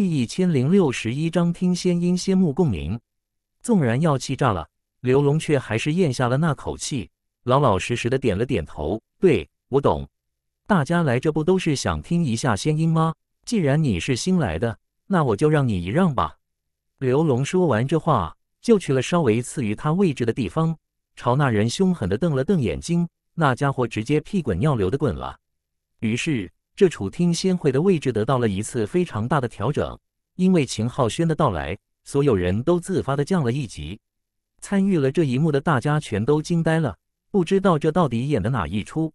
第一千零六十一章听仙音，仙木共鸣。纵然要气炸了，刘龙却还是咽下了那口气，老老实实的点了点头。对，我懂。大家来这不都是想听一下仙音吗？既然你是新来的，那我就让你一让吧。刘龙说完这话，就去了稍微次于他位置的地方，朝那人凶狠的瞪了瞪眼睛。那家伙直接屁滚尿流的滚了。于是。这楚听仙会的位置得到了一次非常大的调整，因为秦浩轩的到来，所有人都自发的降了一级。参与了这一幕的大家全都惊呆了，不知道这到底演的哪一出？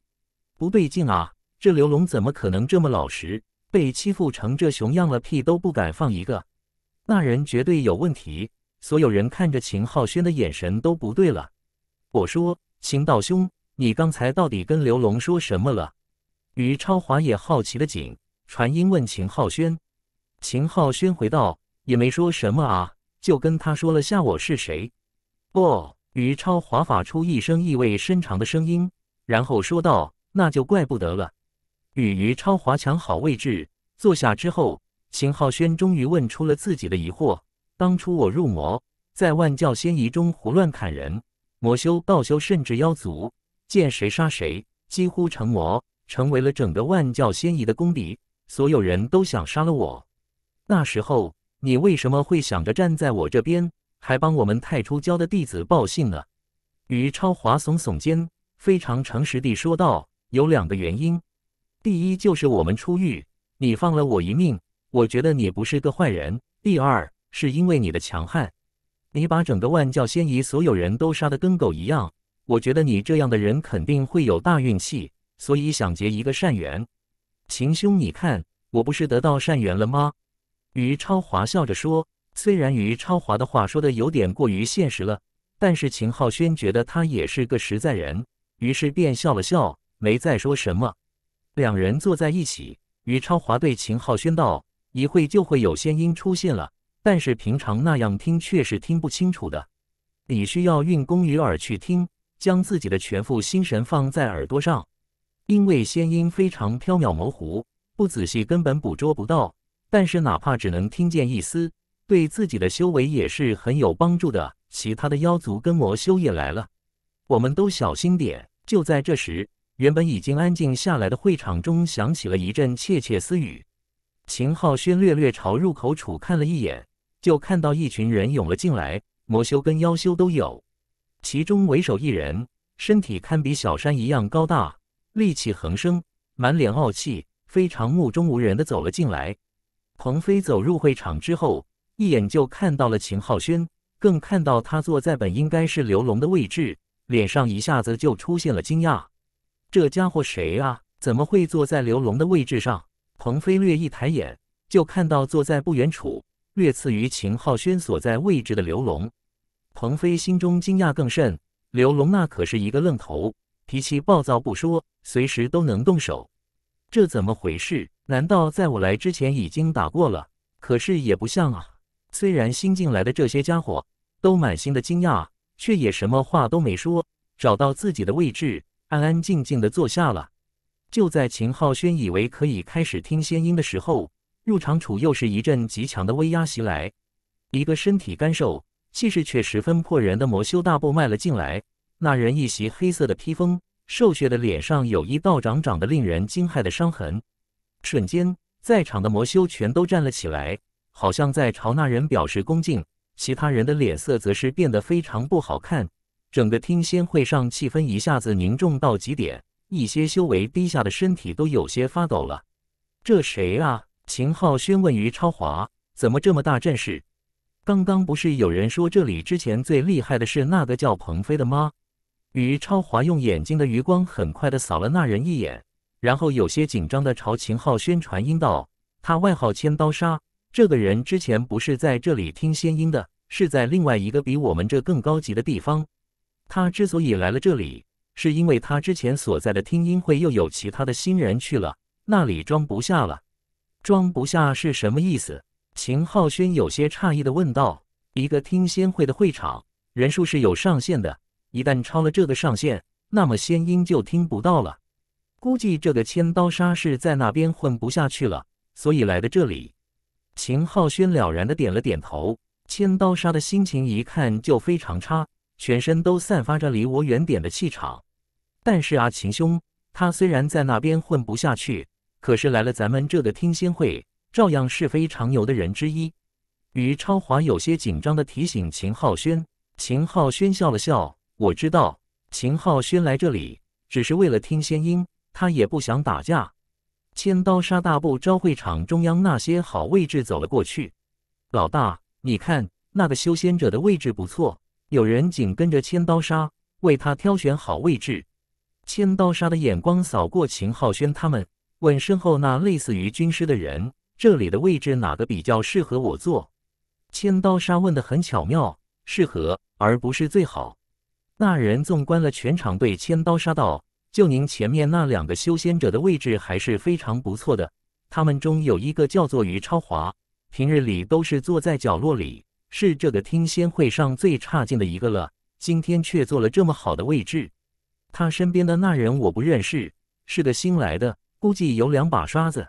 不对劲啊！这刘龙怎么可能这么老实，被欺负成这熊样了，屁都不敢放一个？那人绝对有问题！所有人看着秦浩轩的眼神都不对了。我说，秦道兄，你刚才到底跟刘龙说什么了？于超华也好奇的紧，传音问秦浩轩。秦浩轩回道：“也没说什么啊，就跟他说了下我是谁。”哦，于超华发出一声意味深长的声音，然后说道：“那就怪不得了。”与于超华抢好位置坐下之后，秦浩轩终于问出了自己的疑惑：“当初我入魔，在万教仙仪中胡乱砍人，魔修、道修甚至妖族，见谁杀谁，几乎成魔。”成为了整个万教仙仪的公敌，所有人都想杀了我。那时候，你为什么会想着站在我这边，还帮我们太初教的弟子报信呢？于超华耸耸肩，非常诚实地说道：“有两个原因。第一，就是我们出狱，你放了我一命，我觉得你不是个坏人。第二，是因为你的强悍，你把整个万教仙仪所有人都杀得跟狗一样，我觉得你这样的人肯定会有大运气。”所以想结一个善缘，秦兄，你看我不是得到善缘了吗？于超华笑着说。虽然于超华的话说的有点过于现实了，但是秦浩轩觉得他也是个实在人，于是便笑了笑，没再说什么。两人坐在一起，于超华对秦浩轩道：“一会就会有仙音出现了，但是平常那样听却是听不清楚的，你需要运功于耳去听，将自己的全副心神放在耳朵上。”因为仙音非常飘渺模糊，不仔细根本捕捉不到。但是哪怕只能听见一丝，对自己的修为也是很有帮助的。其他的妖族跟魔修也来了，我们都小心点。就在这时，原本已经安静下来的会场中响起了一阵窃窃私语。秦浩轩略略朝入口处看了一眼，就看到一群人涌了进来，魔修跟妖修都有。其中为首一人，身体堪比小山一样高大。戾气横生，满脸傲气，非常目中无人的走了进来。鹏飞走入会场之后，一眼就看到了秦浩轩，更看到他坐在本应该是刘龙的位置，脸上一下子就出现了惊讶。这家伙谁啊？怎么会坐在刘龙的位置上？鹏飞略一抬眼，就看到坐在不远处，略次于秦浩轩所在位置的刘龙。鹏飞心中惊讶更甚，刘龙那可是一个愣头。脾气暴躁不说，随时都能动手，这怎么回事？难道在我来之前已经打过了？可是也不像啊。虽然新进来的这些家伙都满心的惊讶，却也什么话都没说，找到自己的位置，安安静静的坐下了。就在秦浩轩以为可以开始听仙音的时候，入场处又是一阵极强的威压袭来，一个身体干瘦，气势却十分迫人的魔修大步迈了进来。那人一袭黑色的披风，瘦削的脸上有一道长长的令人惊骇的伤痕。瞬间，在场的魔修全都站了起来，好像在朝那人表示恭敬；其他人的脸色则是变得非常不好看，整个听仙会上气氛一下子凝重到极点，一些修为低下的身体都有些发抖了。这谁啊？秦浩轩问于超华：“怎么这么大阵势？刚刚不是有人说这里之前最厉害的是那个叫鹏飞的吗？”于超华用眼睛的余光很快的扫了那人一眼，然后有些紧张的朝秦昊轩传音道：“他外号千刀杀，这个人之前不是在这里听仙音的，是在另外一个比我们这更高级的地方。他之所以来了这里，是因为他之前所在的听音会又有其他的新人去了，那里装不下了。”“装不下是什么意思？”秦昊轩有些诧异的问道。“一个听仙会的会场人数是有上限的。”一旦超了这个上限，那么仙音就听不到了。估计这个千刀杀是在那边混不下去了，所以来的这里。秦浩轩了然的点了点头。千刀杀的心情一看就非常差，全身都散发着“离我远点”的气场。但是啊，秦兄，他虽然在那边混不下去，可是来了咱们这个听仙会，照样是非常牛的人之一。于超华有些紧张的提醒秦浩轩。秦浩轩笑了笑。我知道秦浩轩来这里只是为了听仙音，他也不想打架。千刀杀大步朝会场中央那些好位置走了过去。老大，你看那个修仙者的位置不错，有人紧跟着千刀杀为他挑选好位置。千刀杀的眼光扫过秦浩轩他们，问身后那类似于军师的人：“这里的位置哪个比较适合我坐？”千刀杀问的很巧妙，适合而不是最好。那人纵观了全场，对千刀杀道：“就您前面那两个修仙者的位置还是非常不错的。他们中有一个叫做于超华，平日里都是坐在角落里，是这个听仙会上最差劲的一个了。今天却坐了这么好的位置。他身边的那人我不认识，是个新来的，估计有两把刷子。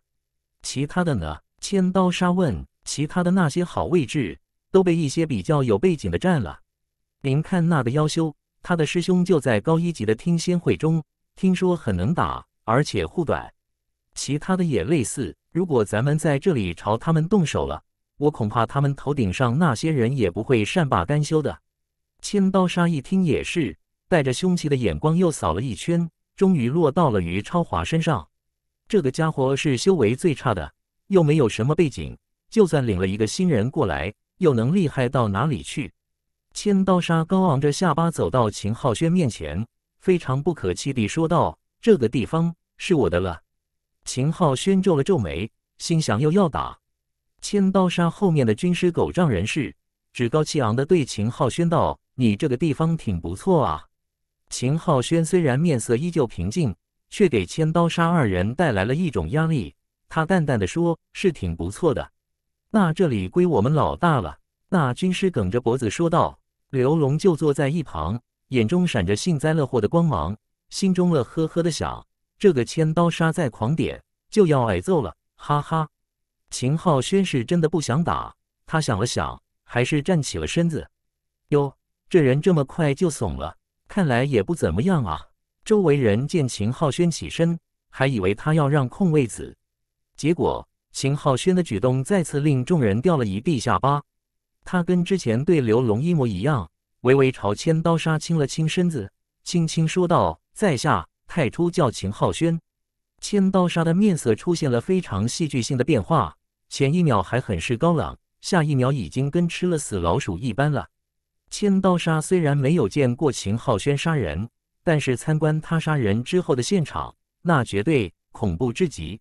其他的呢？”千刀杀问：“其他的那些好位置都被一些比较有背景的占了。您看那个妖修。”他的师兄就在高一级的听仙会中，听说很能打，而且护短。其他的也类似。如果咱们在这里朝他们动手了，我恐怕他们头顶上那些人也不会善罢甘休的。千刀杀一听也是，带着凶器的眼光又扫了一圈，终于落到了于超华身上。这个家伙是修为最差的，又没有什么背景，就算领了一个新人过来，又能厉害到哪里去？千刀沙高昂着下巴走到秦浩轩面前，非常不可气地说道：“这个地方是我的了。”秦浩轩皱了皱眉，心想又要打。千刀杀后面的军师狗仗人势，趾高气昂地对秦浩轩道：“你这个地方挺不错啊。”秦浩轩虽然面色依旧平静，却给千刀杀二人带来了一种压力。他淡淡地说：“是挺不错的，那这里归我们老大了。”那军师梗着脖子说道。刘龙就坐在一旁，眼中闪着幸灾乐祸的光芒，心中乐呵呵的想：“这个千刀杀再狂点，就要挨揍了，哈哈。”秦浩轩是真的不想打，他想了想，还是站起了身子。哟，这人这么快就怂了，看来也不怎么样啊。周围人见秦浩轩起身，还以为他要让空位子，结果秦浩轩的举动再次令众人掉了一地下巴。他跟之前对刘龙一模一样，微微朝千刀杀亲了亲身子，轻轻说道：“在下太初，叫秦浩轩。”千刀杀的面色出现了非常戏剧性的变化，前一秒还很是高冷，下一秒已经跟吃了死老鼠一般了。千刀杀虽然没有见过秦浩轩杀人，但是参观他杀人之后的现场，那绝对恐怖至极。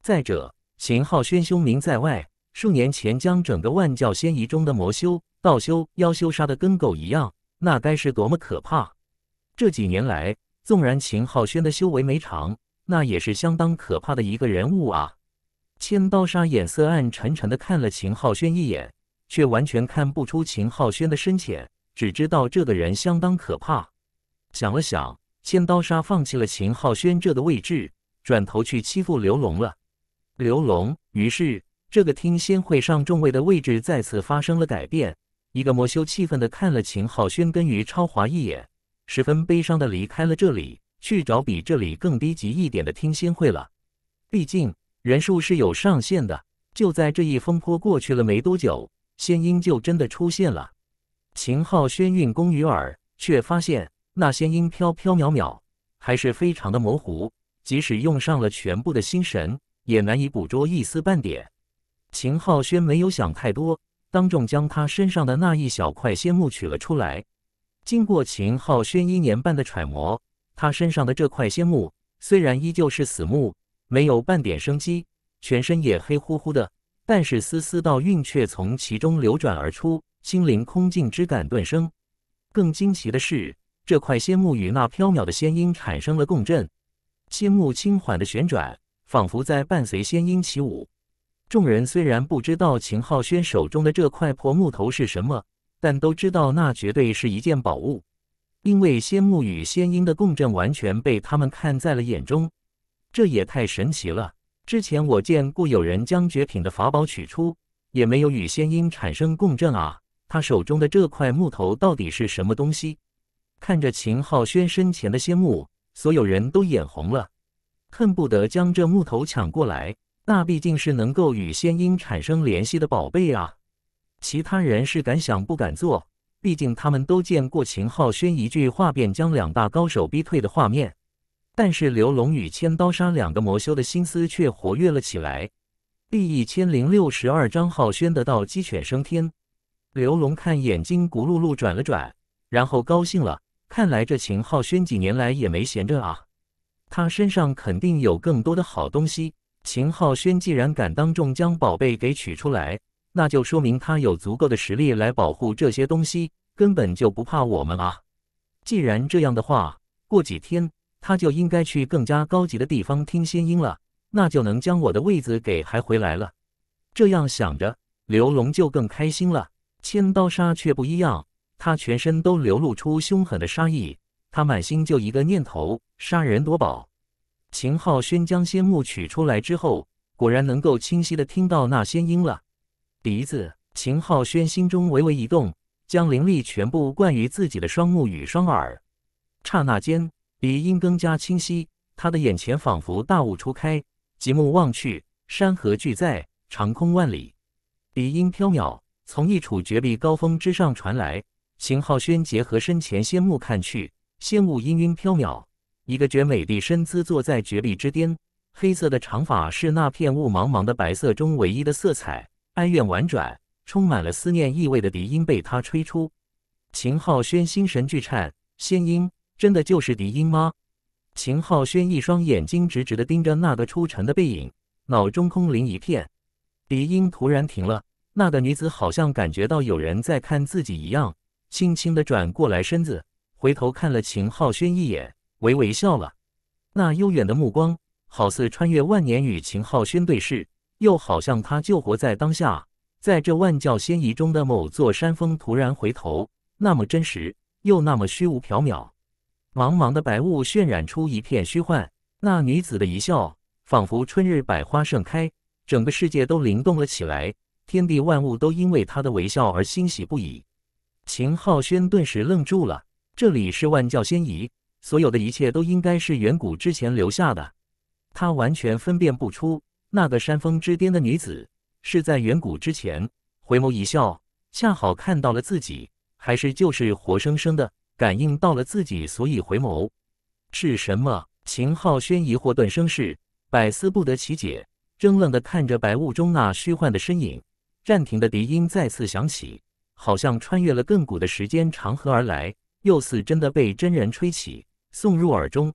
再者，秦浩轩凶名在外。数年前将整个万教仙仪中的魔修、道修、妖修杀得跟狗一样，那该是多么可怕！这几年来，纵然秦浩轩的修为没长，那也是相当可怕的一个人物啊！千刀杀眼色暗沉沉的看了秦浩轩一眼，却完全看不出秦浩轩的深浅，只知道这个人相当可怕。想了想，千刀杀放弃了秦浩轩这个位置，转头去欺负刘龙了。刘龙，于是。这个听仙会上众位的位置再次发生了改变。一个魔修气愤的看了秦昊轩跟于超华一眼，十分悲伤的离开了这里，去找比这里更低级一点的听仙会了。毕竟人数是有上限的。就在这一风波过去了没多久，仙音就真的出现了。秦昊轩运功于耳，却发现那仙音飘飘渺渺，还是非常的模糊，即使用上了全部的心神，也难以捕捉一丝半点。秦浩轩没有想太多，当众将他身上的那一小块仙木取了出来。经过秦浩轩一年半的揣摩，他身上的这块仙木虽然依旧是死木，没有半点生机，全身也黑乎乎的，但是丝丝道韵却从其中流转而出，心灵空境之感顿生。更惊奇的是，这块仙木与那缥缈的仙音产生了共振，仙木轻缓的旋转，仿佛在伴随仙音起舞。众人虽然不知道秦浩轩手中的这块破木头是什么，但都知道那绝对是一件宝物，因为仙木与仙音的共振完全被他们看在了眼中。这也太神奇了！之前我见过有人将绝品的法宝取出，也没有与仙音产生共振啊。他手中的这块木头到底是什么东西？看着秦浩轩身前的仙木，所有人都眼红了，恨不得将这木头抢过来。那毕竟是能够与仙音产生联系的宝贝啊！其他人是敢想不敢做，毕竟他们都见过秦浩轩一句话便将两大高手逼退的画面。但是刘龙与千刀杀两个魔修的心思却活跃了起来。第一千零六十二章，浩轩得到鸡犬升天。刘龙看眼睛咕噜噜转了转，然后高兴了。看来这秦浩轩几年来也没闲着啊，他身上肯定有更多的好东西。秦浩轩既然敢当众将宝贝给取出来，那就说明他有足够的实力来保护这些东西，根本就不怕我们啊！既然这样的话，过几天他就应该去更加高级的地方听仙音了，那就能将我的位子给还回来了。这样想着，刘龙就更开心了。千刀杀却不一样，他全身都流露出凶狠的杀意，他满心就一个念头：杀人夺宝。秦浩轩将仙木取出来之后，果然能够清晰的听到那仙音了。鼻子，秦浩轩心中微微一动，将灵力全部灌于自己的双目与双耳。刹那间，鼻音更加清晰。他的眼前仿佛大雾初开，极目望去，山河俱在，长空万里。鼻音飘渺，从一处绝壁高峰之上传来。秦浩轩结合身前仙木看去，仙雾氤氲飘渺。一个绝美的身姿坐在绝壁之巅，黑色的长发是那片雾茫茫的白色中唯一的色彩。哀怨婉转、充满了思念意味的笛音被她吹出。秦浩轩心神俱颤，仙音真的就是笛音吗？秦浩轩一双眼睛直直的盯着那个出尘的背影，脑中空灵一片。笛音突然停了，那个女子好像感觉到有人在看自己一样，轻轻的转过来身子，回头看了秦浩轩一眼。微微笑了，那悠远的目光好似穿越万年与秦浩轩对视，又好像他就活在当下，在这万教仙仪中的某座山峰突然回头，那么真实，又那么虚无缥缈。茫茫的白雾渲染出一片虚幻，那女子的一笑，仿佛春日百花盛开，整个世界都灵动了起来，天地万物都因为她的微笑而欣喜不已。秦浩轩顿时愣住了，这里是万教仙仪。所有的一切都应该是远古之前留下的，他完全分辨不出那个山峰之巅的女子是在远古之前回眸一笑，恰好看到了自己，还是就是活生生的感应到了自己，所以回眸是什么？秦浩轩疑惑顿生，是百思不得其解，怔愣地看着白雾中那虚幻的身影。暂停的笛音再次响起，好像穿越了亘古的时间长河而来，又似真的被真人吹起。送入耳中，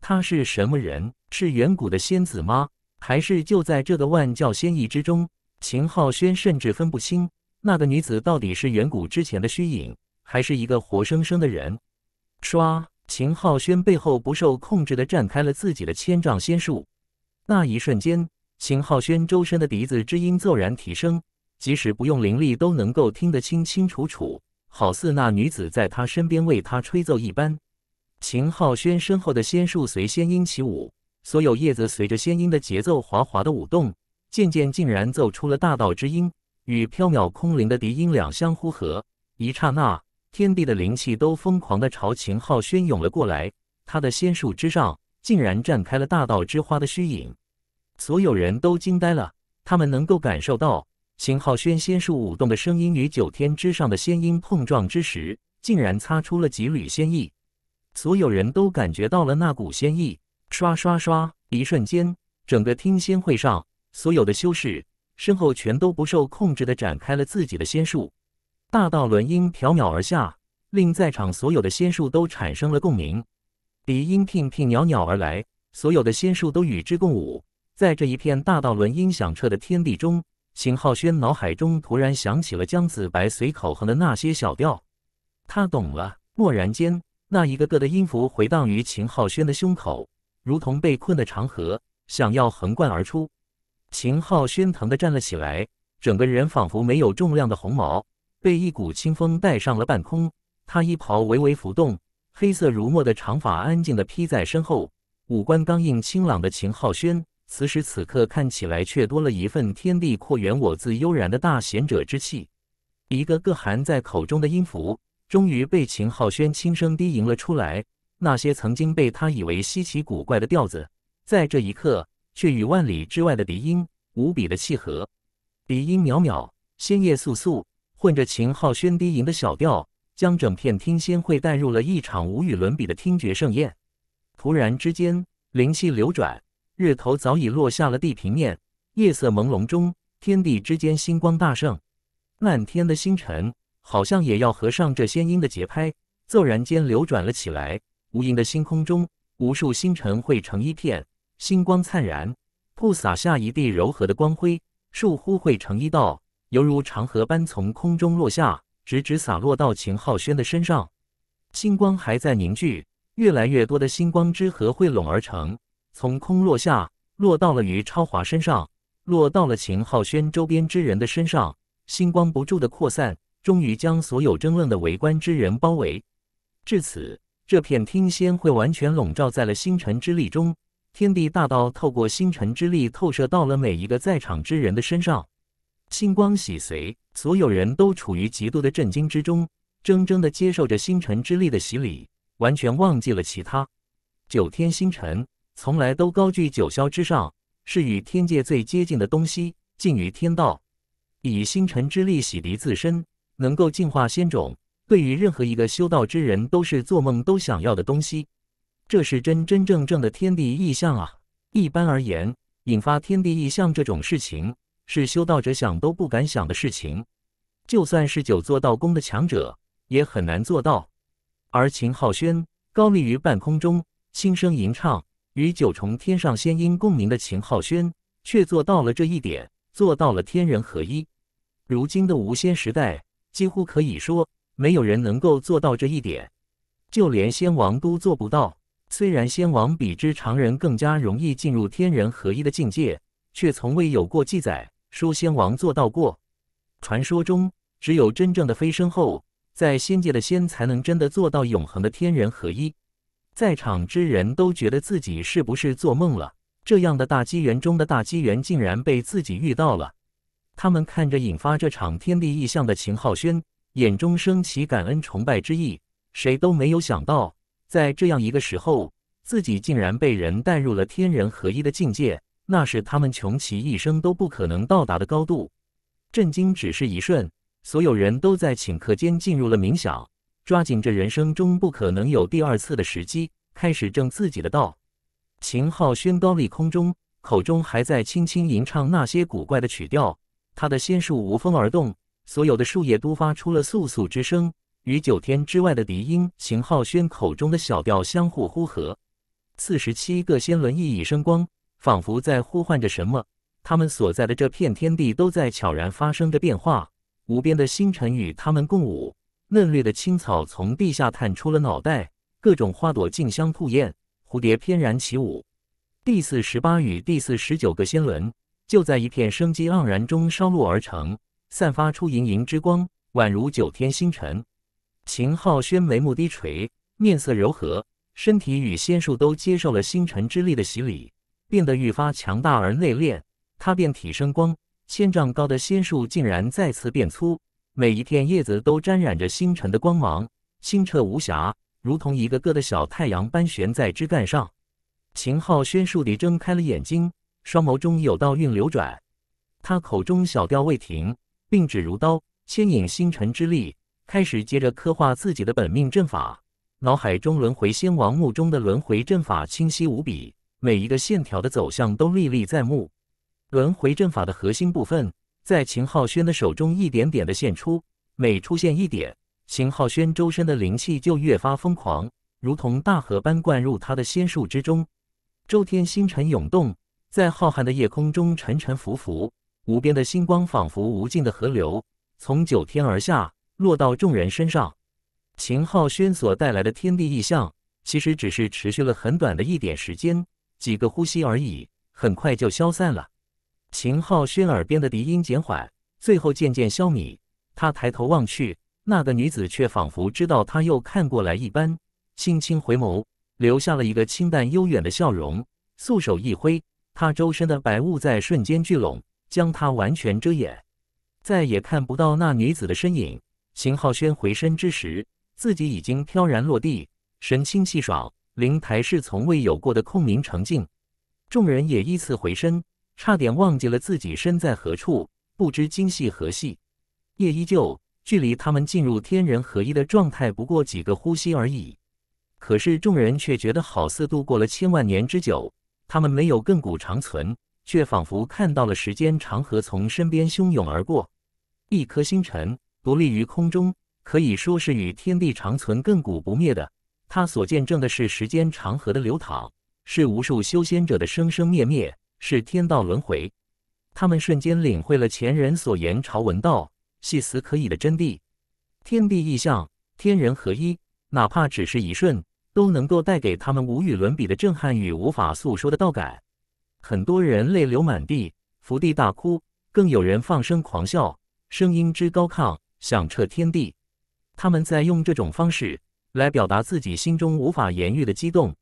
他是什么人？是远古的仙子吗？还是就在这个万教仙仪之中？秦浩轩甚至分不清那个女子到底是远古之前的虚影，还是一个活生生的人。唰！秦浩轩背后不受控制的绽开了自己的千丈仙术，那一瞬间，秦浩轩周身的笛子之音骤然提升，即使不用灵力，都能够听得清清楚楚，好似那女子在他身边为他吹奏一般。秦浩轩身后的仙树随仙音起舞，所有叶子随着仙音的节奏滑滑的舞动，渐渐竟然奏出了大道之音，与飘渺空灵的笛音两相呼合。一刹那，天地的灵气都疯狂的朝秦浩轩涌了过来，他的仙树之上竟然绽开了大道之花的虚影。所有人都惊呆了，他们能够感受到秦浩轩仙树舞动的声音与九天之上的仙音碰撞之时，竟然擦出了几缕仙意。所有人都感觉到了那股仙意，刷刷刷，一瞬间，整个听仙会上所有的修士身后全都不受控制地展开了自己的仙术，大道轮音缥缈而下，令在场所有的仙术都产生了共鸣。笛音聘聘袅袅而来，所有的仙术都与之共舞。在这一片大道轮音响彻的天地中，秦浩轩脑海中突然想起了姜子白随口哼的那些小调，他懂了。蓦然间。那一个个的音符回荡于秦浩轩的胸口，如同被困的长河，想要横贯而出。秦浩轩疼得站了起来，整个人仿佛没有重量的红毛，被一股清风带上了半空。他衣袍微微浮动，黑色如墨的长发安静地披在身后，五官刚硬清朗的秦浩轩，此时此刻看起来却多了一份天地阔远，我自悠然的大贤者之气。一个个含在口中的音符。终于被秦浩轩轻声低吟了出来。那些曾经被他以为稀奇古怪的调子，在这一刻却与万里之外的笛音无比的契合。笛音渺渺，仙乐簌簌，混着秦浩轩低吟的小调，将整片听仙会带入了一场无与伦比的听觉盛宴。突然之间，灵气流转，日头早已落下了地平面，夜色朦胧中，天地之间星光大盛，漫天的星辰。好像也要合上这仙音的节拍，骤然间流转了起来。无垠的星空中，无数星辰汇成一片，星光灿然，铺洒下一地柔和的光辉。树忽汇成一道，犹如长河般从空中落下，直直洒落到秦浩轩的身上。星光还在凝聚，越来越多的星光之河汇拢而成，从空落下，落到了于超华身上，落到了秦浩轩周边之人的身上。星光不住的扩散。终于将所有争论的围观之人包围。至此，这片听仙会完全笼罩在了星辰之力中。天地大道透过星辰之力透射到了每一个在场之人的身上，星光洗髓，所有人都处于极度的震惊之中，怔怔地接受着星辰之力的洗礼，完全忘记了其他。九天星辰从来都高居九霄之上，是与天界最接近的东西，近于天道。以星辰之力洗涤自身。能够净化仙种，对于任何一个修道之人都是做梦都想要的东西。这是真真正正的天地异象啊！一般而言，引发天地异象这种事情，是修道者想都不敢想的事情。就算是久坐道功的强者，也很难做到。而秦浩轩高立于半空中，轻声吟唱，与九重天上仙音共鸣的秦浩轩，却做到了这一点，做到了天人合一。如今的无仙时代。几乎可以说，没有人能够做到这一点，就连仙王都做不到。虽然仙王比之常人更加容易进入天人合一的境界，却从未有过记载说仙王做到过。传说中，只有真正的飞升后，在仙界的仙才能真的做到永恒的天人合一。在场之人都觉得自己是不是做梦了？这样的大机缘中的大机缘，竟然被自己遇到了！他们看着引发这场天地异象的秦浩轩，眼中升起感恩崇拜之意。谁都没有想到，在这样一个时候，自己竟然被人带入了天人合一的境界，那是他们穷其一生都不可能到达的高度。震惊只是一瞬，所有人都在顷刻间进入了冥想，抓紧这人生中不可能有第二次的时机，开始正自己的道。秦浩轩高立空中，口中还在轻轻吟唱那些古怪的曲调。他的仙树无风而动，所有的树叶都发出了簌簌之声，与九天之外的笛音、秦浩轩口中的小调相互呼和。四十七个仙轮熠熠生光，仿佛在呼唤着什么。他们所在的这片天地都在悄然发生着变化。无边的星辰与他们共舞，嫩绿的青草从地下探出了脑袋，各种花朵竞相吐艳，蝴蝶翩然起舞。第四十八与第四十九个仙轮。就在一片生机盎然中烧落而成，散发出盈盈之光，宛如九天星辰。秦浩轩眉目低垂，面色柔和，身体与仙树都接受了星辰之力的洗礼，变得愈发强大而内敛。他变体生光，千丈高的仙树竟然再次变粗，每一片叶子都沾染着星辰的光芒，清澈无瑕，如同一个个的小太阳般悬在枝干上。秦浩轩倏地睁开了眼睛。双眸中有道运流转，他口中小调未停，并指如刀，牵引星辰之力，开始接着刻画自己的本命阵法。脑海中轮回仙王墓中的轮回阵法清晰无比，每一个线条的走向都历历在目。轮回阵法的核心部分，在秦浩轩的手中一点点的现出，每出现一点，秦浩轩周身的灵气就越发疯狂，如同大河般灌入他的仙术之中，周天星辰涌动。在浩瀚的夜空中沉沉浮浮，无边的星光仿佛无尽的河流，从九天而下，落到众人身上。秦浩轩所带来的天地异象，其实只是持续了很短的一点时间，几个呼吸而已，很快就消散了。秦浩轩耳边的笛音减缓，最后渐渐消弭。他抬头望去，那个女子却仿佛知道他又看过来一般，轻轻回眸，留下了一个清淡悠远的笑容，素手一挥。他周身的白雾在瞬间聚拢，将他完全遮掩，再也看不到那女子的身影。秦浩轩回身之时，自己已经飘然落地，神清气爽，灵台是从未有过的空明澄净。众人也依次回身，差点忘记了自己身在何处，不知今夕何夕。夜依旧，距离他们进入天人合一的状态不过几个呼吸而已，可是众人却觉得好似度过了千万年之久。他们没有亘古长存，却仿佛看到了时间长河从身边汹涌而过。一颗星辰独立于空中，可以说是与天地长存、亘古不灭的。他所见证的是时间长河的流淌，是无数修仙者的生生灭灭，是天道轮回。他们瞬间领会了前人所言“朝闻道，夕死可矣”的真谛。天地异象，天人合一，哪怕只是一瞬。都能够带给他们无与伦比的震撼与无法诉说的道感，很多人泪流满地，伏地大哭，更有人放声狂笑，声音之高亢，响彻天地。他们在用这种方式来表达自己心中无法言喻的激动。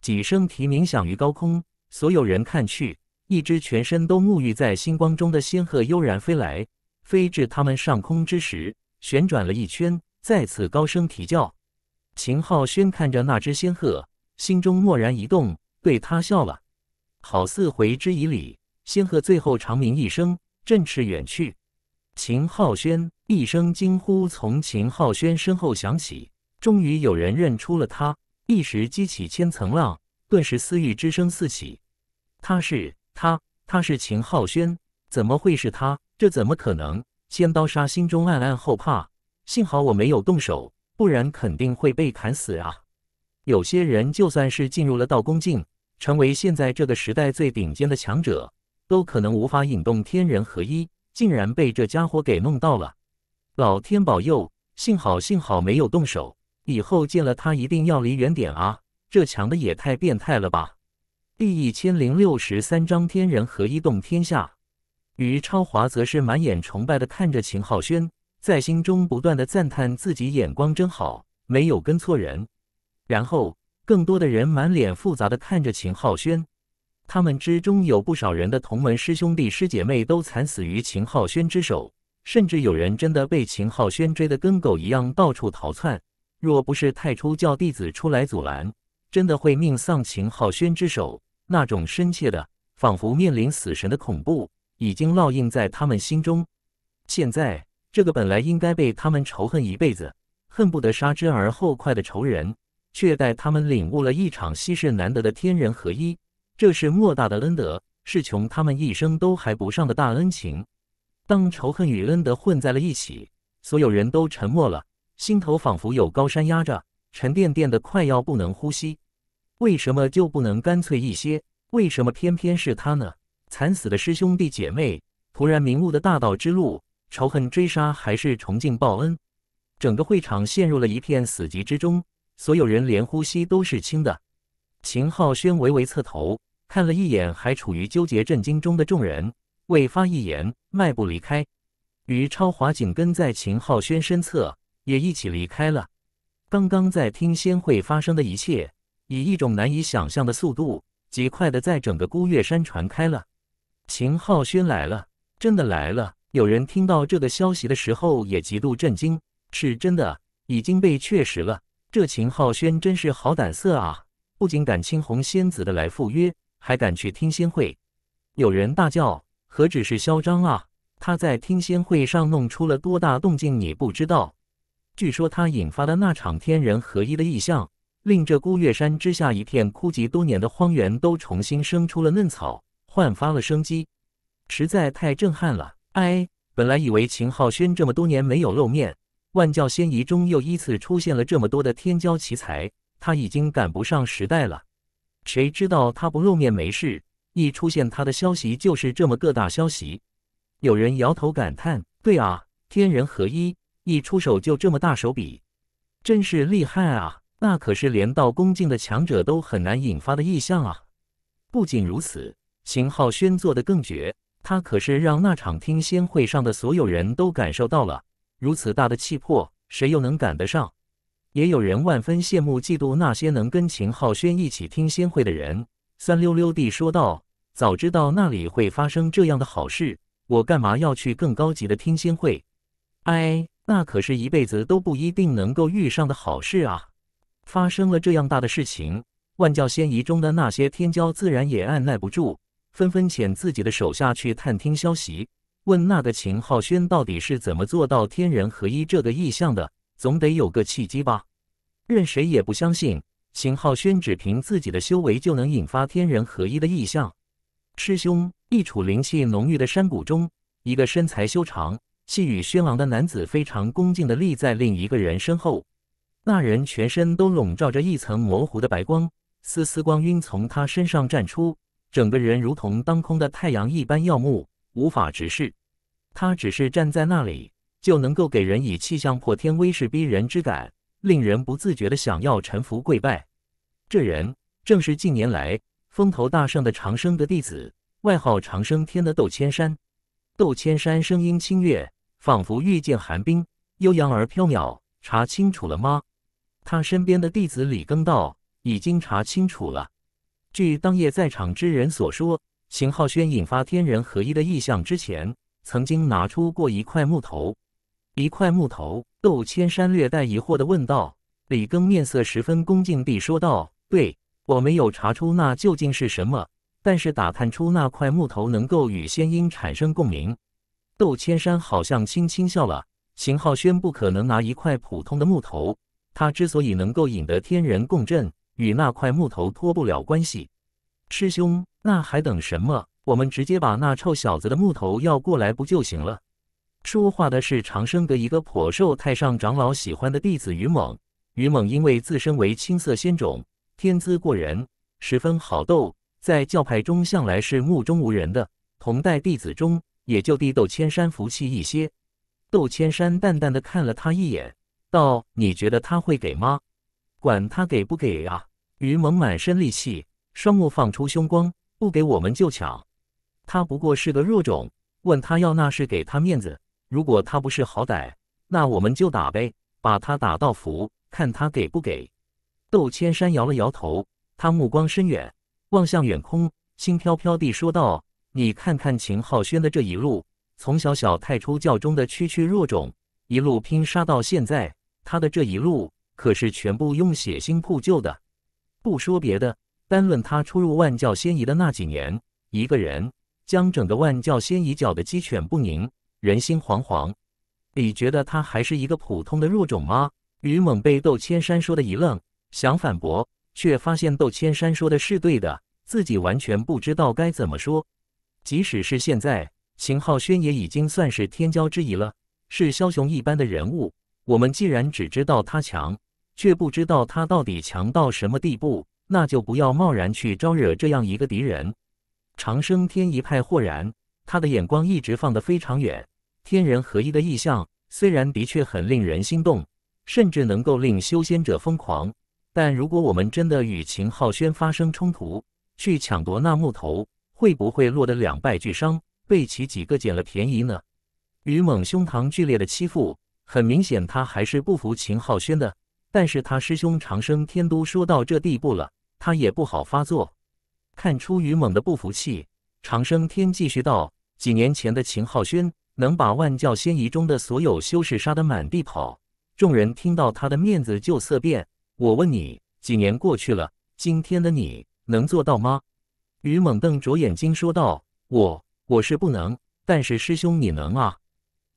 几声啼鸣响于高空，所有人看去，一只全身都沐浴在星光中的仙鹤悠然飞来，飞至他们上空之时，旋转了一圈，再次高声啼叫。秦浩轩看着那只仙鹤，心中蓦然一动，对他笑了，好似回之以礼。仙鹤最后长鸣一声，振翅远去。秦浩轩一声惊呼从秦浩轩身后响起，终于有人认出了他，一时激起千层浪，顿时私欲之声四起。他是他，他是秦浩轩，怎么会是他？这怎么可能？千刀杀心中暗暗后怕，幸好我没有动手。不然肯定会被砍死啊！有些人就算是进入了道宫境，成为现在这个时代最顶尖的强者，都可能无法引动天人合一，竟然被这家伙给弄到了！老天保佑，幸好幸好没有动手！以后见了他一定要离远点啊！这强的也太变态了吧！第一千零六十三章天人合一动天下。于超华则是满眼崇拜的看着秦浩轩。在心中不断的赞叹自己眼光真好，没有跟错人。然后更多的人满脸复杂的看着秦浩轩，他们之中有不少人的同门师兄弟师姐妹都惨死于秦浩轩之手，甚至有人真的被秦浩轩追得跟狗一样到处逃窜，若不是太初教弟子出来阻拦，真的会命丧秦浩轩之手。那种深切的，仿佛面临死神的恐怖，已经烙印在他们心中。现在。这个本来应该被他们仇恨一辈子、恨不得杀之而后快的仇人，却带他们领悟了一场稀世难得的天人合一，这是莫大的恩德，是穷他们一生都还不上的大恩情。当仇恨与恩德混在了一起，所有人都沉默了，心头仿佛有高山压着，沉甸甸的，快要不能呼吸。为什么就不能干脆一些？为什么偏偏是他呢？惨死的师兄弟姐妹，突然明悟的大道之路。仇恨追杀还是崇敬报恩？整个会场陷入了一片死寂之中，所有人连呼吸都是轻的。秦浩轩微微侧头看了一眼还处于纠结震惊中的众人，未发一言，迈步离开。于超华紧跟在秦浩轩身侧，也一起离开了。刚刚在听仙会发生的一切，以一种难以想象的速度，极快的在整个孤月山传开了。秦浩轩来了，真的来了。有人听到这个消息的时候也极度震惊，是真的已经被确实了。这秦浩轩真是好胆色啊！不仅敢青红仙子的来赴约，还敢去听仙会。有人大叫：何止是嚣张啊！他在听仙会上弄出了多大动静，你不知道？据说他引发的那场天人合一的异象，令这孤月山之下一片枯寂多年的荒原都重新生出了嫩草，焕发了生机，实在太震撼了。哎，本来以为秦浩轩这么多年没有露面，万教仙仪中又依次出现了这么多的天骄奇才，他已经赶不上时代了。谁知道他不露面没事，一出现他的消息就是这么个大消息。有人摇头感叹：“对啊，天人合一，一出手就这么大手笔，真是厉害啊！那可是连道恭敬的强者都很难引发的异象啊！”不仅如此，秦浩轩做的更绝。他可是让那场听仙会上的所有人都感受到了如此大的气魄，谁又能赶得上？也有人万分羡慕嫉妒那些能跟秦浩轩一起听仙会的人，酸溜溜地说道：“早知道那里会发生这样的好事，我干嘛要去更高级的听仙会？哎，那可是一辈子都不一定能够遇上的好事啊！”发生了这样大的事情，万教仙仪中的那些天骄自然也按耐不住。纷纷遣自己的手下去探听消息，问那个秦浩轩到底是怎么做到天人合一这个意象的？总得有个契机吧。任谁也不相信秦浩轩只凭自己的修为就能引发天人合一的意象。师兄，一处灵气浓郁的山谷中，一个身材修长、气宇轩昂的男子非常恭敬地立在另一个人身后。那人全身都笼罩着一层模糊的白光，丝丝光晕从他身上绽出。整个人如同当空的太阳一般耀目，无法直视。他只是站在那里，就能够给人以气象破天、威势逼人之感，令人不自觉地想要臣服跪拜。这人正是近年来风头大盛的长生的弟子，外号长生天的窦千山。窦千山声音清越，仿佛遇见寒冰，悠扬而飘渺。查清楚了吗？他身边的弟子李庚道已经查清楚了。据当夜在场之人所说，邢浩轩引发天人合一的意象之前，曾经拿出过一块木头。一块木头，窦千山略带疑惑的问道。李庚面色十分恭敬地说道：“对我没有查出那究竟是什么，但是打探出那块木头能够与仙音产生共鸣。”窦千山好像轻轻笑了。邢浩轩不可能拿一块普通的木头，他之所以能够引得天人共振。与那块木头脱不了关系，师兄，那还等什么？我们直接把那臭小子的木头要过来不就行了？说话的是长生阁一个颇受太上长老喜欢的弟子于猛。于猛因为自身为青色仙种，天资过人，十分好斗，在教派中向来是目中无人的。同代弟子中，也就地斗千山福气一些。窦千山淡淡的看了他一眼，道：“你觉得他会给吗？”管他给不给啊！于蒙满身戾气，双目放出凶光，不给我们就抢。他不过是个弱种，问他要那是给他面子。如果他不是好歹，那我们就打呗，把他打到服，看他给不给。窦千山摇了摇头，他目光深远，望向远空，轻飘飘地说道：“你看看秦浩轩的这一路，从小小太初教中的区区弱种，一路拼杀到现在，他的这一路。”可是全部用血腥铺就的，不说别的，单论他出入万教仙仪的那几年，一个人将整个万教仙仪搅得鸡犬不宁，人心惶惶。你觉得他还是一个普通的弱种吗？于猛被窦千山说的一愣，想反驳，却发现窦千山说的是对的，自己完全不知道该怎么说。即使是现在，秦浩轩也已经算是天骄之一了，是枭雄一般的人物。我们既然只知道他强，却不知道他到底强到什么地步，那就不要贸然去招惹这样一个敌人。长生天一派豁然，他的眼光一直放得非常远。天人合一的意象，虽然的确很令人心动，甚至能够令修仙者疯狂，但如果我们真的与秦浩轩发生冲突，去抢夺那木头，会不会落得两败俱伤，被其几个捡了便宜呢？于猛胸膛剧烈的欺负，很明显他还是不服秦浩轩的。但是他师兄长生天都说到这地步了，他也不好发作。看出于猛的不服气，长生天继续道：“几年前的秦浩轩能把万教仙仪中的所有修士杀得满地跑，众人听到他的面子就色变。我问你，几年过去了，今天的你能做到吗？”于猛瞪着眼睛说道：“我我是不能，但是师兄你能啊。”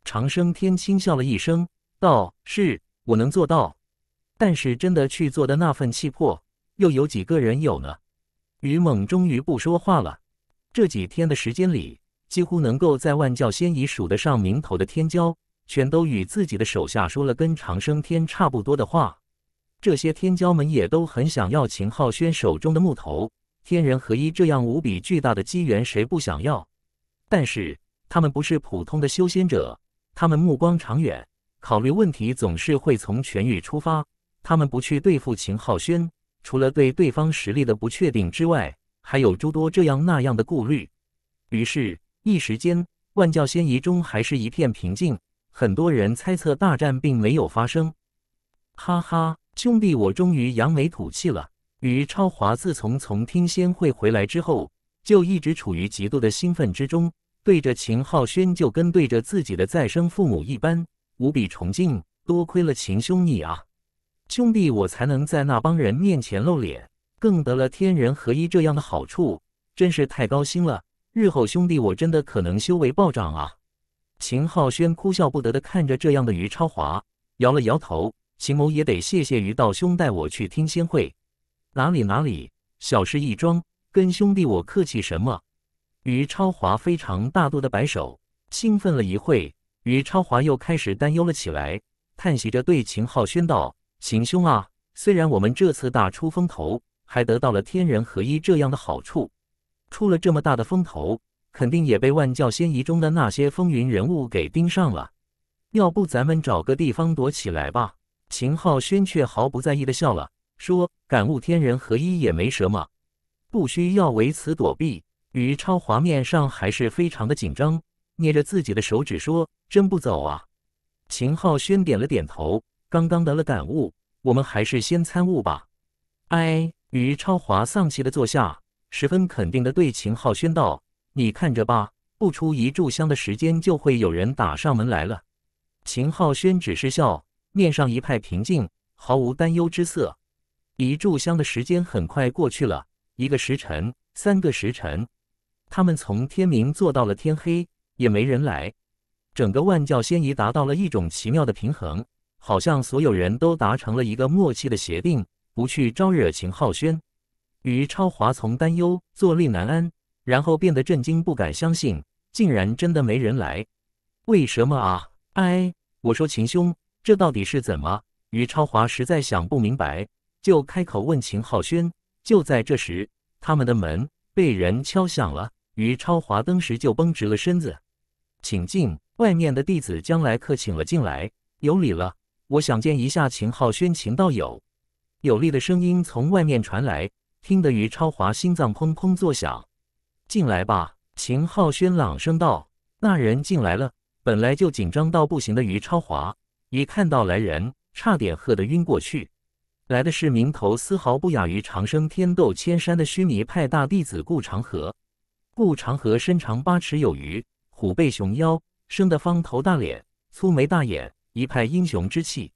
长生天轻笑了一声，道：“是，我能做到。”但是真的去做的那份气魄，又有几个人有呢？于猛终于不说话了。这几天的时间里，几乎能够在万教仙已数得上名头的天骄，全都与自己的手下说了跟长生天差不多的话。这些天骄们也都很想要秦浩轩手中的木头，天人合一这样无比巨大的机缘，谁不想要？但是他们不是普通的修仙者，他们目光长远，考虑问题总是会从全域出发。他们不去对付秦浩轩，除了对对方实力的不确定之外，还有诸多这样那样的顾虑。于是，一时间万教仙仪中还是一片平静。很多人猜测大战并没有发生。哈哈，兄弟，我终于扬眉吐气了！于超华自从从听仙会回来之后，就一直处于极度的兴奋之中，对着秦浩轩就跟对着自己的再生父母一般，无比崇敬。多亏了秦兄你啊！兄弟，我才能在那帮人面前露脸，更得了天人合一这样的好处，真是太高兴了。日后兄弟，我真的可能修为暴涨啊！秦浩轩哭笑不得的看着这样的于超华，摇了摇头。秦某也得谢谢于道兄带我去听仙会。哪里哪里，小事一桩，跟兄弟我客气什么？于超华非常大度的摆手。兴奋了一会，于超华又开始担忧了起来，叹息着对秦浩轩道。行凶啊！虽然我们这次大出风头，还得到了天人合一这样的好处，出了这么大的风头，肯定也被万教仙仪中的那些风云人物给盯上了。要不咱们找个地方躲起来吧？秦浩轩却毫不在意的笑了，说：“感悟天人合一也没什么，不需要为此躲避。”于超华面上还是非常的紧张，捏着自己的手指说：“真不走啊？”秦浩轩点了点头。刚刚得了感悟，我们还是先参悟吧。哎，于超华丧气的坐下，十分肯定的对秦浩轩道：“你看着吧，不出一炷香的时间，就会有人打上门来了。”秦浩轩只是笑，面上一派平静，毫无担忧之色。一炷香的时间很快过去了，一个时辰，三个时辰，他们从天明坐到了天黑，也没人来。整个万教仙仪达到了一种奇妙的平衡。好像所有人都达成了一个默契的协定，不去招惹秦浩轩。于超华从担忧、坐立难安，然后变得震惊，不敢相信，竟然真的没人来。为什么啊？哎，我说秦兄，这到底是怎么？于超华实在想不明白，就开口问秦浩轩。就在这时，他们的门被人敲响了。于超华当时就绷直了身子，请进。外面的弟子将来客请了进来，有礼了。我想见一下秦浩轩，秦道友。有力的声音从外面传来，听得于超华心脏砰砰作响。进来吧，秦浩轩朗声道。那人进来了。本来就紧张到不行的于超华，一看到来人，差点喝得晕过去。来的是名头丝毫不亚于长生天斗千山的须弥派大弟子顾长河。顾长河身长八尺有余，虎背熊腰，生得方头大脸，粗眉大眼。一派英雄之气，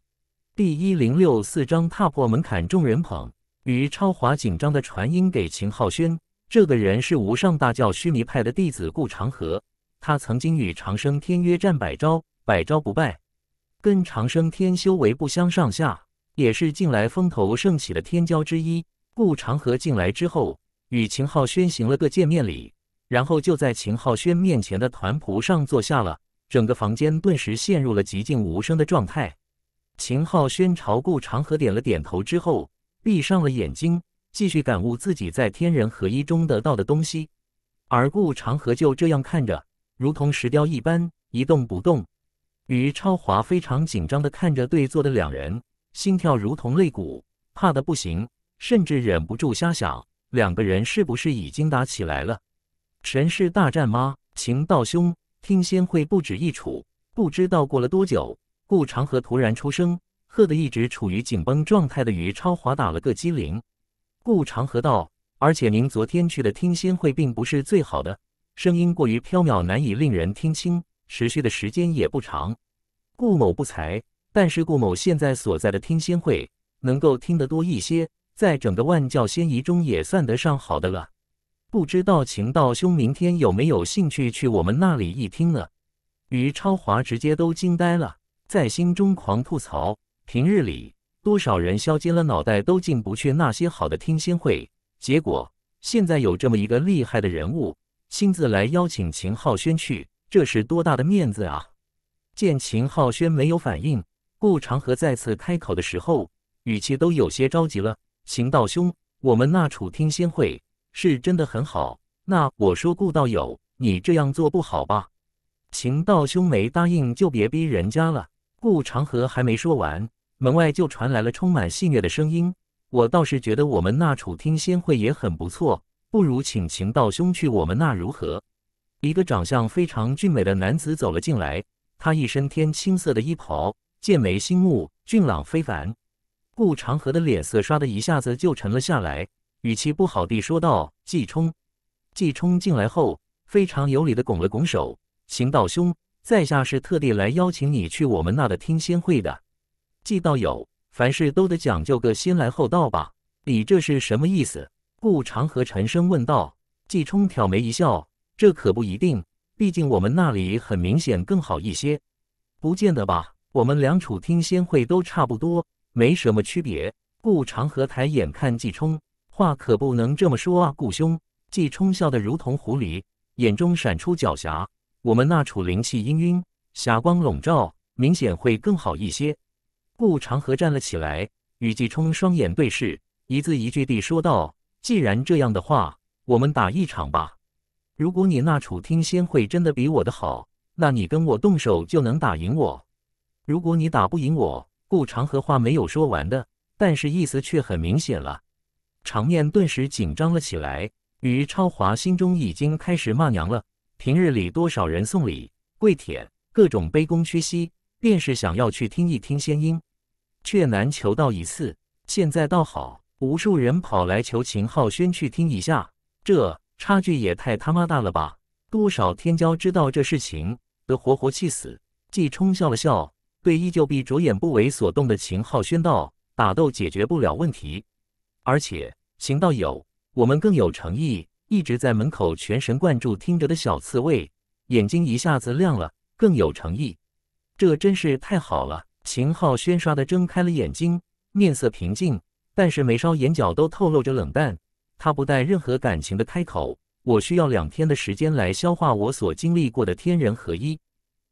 第一零六四章踏破门槛，众人捧。于超华紧张的传音给秦浩轩：“这个人是无上大教须弥派的弟子顾长河，他曾经与长生天约战百招，百招不败，跟长生天修为不相上下，也是近来风头盛起的天骄之一。”顾长河进来之后，与秦浩轩行了个见面礼，然后就在秦浩轩面前的团蒲上坐下了。整个房间顿时陷入了寂静无声的状态。秦浩轩朝顾长河点了点头之后，闭上了眼睛，继续感悟自己在天人合一中得到的东西。而顾长河就这样看着，如同石雕一般一动不动。于超华非常紧张地看着对坐的两人，心跳如同肋骨，怕的不行，甚至忍不住瞎想：两个人是不是已经打起来了？神是大战吗？秦道兄？听仙会不止一处，不知道过了多久，顾长河突然出声，喝得一直处于紧绷状态的于超华打了个激灵。顾长河道：“而且您昨天去的听仙会并不是最好的，声音过于飘渺，难以令人听清，持续的时间也不长。顾某不才，但是顾某现在所在的听仙会能够听得多一些，在整个万教仙仪中也算得上好的了。”不知道秦道兄明天有没有兴趣去我们那里一听呢？于超华直接都惊呆了，在心中狂吐槽：平日里多少人削尖了脑袋都进不去那些好的听心会，结果现在有这么一个厉害的人物亲自来邀请秦浩轩去，这是多大的面子啊！见秦浩轩没有反应，顾长河再次开口的时候，语气都有些着急了：“秦道兄，我们那处听仙会……”是真的很好。那我说，顾道友，你这样做不好吧？秦道兄没答应，就别逼人家了。顾长河还没说完，门外就传来了充满戏谑的声音。我倒是觉得我们那楚天仙会也很不错，不如请秦道兄去我们那如何？一个长相非常俊美的男子走了进来，他一身天青色的衣袍，剑眉星目，俊朗非凡。顾长河的脸色唰的一下子就沉了下来。语气不好地说道：“季冲。”季冲进来后，非常有礼地拱了拱手：“邢道兄，在下是特地来邀请你去我们那的听仙会的。”季道友，凡事都得讲究个先来后到吧？你这是什么意思？”顾长河沉声问道。季冲挑眉一笑：“这可不一定，毕竟我们那里很明显更好一些，不见得吧？我们两处听仙会都差不多，没什么区别。”顾长河抬眼看季冲。话可不能这么说啊，顾兄！季冲笑得如同狐狸，眼中闪出狡黠。我们那处灵气氤氲，霞光笼罩，明显会更好一些。顾长河站了起来，与季冲双眼对视，一字一句地说道：“既然这样的话，我们打一场吧。如果你那处听仙会真的比我的好，那你跟我动手就能打赢我。如果你打不赢我，顾长河话没有说完的，但是意思却很明显了。”场面顿时紧张了起来，于超华心中已经开始骂娘了。平日里多少人送礼、跪舔、各种卑躬屈膝，便是想要去听一听仙音，却难求到一次。现在倒好，无数人跑来求秦浩轩去听一下，这差距也太他妈大了吧！多少天骄知道这事情，得活活气死。季冲笑了笑，对依旧闭着眼不为所动的秦浩轩道：“打斗解决不了问题。”而且，行道友，我们更有诚意，一直在门口全神贯注听着的小刺猬眼睛一下子亮了，更有诚意，这真是太好了。秦浩轩刷的睁开了眼睛，面色平静，但是眉梢眼角都透露着冷淡。他不带任何感情的开口：“我需要两天的时间来消化我所经历过的天人合一。”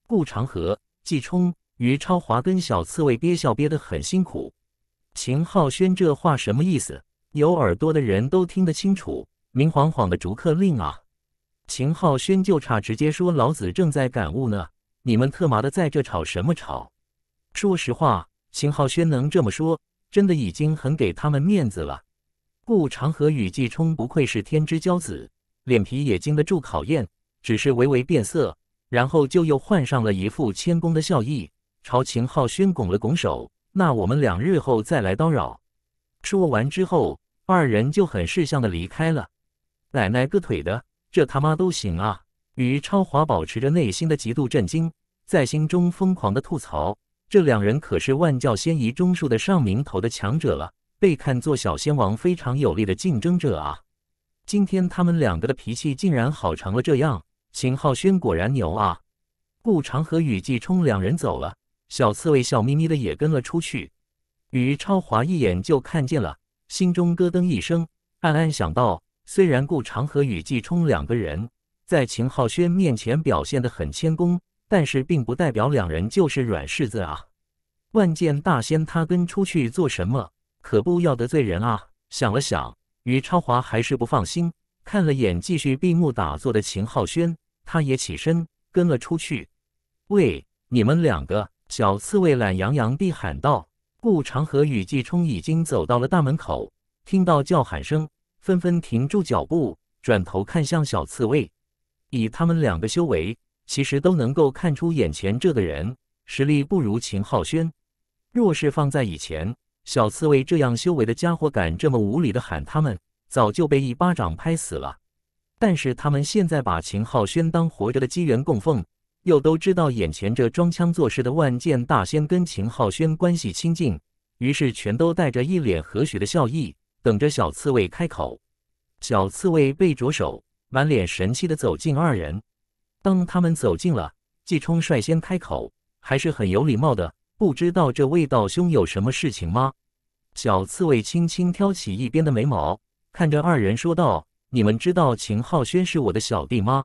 顾长河、季冲、于超华跟小刺猬憋笑憋得很辛苦。秦浩轩这话什么意思？有耳朵的人都听得清楚，明晃晃的逐客令啊！秦浩轩就差直接说：“老子正在感悟呢，你们特麻的在这吵什么吵？”说实话，秦浩轩能这么说，真的已经很给他们面子了。顾长河与季冲不愧是天之骄子，脸皮也经得住考验，只是微微变色，然后就又换上了一副谦恭的笑意，朝秦浩轩拱了拱手。那我们两日后再来叨扰。说完之后，二人就很识相的离开了。奶奶个腿的，这他妈都行啊！于超华保持着内心的极度震惊，在心中疯狂的吐槽：这两人可是万教仙仪中数的上名头的强者了，被看作小仙王非常有力的竞争者啊！今天他们两个的脾气竟然好成了这样，秦浩轩果然牛啊！顾长和雨季冲两人走了。小刺猬笑眯眯的也跟了出去，于超华一眼就看见了，心中咯噔一声，暗暗想到：虽然顾长和与季冲两个人在秦浩轩面前表现的很谦恭，但是并不代表两人就是软柿子啊！万剑大仙他跟出去做什么？可不要得罪人啊！想了想，于超华还是不放心，看了眼继续闭目打坐的秦浩轩，他也起身跟了出去。喂，你们两个！小刺猬懒洋洋地喊道：“顾长河、与季冲已经走到了大门口，听到叫喊声，纷纷停住脚步，转头看向小刺猬。以他们两个修为，其实都能够看出眼前这个人实力不如秦浩轩。若是放在以前，小刺猬这样修为的家伙敢这么无理的喊他们，早就被一巴掌拍死了。但是他们现在把秦浩轩当活着的机缘供奉。”又都知道眼前这装腔作势的万剑大仙跟秦浩轩关系亲近，于是全都带着一脸和煦的笑意，等着小刺猬开口。小刺猬背着手，满脸神气的走近二人。当他们走近了，季冲率先开口，还是很有礼貌的，不知道这味道兄有什么事情吗？小刺猬轻轻挑起一边的眉毛，看着二人说道：“你们知道秦浩轩是我的小弟吗？”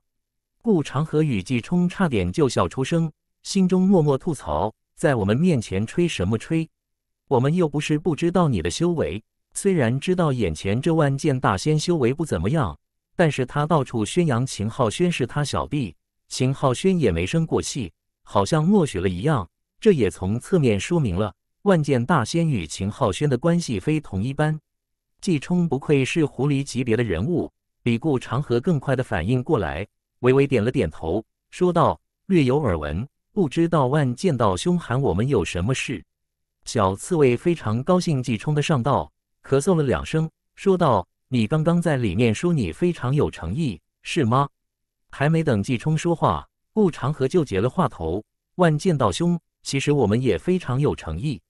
顾长河与季冲差点就笑出声，心中默默吐槽：“在我们面前吹什么吹？我们又不是不知道你的修为。虽然知道眼前这万剑大仙修为不怎么样，但是他到处宣扬秦浩轩是他小弟，秦浩轩也没生过气，好像默许了一样。这也从侧面说明了万剑大仙与秦浩轩的关系非同一般。”季冲不愧是狐狸级别的人物，比顾长河更快的反应过来。微微点了点头，说道：“略有耳闻，不知道万剑道兄喊我们有什么事。”小刺猬非常高兴，季冲的上道，咳嗽了两声，说道：“你刚刚在里面说你非常有诚意，是吗？”还没等季冲说话，顾长河就截了话头：“万剑道兄，其实我们也非常有诚意。”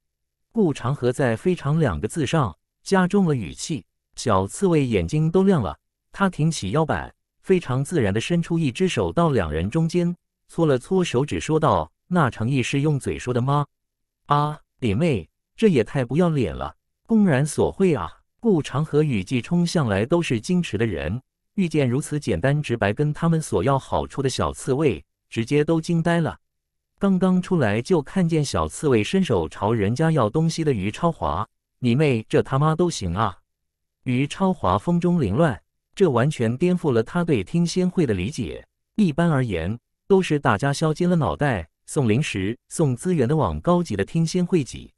顾长河在“非常”两个字上加重了语气，小刺猬眼睛都亮了，他挺起腰板。非常自然地伸出一只手到两人中间，搓了搓手指，说道：“那诚意是用嘴说的吗？”啊，李妹，这也太不要脸了，公然索贿啊！顾长和于季冲向来都是矜持的人，遇见如此简单直白跟他们索要好处的小刺猬，直接都惊呆了。刚刚出来就看见小刺猬伸手朝人家要东西的于超华，你妹，这他妈都行啊！于超华风中凌乱。这完全颠覆了他对听仙会的理解。一般而言，都是大家削尖了脑袋送零食、送资源的往高级的听仙会挤。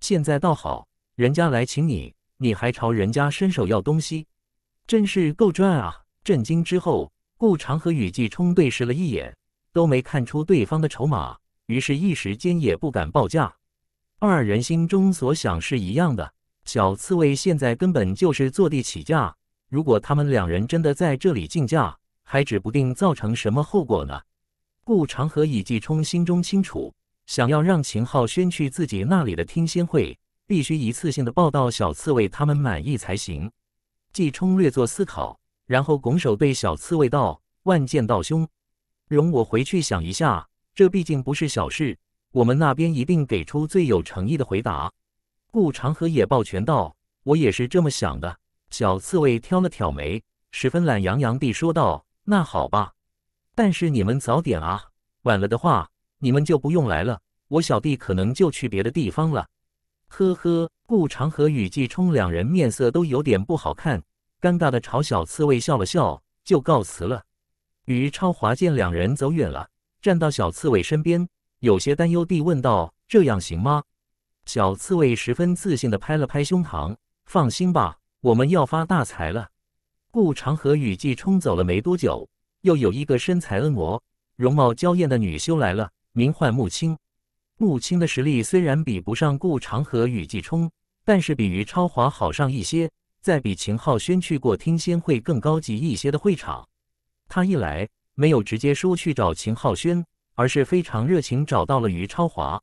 现在倒好，人家来请你，你还朝人家伸手要东西，真是够赚啊！震惊之后，顾长和雨季冲对视了一眼，都没看出对方的筹码，于是一时间也不敢报价。二人心中所想是一样的：小刺猬现在根本就是坐地起价。如果他们两人真的在这里竞价，还指不定造成什么后果呢？顾长河以季冲心中清楚，想要让秦昊轩去自己那里的听仙会，必须一次性的报到小刺猬他们满意才行。季冲略作思考，然后拱手对小刺猬道：“万剑道兄，容我回去想一下。这毕竟不是小事，我们那边一定给出最有诚意的回答。”顾长河也抱拳道：“我也是这么想的。”小刺猬挑了挑眉，十分懒洋洋地说道：“那好吧，但是你们早点啊，晚了的话，你们就不用来了。我小弟可能就去别的地方了。”呵呵，顾长和雨季冲两人面色都有点不好看，尴尬地朝小刺猬笑了笑，就告辞了。于超华见两人走远了，站到小刺猬身边，有些担忧地问道：“这样行吗？”小刺猬十分自信地拍了拍胸膛：“放心吧。”我们要发大财了！顾长河雨季冲走了没多久，又有一个身材婀娜、容貌娇艳的女修来了，名唤穆青。穆青的实力虽然比不上顾长河雨季冲，但是比于超华好上一些。再比秦昊轩去过听仙会更高级一些的会场，他一来没有直接说去找秦昊轩，而是非常热情找到了于超华。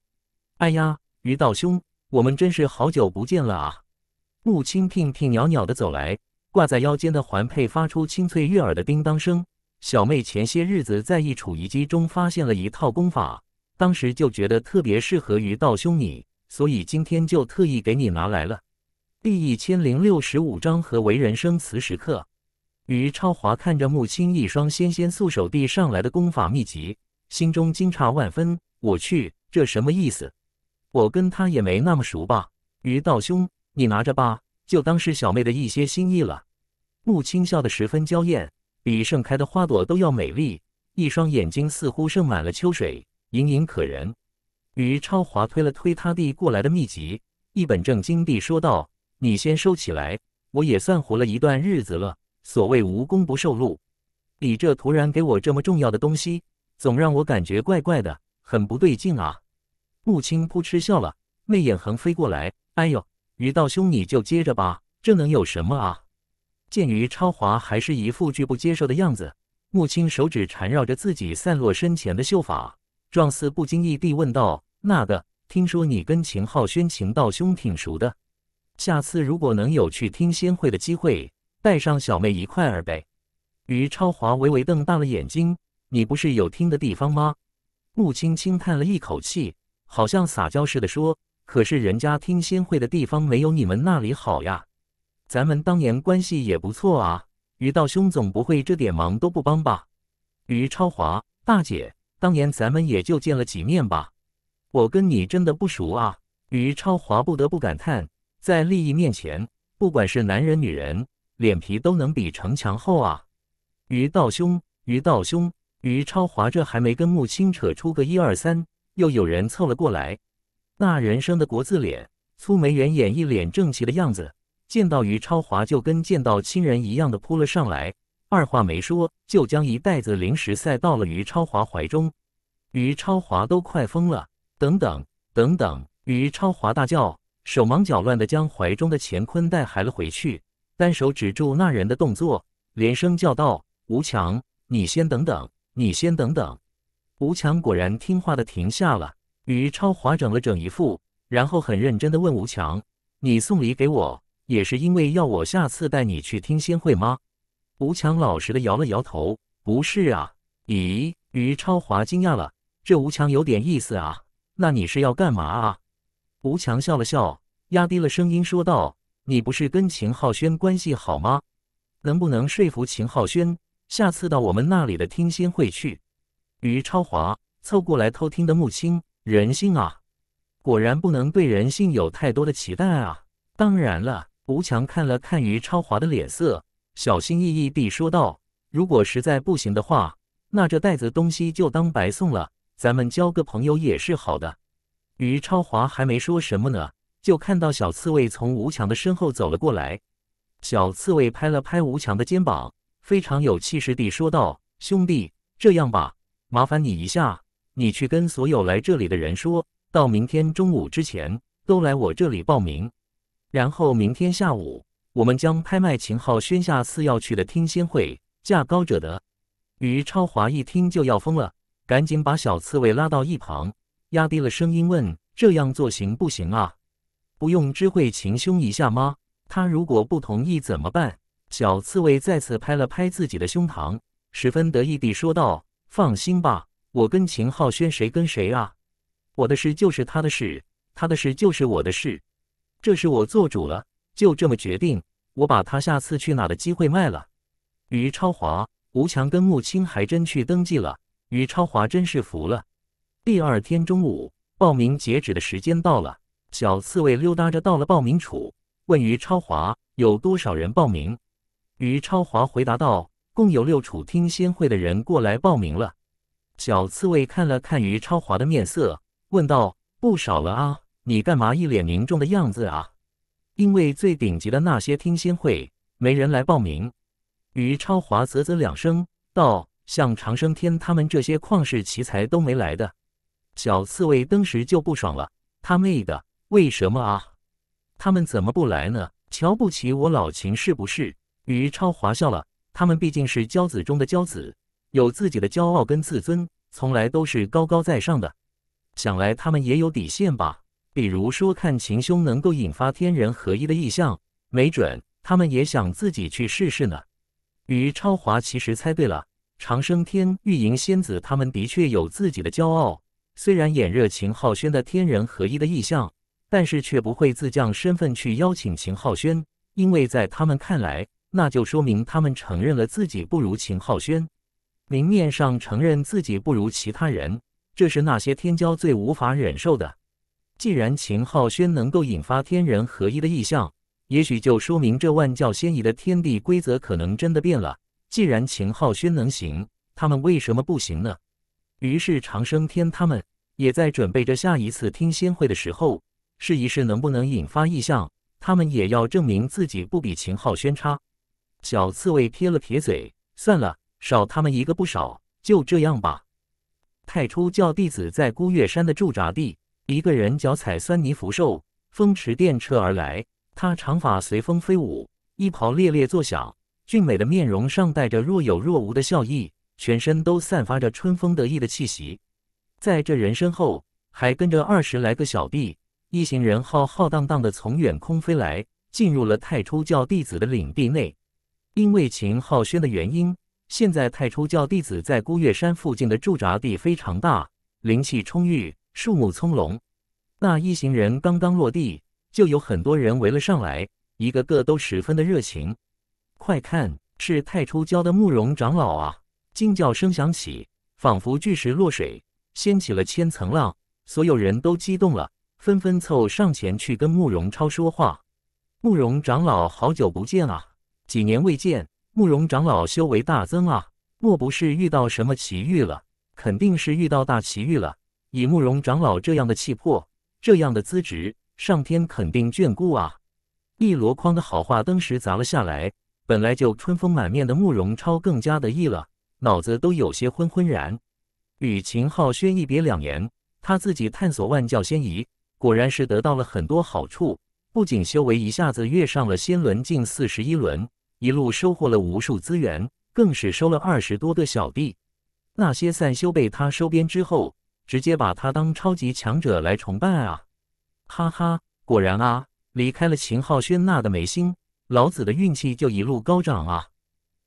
哎呀，于道兄，我们真是好久不见了啊！穆青娉娉袅袅地走来，挂在腰间的环佩发出清脆悦耳的叮当声。小妹前些日子在一处遗迹中发现了一套功法，当时就觉得特别适合于道兄你，所以今天就特意给你拿来了。第一千零六十五章和为人生词时刻。于超华看着穆青一双纤纤素手递上来的功法秘籍，心中惊诧万分。我去，这什么意思？我跟他也没那么熟吧？于道兄。你拿着吧，就当是小妹的一些心意了。穆青笑得十分娇艳，比盛开的花朵都要美丽，一双眼睛似乎盛满了秋水，盈盈可人。于超华推了推他递过来的秘籍，一本正经地说道：“你先收起来，我也算活了一段日子了。所谓无功不受禄，你这突然给我这么重要的东西，总让我感觉怪怪的，很不对劲啊。”穆青扑哧笑了，媚眼横飞过来：“哎呦！”于道兄，你就接着吧，这能有什么啊？见于超华还是一副拒不接受的样子，木青手指缠绕着自己散落身前的秀发，状似不经意地问道：“那个，听说你跟秦浩轩秦道兄挺熟的，下次如果能有去听仙会的机会，带上小妹一块儿呗。”于超华微微瞪大了眼睛：“你不是有听的地方吗？”木青轻叹了一口气，好像撒娇似的说。可是人家听仙会的地方没有你们那里好呀，咱们当年关系也不错啊，于道兄总不会这点忙都不帮吧？于超华大姐，当年咱们也就见了几面吧，我跟你真的不熟啊。于超华不得不感叹，在利益面前，不管是男人女人，脸皮都能比城墙厚啊。于道兄，于道兄，于超华这还没跟穆青扯出个一二三，又有人凑了过来。那人生的国字脸，粗眉圆眼，一脸正气的样子，见到于超华就跟见到亲人一样的扑了上来，二话没说就将一袋子零食塞到了于超华怀中。于超华都快疯了！等等，等等！于超华大叫，手忙脚乱的将怀中的乾坤袋还了回去，单手止住那人的动作，连声叫道：“吴强，你先等等，你先等等。”吴强果然听话的停下了。于超华整了整一副，然后很认真的问吴强：“你送礼给我，也是因为要我下次带你去听仙会吗？”吴强老实的摇了摇头：“不是啊。”咦，于超华惊讶了，这吴强有点意思啊。那你是要干嘛啊？吴强笑了笑，压低了声音说道：“你不是跟秦浩轩关系好吗？能不能说服秦浩轩下次到我们那里的听仙会去？”于超华凑过来偷听的木青。人性啊，果然不能对人性有太多的期待啊！当然了，吴强看了看于超华的脸色，小心翼翼地说道：“如果实在不行的话，那这袋子东西就当白送了，咱们交个朋友也是好的。”于超华还没说什么呢，就看到小刺猬从吴强的身后走了过来。小刺猬拍了拍吴强的肩膀，非常有气势地说道：“兄弟，这样吧，麻烦你一下。”你去跟所有来这里的人说，到明天中午之前都来我这里报名。然后明天下午，我们将拍卖秦昊轩下次要去的听仙会，价高者得。于超华一听就要疯了，赶紧把小刺猬拉到一旁，压低了声音问：“这样做行不行啊？不用知会秦兄一下吗？他如果不同意怎么办？”小刺猬再次拍了拍自己的胸膛，十分得意地说道：“放心吧。”我跟秦浩轩谁跟谁啊？我的事就是他的事，他的事就是我的事，这是我做主了，就这么决定。我把他下次去哪的机会卖了。于超华、吴强跟穆青还真去登记了。于超华真是服了。第二天中午，报名截止的时间到了，小刺猬溜达着到了报名处，问于超华有多少人报名。于超华回答道：“共有六处听仙会的人过来报名了。”小刺猬看了看于超华的面色，问道：“不少了啊，你干嘛一脸凝重的样子啊？”“因为最顶级的那些听心会没人来报名。”于超华啧啧两声，道：“像长生天他们这些旷世奇才都没来的。”小刺猬登时就不爽了：“他妹的，为什么啊？他们怎么不来呢？瞧不起我老秦是不是？”于超华笑了：“他们毕竟是骄子中的骄子。”有自己的骄傲跟自尊，从来都是高高在上的。想来他们也有底线吧？比如说看秦兄能够引发天人合一的意象，没准他们也想自己去试试呢。于超华其实猜对了，长生天、玉莹仙子他们的确有自己的骄傲。虽然演热秦浩轩的天人合一的意象，但是却不会自降身份去邀请秦浩轩，因为在他们看来，那就说明他们承认了自己不如秦浩轩。明面上承认自己不如其他人，这是那些天骄最无法忍受的。既然秦浩轩能够引发天人合一的意象，也许就说明这万教仙仪的天地规则可能真的变了。既然秦浩轩能行，他们为什么不行呢？于是长生天他们也在准备着下一次听仙会的时候，试一试能不能引发异象。他们也要证明自己不比秦浩轩差。小刺猬撇了撇嘴，算了。少他们一个不少，就这样吧。太初教弟子在孤月山的驻扎地，一个人脚踩酸泥扶咒，风驰电掣而来。他长发随风飞舞，衣袍猎猎作响，俊美的面容上带着若有若无的笑意，全身都散发着春风得意的气息。在这人身后，还跟着二十来个小弟，一行人浩浩荡荡的从远空飞来，进入了太初教弟子的领地内。因为秦浩轩的原因。现在太初教弟子在孤月山附近的驻扎地非常大，灵气充裕，树木葱茏。那一行人刚刚落地，就有很多人围了上来，一个个都十分的热情。快看，是太初教的慕容长老啊！惊叫声响起，仿佛巨石落水，掀起了千层浪。所有人都激动了，纷纷凑上前去跟慕容超说话。慕容长老，好久不见啊！几年未见。慕容长老修为大增啊！莫不是遇到什么奇遇了？肯定是遇到大奇遇了。以慕容长老这样的气魄，这样的资质，上天肯定眷顾啊！一箩筐的好话登时砸了下来。本来就春风满面的慕容超更加得意了，脑子都有些昏昏然。与秦浩轩一别两年，他自己探索万教仙仪，果然是得到了很多好处，不仅修为一下子跃上了仙轮近四十一轮。一路收获了无数资源，更是收了二十多个小弟。那些散修被他收编之后，直接把他当超级强者来崇拜啊！哈哈，果然啊，离开了秦浩轩那的眉心，老子的运气就一路高涨啊！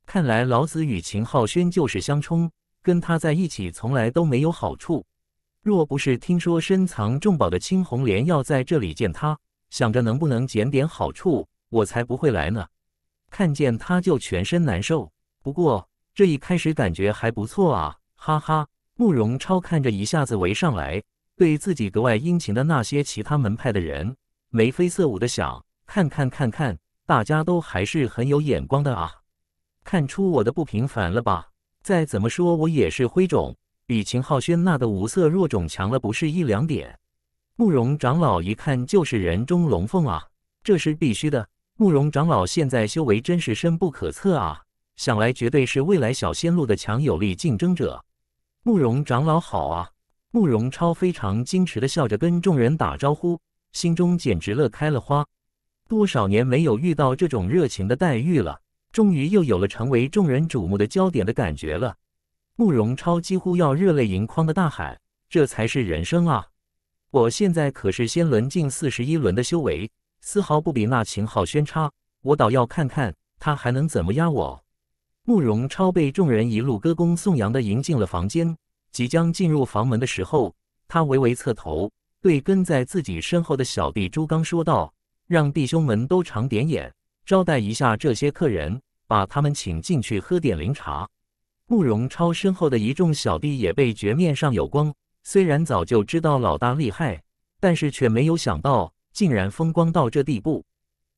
看来老子与秦浩轩就是相冲，跟他在一起从来都没有好处。若不是听说深藏重宝的青红莲要在这里见他，想着能不能捡点好处，我才不会来呢。看见他就全身难受，不过这一开始感觉还不错啊，哈哈！慕容超看着一下子围上来，对自己格外殷勤的那些其他门派的人，眉飞色舞的想：看看看看，大家都还是很有眼光的啊！看出我的不平凡了吧？再怎么说，我也是灰种，比秦浩轩那的五色弱种强了不是一两点。慕容长老一看就是人中龙凤啊，这是必须的。慕容长老现在修为真是深不可测啊！想来绝对是未来小仙路的强有力竞争者。慕容长老好啊！慕容超非常矜持地笑着跟众人打招呼，心中简直乐开了花。多少年没有遇到这种热情的待遇了，终于又有了成为众人瞩目的焦点的感觉了。慕容超几乎要热泪盈眶地大喊：“这才是人生啊！我现在可是仙轮境四十一轮的修为！”丝毫不比那秦昊轩差，我倒要看看他还能怎么压我。慕容超被众人一路歌功颂扬的迎进了房间，即将进入房门的时候，他微微侧头，对跟在自己身后的小弟朱刚说道：“让弟兄们都长点眼，招待一下这些客人，把他们请进去喝点灵茶。”慕容超身后的一众小弟也被绝面上有光，虽然早就知道老大厉害，但是却没有想到。竟然风光到这地步，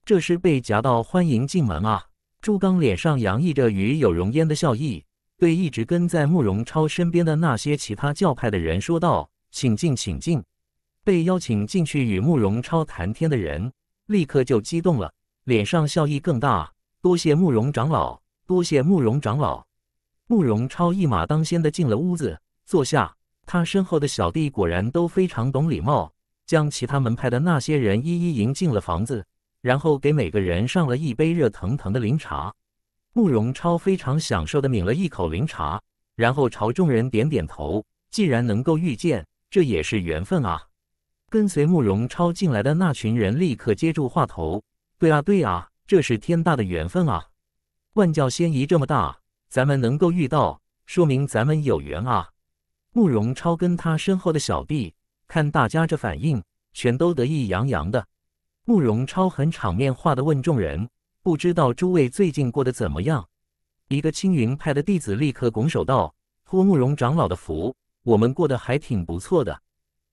这是被夹到欢迎进门啊！朱刚脸上洋溢着与有荣焉的笑意，对一直跟在慕容超身边的那些其他教派的人说道：“请进，请进。”被邀请进去与慕容超谈天的人立刻就激动了，脸上笑意更大。多谢慕容长老，多谢慕容长老。慕容超一马当先的进了屋子，坐下。他身后的小弟果然都非常懂礼貌。将其他门派的那些人一一迎进了房子，然后给每个人上了一杯热腾腾的灵茶。慕容超非常享受地抿了一口灵茶，然后朝众人点点头：“既然能够遇见，这也是缘分啊！”跟随慕容超进来的那群人立刻接住话头：“对啊，对啊，这是天大的缘分啊！万教仙仪这么大，咱们能够遇到，说明咱们有缘啊！”慕容超跟他身后的小弟看大家这反应，全都得意洋洋的。慕容超很场面化的问众人：“不知道诸位最近过得怎么样？”一个青云派的弟子立刻拱手道：“托慕容长老的福，我们过得还挺不错的。”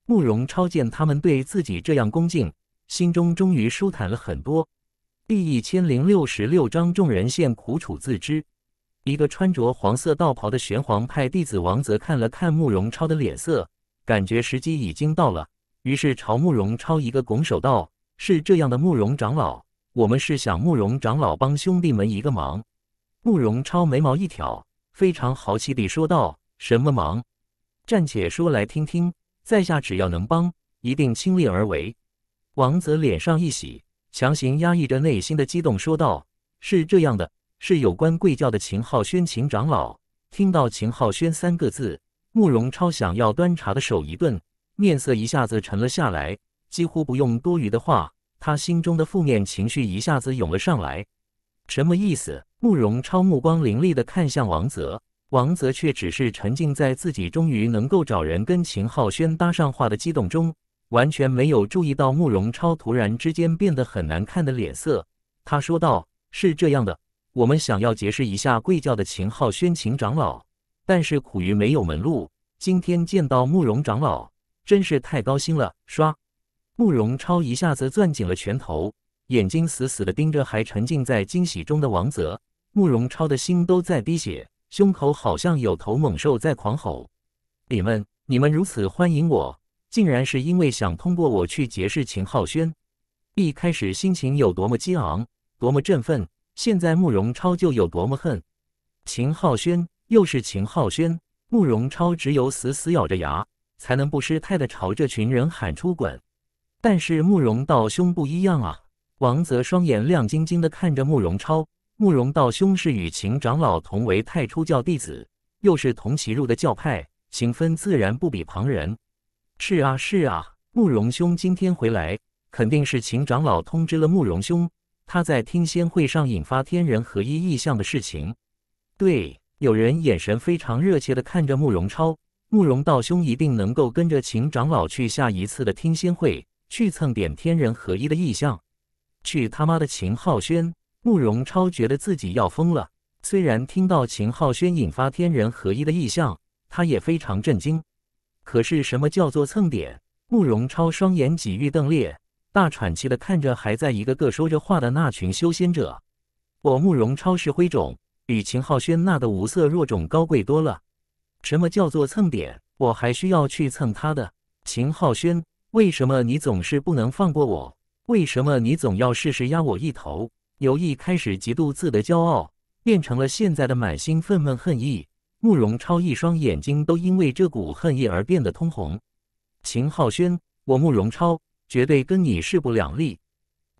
慕容超见他们对自己这样恭敬，心中终于舒坦了很多。第一千零六十六章众人现苦楚自知。一个穿着黄色道袍的玄黄派弟子王泽看了看慕容超的脸色。感觉时机已经到了，于是朝慕容超一个拱手道：“是这样的，慕容长老，我们是想慕容长老帮兄弟们一个忙。”慕容超眉毛一挑，非常豪气地说道：“什么忙？暂且说来听听，在下只要能帮，一定倾力而为。”王泽脸上一喜，强行压抑着内心的激动说道：“是这样的，是有关贵教的秦浩轩秦长老。”听到“秦浩轩”三个字。慕容超想要端茶的手一顿，面色一下子沉了下来。几乎不用多余的话，他心中的负面情绪一下子涌了上来。什么意思？慕容超目光凌厉地看向王泽，王泽却只是沉浸在自己终于能够找人跟秦浩轩搭上话的激动中，完全没有注意到慕容超突然之间变得很难看的脸色。他说道：“是这样的，我们想要结识一下贵教的秦浩轩秦长老。”但是苦于没有门路，今天见到慕容长老，真是太高兴了！刷，慕容超一下子攥紧了拳头，眼睛死死的盯着还沉浸在惊喜中的王泽。慕容超的心都在滴血，胸口好像有头猛兽在狂吼。你们，你们如此欢迎我，竟然是因为想通过我去结识秦浩轩。一开始心情有多么激昂，多么振奋，现在慕容超就有多么恨秦浩轩。又是秦浩轩，慕容超只有死死咬着牙，才能不失态的朝这群人喊出“滚”。但是慕容道兄不一样啊！王泽双眼亮晶晶的看着慕容超，慕容道兄是与秦长老同为太初教弟子，又是同其入的教派，情分自然不比旁人。是啊，是啊，慕容兄今天回来，肯定是秦长老通知了慕容兄，他在听仙会上引发天人合一异象的事情。对。有人眼神非常热切地看着慕容超，慕容道兄一定能够跟着秦长老去下一次的听仙会，去蹭点天人合一的意象。去他妈的秦浩轩！慕容超觉得自己要疯了。虽然听到秦浩轩引发天人合一的意象，他也非常震惊。可是什么叫做蹭点？慕容超双眼几欲瞪裂，大喘气地看着还在一个个说着话的那群修仙者。我慕容超是灰种。比秦浩轩那的五色弱种高贵多了。什么叫做蹭点？我还需要去蹭他的？秦浩轩，为什么你总是不能放过我？为什么你总要事事压我一头？由一开始极度自得骄傲，变成了现在的满心愤懑恨意。慕容超一双眼睛都因为这股恨意而变得通红。秦浩轩，我慕容超绝对跟你势不两立。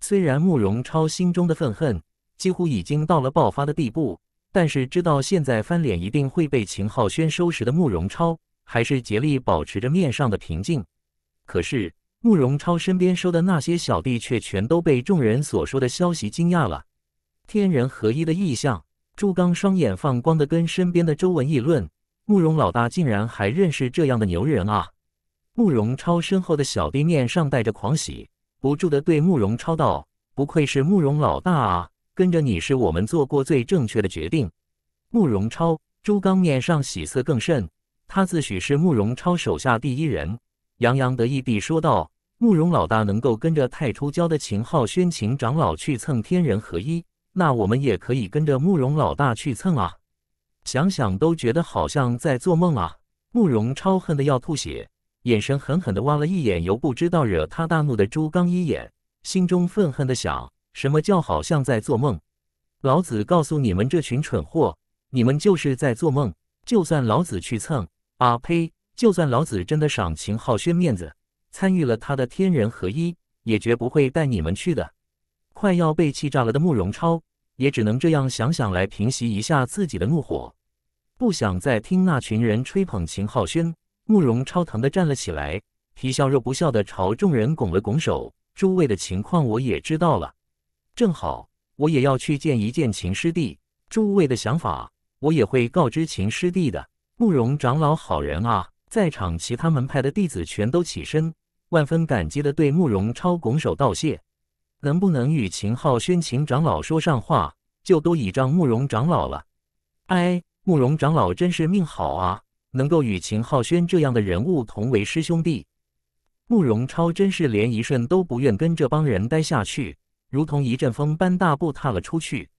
虽然慕容超心中的愤恨几乎已经到了爆发的地步。但是知道现在翻脸一定会被秦浩轩收拾的慕容超，还是竭力保持着面上的平静。可是慕容超身边收的那些小弟，却全都被众人所说的消息惊讶了。天人合一的异象，朱刚双眼放光的跟身边的周文议论：“慕容老大竟然还认识这样的牛人啊！”慕容超身后的小弟面上带着狂喜，不住的对慕容超道：“不愧是慕容老大啊！”跟着你是我们做过最正确的决定，慕容超、朱刚面上喜色更甚。他自诩是慕容超手下第一人，洋洋得意地说道：“慕容老大能够跟着太初教的秦昊、宣秦长老去蹭天人合一，那我们也可以跟着慕容老大去蹭啊！”想想都觉得好像在做梦啊！慕容超恨得要吐血，眼神狠狠地挖了一眼由不知道惹他大怒的朱刚一眼，心中愤恨地想。什么叫好像在做梦？老子告诉你们这群蠢货，你们就是在做梦！就算老子去蹭啊呸！就算老子真的赏秦浩轩面子，参与了他的天人合一，也绝不会带你们去的。快要被气炸了的慕容超，也只能这样想想来平息一下自己的怒火，不想再听那群人吹捧秦浩轩。慕容超疼的站了起来，皮笑肉不笑的朝众人拱了拱手：“诸位的情况我也知道了。”正好我也要去见一见秦师弟，诸位的想法我也会告知秦师弟的。慕容长老好人啊！在场其他门派的弟子全都起身，万分感激的对慕容超拱手道谢。能不能与秦浩轩秦长老说上话，就都倚仗慕容长老了。哎，慕容长老真是命好啊，能够与秦浩轩这样的人物同为师兄弟。慕容超真是连一瞬都不愿跟这帮人待下去。如同一阵风般大步踏了出去。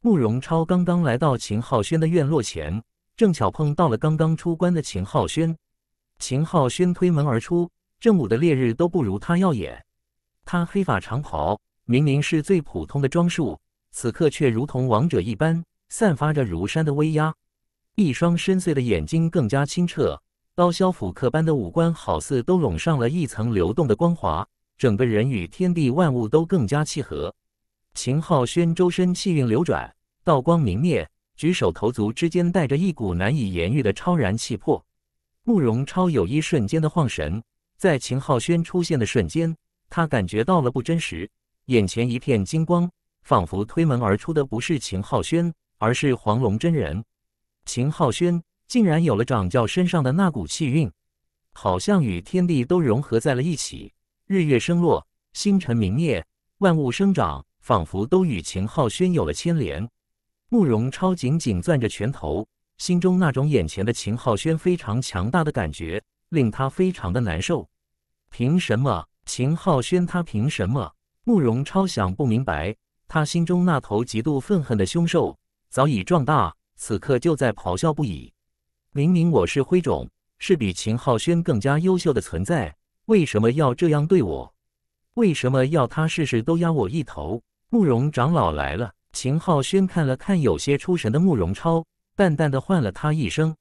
慕容超刚刚来到秦浩轩的院落前，正巧碰到了刚刚出关的秦浩轩。秦浩轩推门而出，正午的烈日都不如他耀眼。他黑发长袍，明明是最普通的装束，此刻却如同王者一般，散发着如山的威压。一双深邃的眼睛更加清澈，刀削斧刻般的五官好似都笼上了一层流动的光华。整个人与天地万物都更加契合。秦浩轩周身气运流转，道光明灭，举手投足之间带着一股难以言喻的超然气魄。慕容超有一瞬间的晃神，在秦浩轩出现的瞬间，他感觉到了不真实，眼前一片金光，仿佛推门而出的不是秦浩轩，而是黄龙真人。秦浩轩竟然有了掌教身上的那股气运，好像与天地都融合在了一起。日月升落，星辰明灭，万物生长，仿佛都与秦浩轩有了牵连。慕容超紧紧攥着拳头，心中那种眼前的秦浩轩非常强大的感觉，令他非常的难受。凭什么？秦浩轩，他凭什么？慕容超想不明白。他心中那头极度愤恨的凶兽早已壮大，此刻就在咆哮不已。明明我是灰种，是比秦浩轩更加优秀的存在。为什么要这样对我？为什么要他事事都压我一头？慕容长老来了。秦浩轩看了看有些出神的慕容超，淡淡的唤了他一声。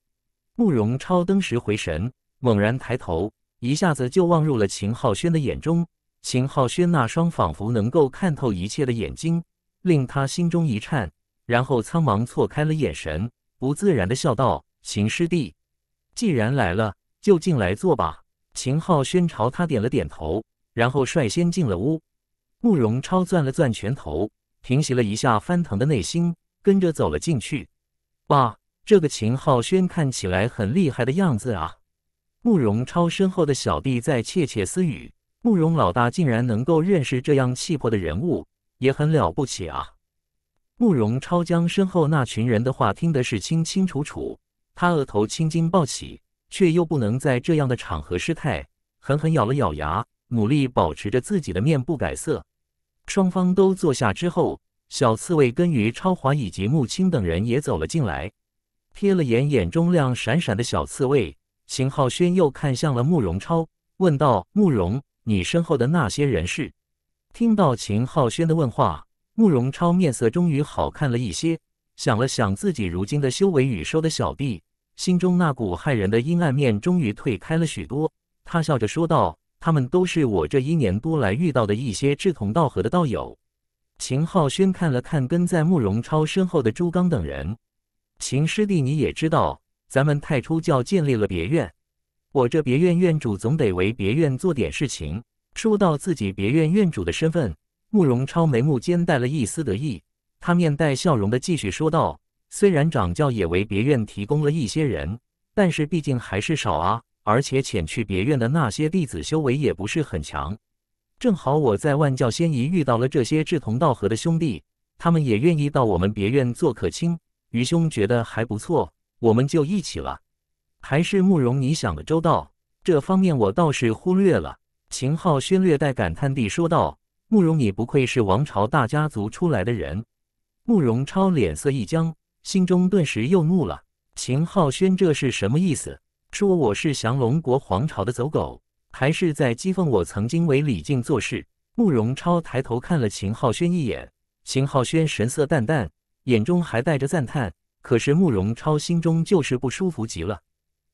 慕容超登时回神，猛然抬头，一下子就望入了秦浩轩的眼中。秦浩轩那双仿佛能够看透一切的眼睛，令他心中一颤。然后苍茫错开了眼神，不自然的笑道：“秦师弟，既然来了，就进来坐吧。”秦浩轩朝他点了点头，然后率先进了屋。慕容超攥了攥拳头，平息了一下翻腾的内心，跟着走了进去。哇，这个秦浩轩看起来很厉害的样子啊！慕容超身后的小弟在窃窃私语：“慕容老大竟然能够认识这样气魄的人物，也很了不起啊！”慕容超将身后那群人的话听得是清清楚楚，他额头青筋暴起。却又不能在这样的场合失态，狠狠咬了咬牙，努力保持着自己的面不改色。双方都坐下之后，小刺猬跟于超华以及穆青等人也走了进来，瞥了眼眼中亮闪闪的小刺猬，秦浩轩又看向了慕容超，问道：“慕容，你身后的那些人是？”听到秦浩轩的问话，慕容超面色终于好看了一些，想了想自己如今的修为与收的小弟。心中那股骇人的阴暗面终于退开了许多，他笑着说道：“他们都是我这一年多来遇到的一些志同道合的道友。”秦浩轩看了看跟在慕容超身后的朱刚等人：“秦师弟，你也知道，咱们太初教建立了别院，我这别院院主总得为别院做点事情。”说到自己别院院主的身份，慕容超眉目间带了一丝得意，他面带笑容的继续说道。虽然掌教也为别院提供了一些人，但是毕竟还是少啊。而且遣去别院的那些弟子修为也不是很强。正好我在万教仙仪遇到了这些志同道合的兄弟，他们也愿意到我们别院做客卿。愚兄觉得还不错，我们就一起了。还是慕容你想的周到，这方面我倒是忽略了。”秦昊轩略带感叹地说道。“慕容，你不愧是王朝大家族出来的人。”慕容超脸色一僵。心中顿时又怒了。秦浩轩这是什么意思？说我是降龙国皇朝的走狗，还是在讥讽我曾经为李靖做事？慕容超抬头看了秦浩轩一眼，秦浩轩神色淡淡，眼中还带着赞叹。可是慕容超心中就是不舒服极了。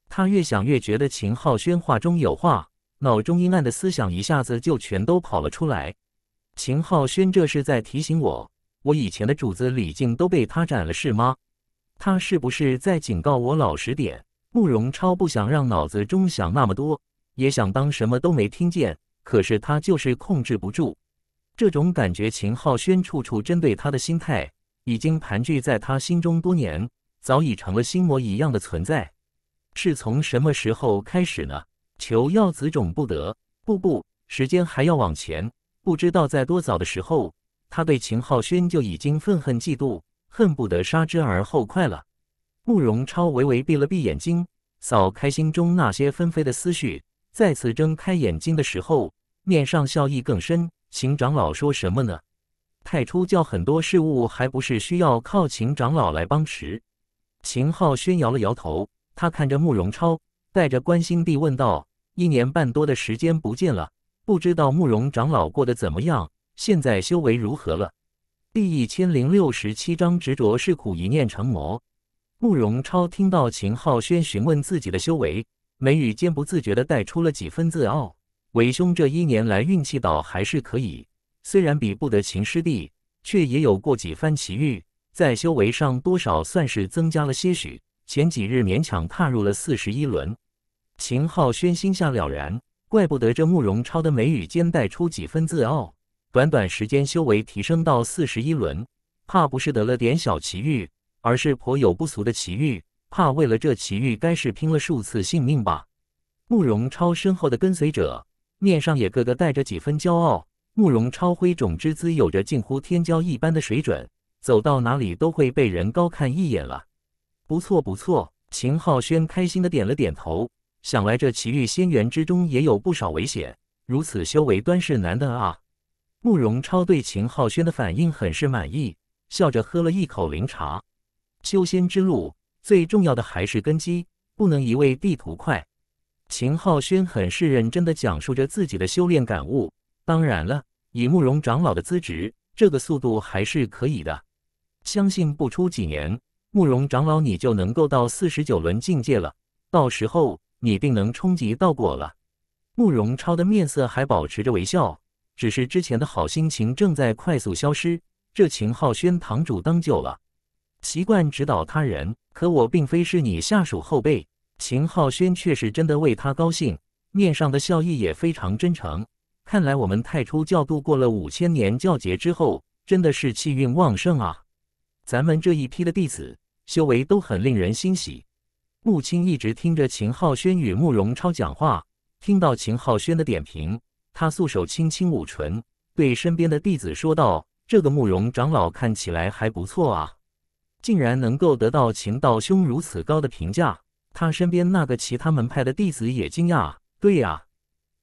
他越想越觉得秦浩轩话中有话，脑中阴暗的思想一下子就全都跑了出来。秦浩轩这是在提醒我。我以前的主子李靖都被他斩了，是吗？他是不是在警告我老实点？慕容超不想让脑子中想那么多，也想当什么都没听见，可是他就是控制不住。这种感觉，秦浩轩处处针对他的心态，已经盘踞在他心中多年，早已成了心魔一样的存在。是从什么时候开始呢？求药子种不得，不不，时间还要往前，不知道在多早的时候。他对秦浩轩就已经愤恨嫉妒，恨不得杀之而后快了。慕容超微微闭了闭眼睛，扫开心中那些纷飞的思绪，再次睁开眼睛的时候，面上笑意更深。秦长老说什么呢？太初教很多事物，还不是需要靠秦长老来帮持？秦浩轩摇了摇头，他看着慕容超，带着关心地问道：“一年半多的时间不见了，不知道慕容长老过得怎么样？”现在修为如何了？第一千零六十七章执着是苦，一念成魔。慕容超听到秦浩轩询问自己的修为，眉宇间不自觉的带出了几分自傲。为兄这一年来运气倒还是可以，虽然比不得秦师弟，却也有过几番奇遇，在修为上多少算是增加了些许。前几日勉强踏入了四十一轮。秦浩轩心下了然，怪不得这慕容超的眉宇间带出几分自傲。短短时间修为提升到四十一轮，怕不是得了点小奇遇，而是颇有不俗的奇遇。怕为了这奇遇，该是拼了数次性命吧？慕容超身后的跟随者面上也个个带着几分骄傲。慕容超挥种之姿有着近乎天骄一般的水准，走到哪里都会被人高看一眼了。不错不错，秦浩轩开心的点了点头。想来这奇遇仙缘之中也有不少危险，如此修为端是难的啊。慕容超对秦浩轩的反应很是满意，笑着喝了一口灵茶。修仙之路最重要的还是根基，不能一味地图快。秦浩轩很是认真地讲述着自己的修炼感悟。当然了，以慕容长老的资质，这个速度还是可以的。相信不出几年，慕容长老你就能够到四十九轮境界了。到时候，你定能冲击道果了。慕容超的面色还保持着微笑。只是之前的好心情正在快速消失，这秦浩轩堂主当救了。习惯指导他人，可我并非是你下属后辈。秦浩轩却是真的为他高兴，面上的笑意也非常真诚。看来我们太初教度过了五千年教劫之后，真的是气运旺盛啊！咱们这一批的弟子，修为都很令人欣喜。穆青一直听着秦浩轩与慕容超讲话，听到秦浩轩的点评。他素手轻轻捂唇，对身边的弟子说道：“这个慕容长老看起来还不错啊，竟然能够得到秦道兄如此高的评价。”他身边那个其他门派的弟子也惊讶：“对呀，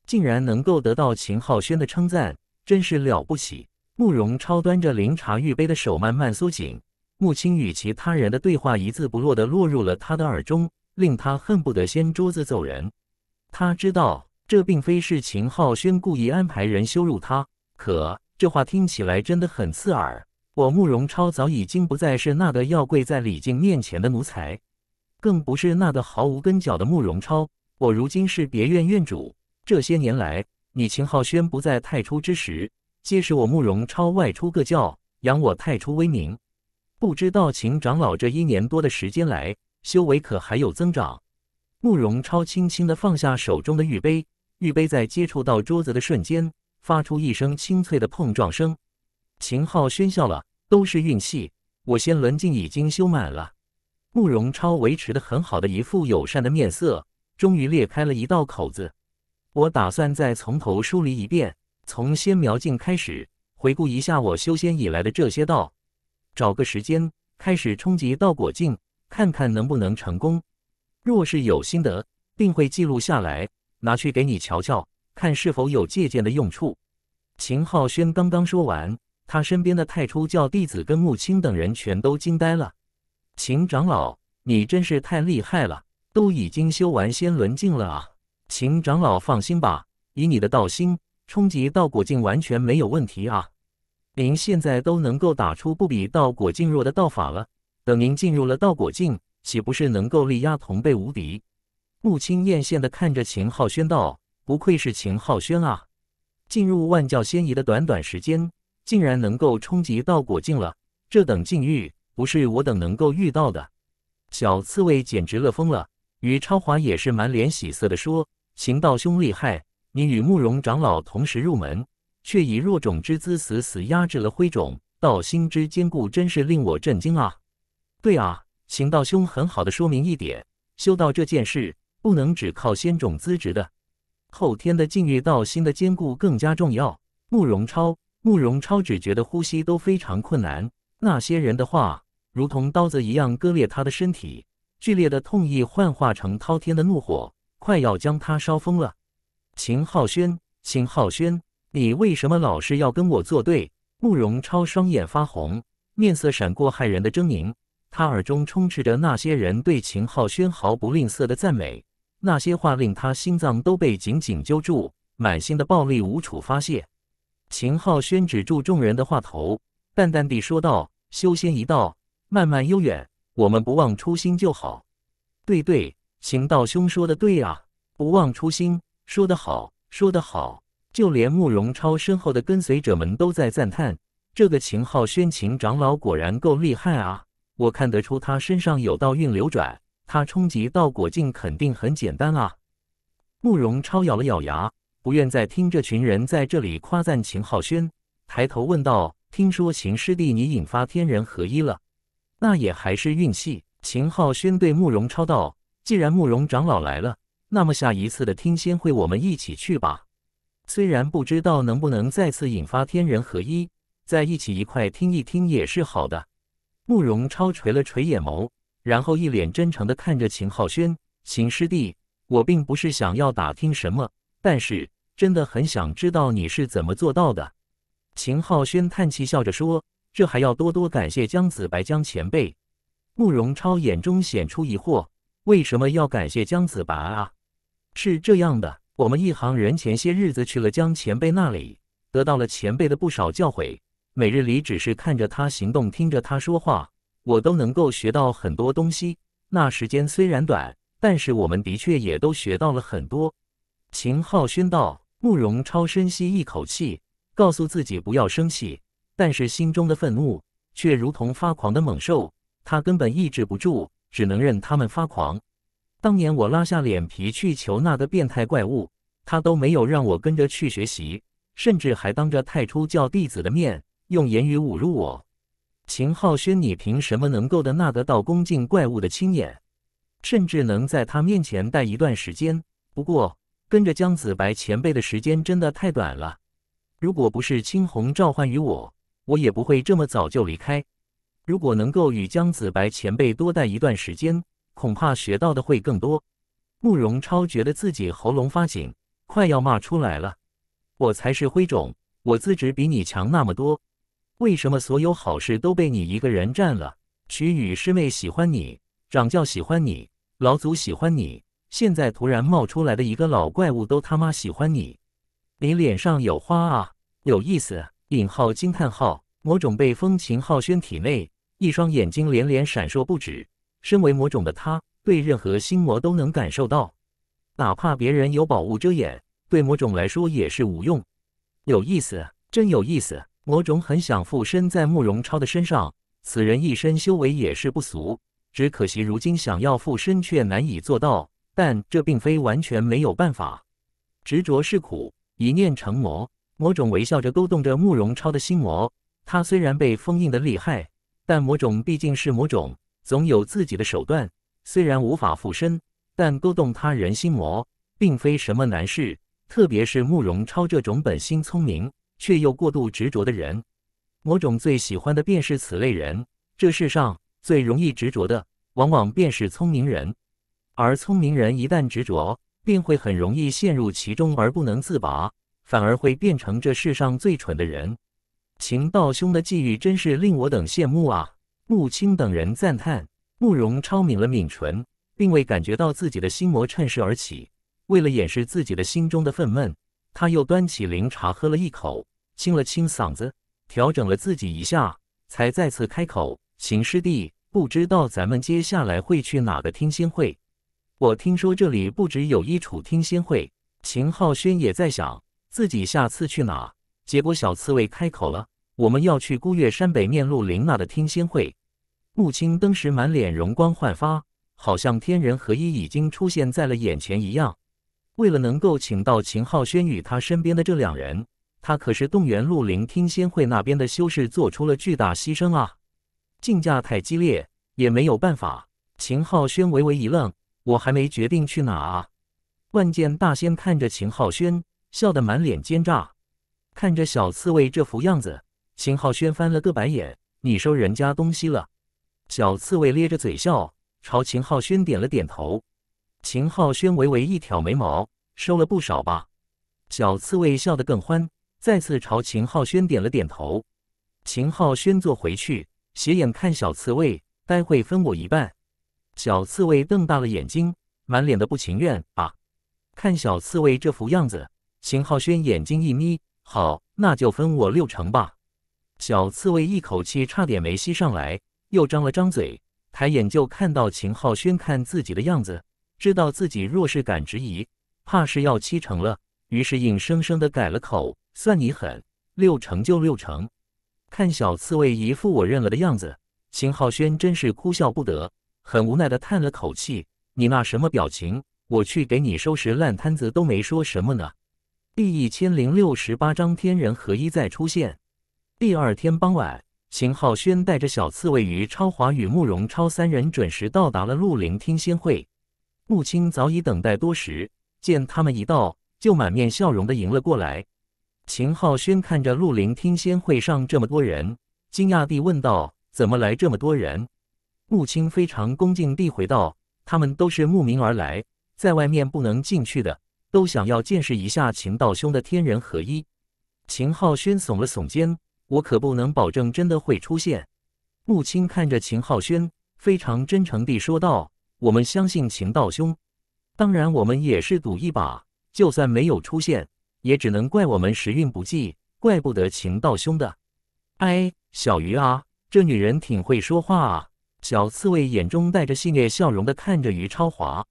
竟然能够得到秦浩轩的称赞，真是了不起。”慕容超端着灵茶玉杯的手慢慢缩紧，穆青与其他人的对话一字不落的落入了他的耳中，令他恨不得掀桌子走人。他知道。这并非是秦浩轩故意安排人羞辱他，可这话听起来真的很刺耳。我慕容超早已经不再是那个要跪在李靖面前的奴才，更不是那个毫无根脚的慕容超。我如今是别院院主，这些年来，你秦浩轩不在太初之时，皆是我慕容超外出个教扬我太初威名。不知道秦长老这一年多的时间来，修为可还有增长？慕容超轻轻地放下手中的玉杯。玉杯在接触到桌子的瞬间，发出一声清脆的碰撞声。秦昊喧笑了：“都是运气，我仙轮镜已经修满了。”慕容超维持的很好的一副友善的面色，终于裂开了一道口子。我打算再从头梳理一遍，从仙苗境开始，回顾一下我修仙以来的这些道，找个时间开始冲击道果镜，看看能不能成功。若是有心得，定会记录下来。拿去给你瞧瞧，看是否有借鉴的用处。秦浩轩刚刚说完，他身边的太初教弟子跟穆青等人全都惊呆了。秦长老，你真是太厉害了，都已经修完仙轮境了啊！秦长老放心吧，以你的道心，冲击道果境完全没有问题啊。您现在都能够打出不比道果境弱的道法了，等您进入了道果境，岂不是能够力压同辈无敌？穆青艳羡的看着秦浩轩道：“不愧是秦浩轩啊！进入万教仙仪的短短时间，竟然能够冲击到果境了。这等境遇，不是我等能够遇到的。”小刺猬简直乐疯了。于超华也是满脸喜色的说：“邢道兄厉害！你与慕容长老同时入门，却以弱种之姿死死压制了灰种，道心之坚固，真是令我震惊啊！”对啊，邢道兄很好的说明一点：修道这件事。不能只靠先种资质的，后天的境遇、到心的坚固更加重要。慕容超，慕容超只觉得呼吸都非常困难，那些人的话如同刀子一样割裂他的身体，剧烈的痛意幻化成滔天的怒火，快要将他烧疯了。秦浩轩，秦浩轩，你为什么老是要跟我作对？慕容超双眼发红，面色闪过骇人的狰狞，他耳中充斥着那些人对秦浩轩毫不吝啬的赞美。那些话令他心脏都被紧紧揪住，满心的暴戾无处发泄。秦浩轩止住众人的话头，淡淡地说道：“修仙一道，漫漫悠远，我们不忘初心就好。”“对对，秦道兄说的对啊，不忘初心，说得好，说得好。”就连慕容超身后的跟随者们都在赞叹：“这个秦浩轩，秦长老果然够厉害啊！我看得出他身上有道运流转。”他冲击到果境肯定很简单啊！慕容超咬了咬牙，不愿再听这群人在这里夸赞秦浩轩，抬头问道：“听说秦师弟你引发天人合一了，那也还是运气。”秦浩轩对慕容超道：“既然慕容长老来了，那么下一次的听仙会我们一起去吧。虽然不知道能不能再次引发天人合一，在一起一块听一听也是好的。”慕容超垂了垂眼眸。然后一脸真诚地看着秦浩轩，秦师弟，我并不是想要打听什么，但是真的很想知道你是怎么做到的。秦浩轩叹气，笑着说：“这还要多多感谢姜子白姜前辈。”慕容超眼中显出疑惑：“为什么要感谢姜子白啊？”是这样的，我们一行人前些日子去了姜前辈那里，得到了前辈的不少教诲，每日里只是看着他行动，听着他说话。我都能够学到很多东西，那时间虽然短，但是我们的确也都学到了很多。秦浩轩道。慕容超深吸一口气，告诉自己不要生气，但是心中的愤怒却如同发狂的猛兽，他根本抑制不住，只能任他们发狂。当年我拉下脸皮去求那个变态怪物，他都没有让我跟着去学习，甚至还当着太初教弟子的面用言语侮辱我。秦浩轩，你凭什么能够的那得到恭敬怪物的亲眼，甚至能在他面前待一段时间？不过跟着江子白前辈的时间真的太短了。如果不是青红召唤于我，我也不会这么早就离开。如果能够与姜子白前辈多待一段时间，恐怕学到的会更多。慕容超觉得自己喉咙发紧，快要骂出来了。我才是灰种，我资质比你强那么多。为什么所有好事都被你一个人占了？曲雨师妹喜欢你，掌教喜欢你，老祖喜欢你，现在突然冒出来的一个老怪物都他妈喜欢你，你脸上有花啊？有意思！引号惊叹号魔种被风晴浩轩体内一双眼睛连连闪烁不止。身为魔种的他，对任何心魔都能感受到，哪怕别人有宝物遮掩，对魔种来说也是无用。有意思，真有意思。魔种很想附身在慕容超的身上，此人一身修为也是不俗，只可惜如今想要附身却难以做到。但这并非完全没有办法。执着是苦，一念成魔。魔种微笑着勾动着慕容超的心魔。他虽然被封印的厉害，但魔种毕竟是魔种，总有自己的手段。虽然无法附身，但勾动他人心魔，并非什么难事。特别是慕容超这种本心聪明。却又过度执着的人，某种最喜欢的便是此类人。这世上最容易执着的，往往便是聪明人。而聪明人一旦执着，便会很容易陷入其中而不能自拔，反而会变成这世上最蠢的人。情道兄的际遇真是令我等羡慕啊！穆青等人赞叹。慕容超抿了抿唇，并未感觉到自己的心魔趁势而起。为了掩饰自己的心中的愤懑。他又端起灵茶喝了一口，清了清嗓子，调整了自己一下，才再次开口：“秦师弟，不知道咱们接下来会去哪个听仙会？我听说这里不止有一处听仙会。”秦浩轩也在想自己下次去哪，结果小刺猬开口了：“我们要去孤月山北面陆林娜的听仙会。”穆青当时满脸容光焕发，好像天人合一已经出现在了眼前一样。为了能够请到秦浩轩与他身边的这两人，他可是动员陆林听仙会那边的修士做出了巨大牺牲啊！竞价太激烈，也没有办法。秦浩轩微微一愣：“我还没决定去哪啊。”万剑大仙看着秦浩轩，笑得满脸奸诈。看着小刺猬这副样子，秦浩轩翻了个白眼：“你收人家东西了？”小刺猬咧着嘴笑，朝秦浩轩点了点头。秦浩轩微微一挑眉毛，收了不少吧？小刺猬笑得更欢，再次朝秦浩轩点了点头。秦浩轩坐回去，斜眼看小刺猬，待会分我一半。小刺猬瞪大了眼睛，满脸的不情愿啊！看小刺猬这副样子，秦浩轩眼睛一眯，好，那就分我六成吧。小刺猬一口气差点没吸上来，又张了张嘴，抬眼就看到秦浩轩看自己的样子。知道自己若是敢质疑，怕是要七成了。于是硬生生的改了口，算你狠，六成就六成。看小刺猬一副我认了的样子，秦浩轩真是哭笑不得，很无奈的叹了口气：“你那什么表情？我去给你收拾烂摊子都没说什么呢。”第一千零六十八章天人合一再出现。第二天傍晚，秦浩轩带着小刺猬、于超华与慕容超三人准时到达了鹿林听仙会。穆青早已等待多时，见他们一到，就满面笑容的迎了过来。秦浩轩看着陆林听仙会上这么多人，惊讶地问道：“怎么来这么多人？”穆青非常恭敬地回道：“他们都是慕名而来，在外面不能进去的，都想要见识一下秦道兄的天人合一。”秦浩轩耸了耸肩：“我可不能保证真的会出现。”穆青看着秦浩轩，非常真诚地说道。我们相信秦道兄，当然我们也是赌一把，就算没有出现，也只能怪我们时运不济，怪不得秦道兄的。哎，小鱼啊，这女人挺会说话啊。小刺猬眼中带着戏谑笑容的看着于超华，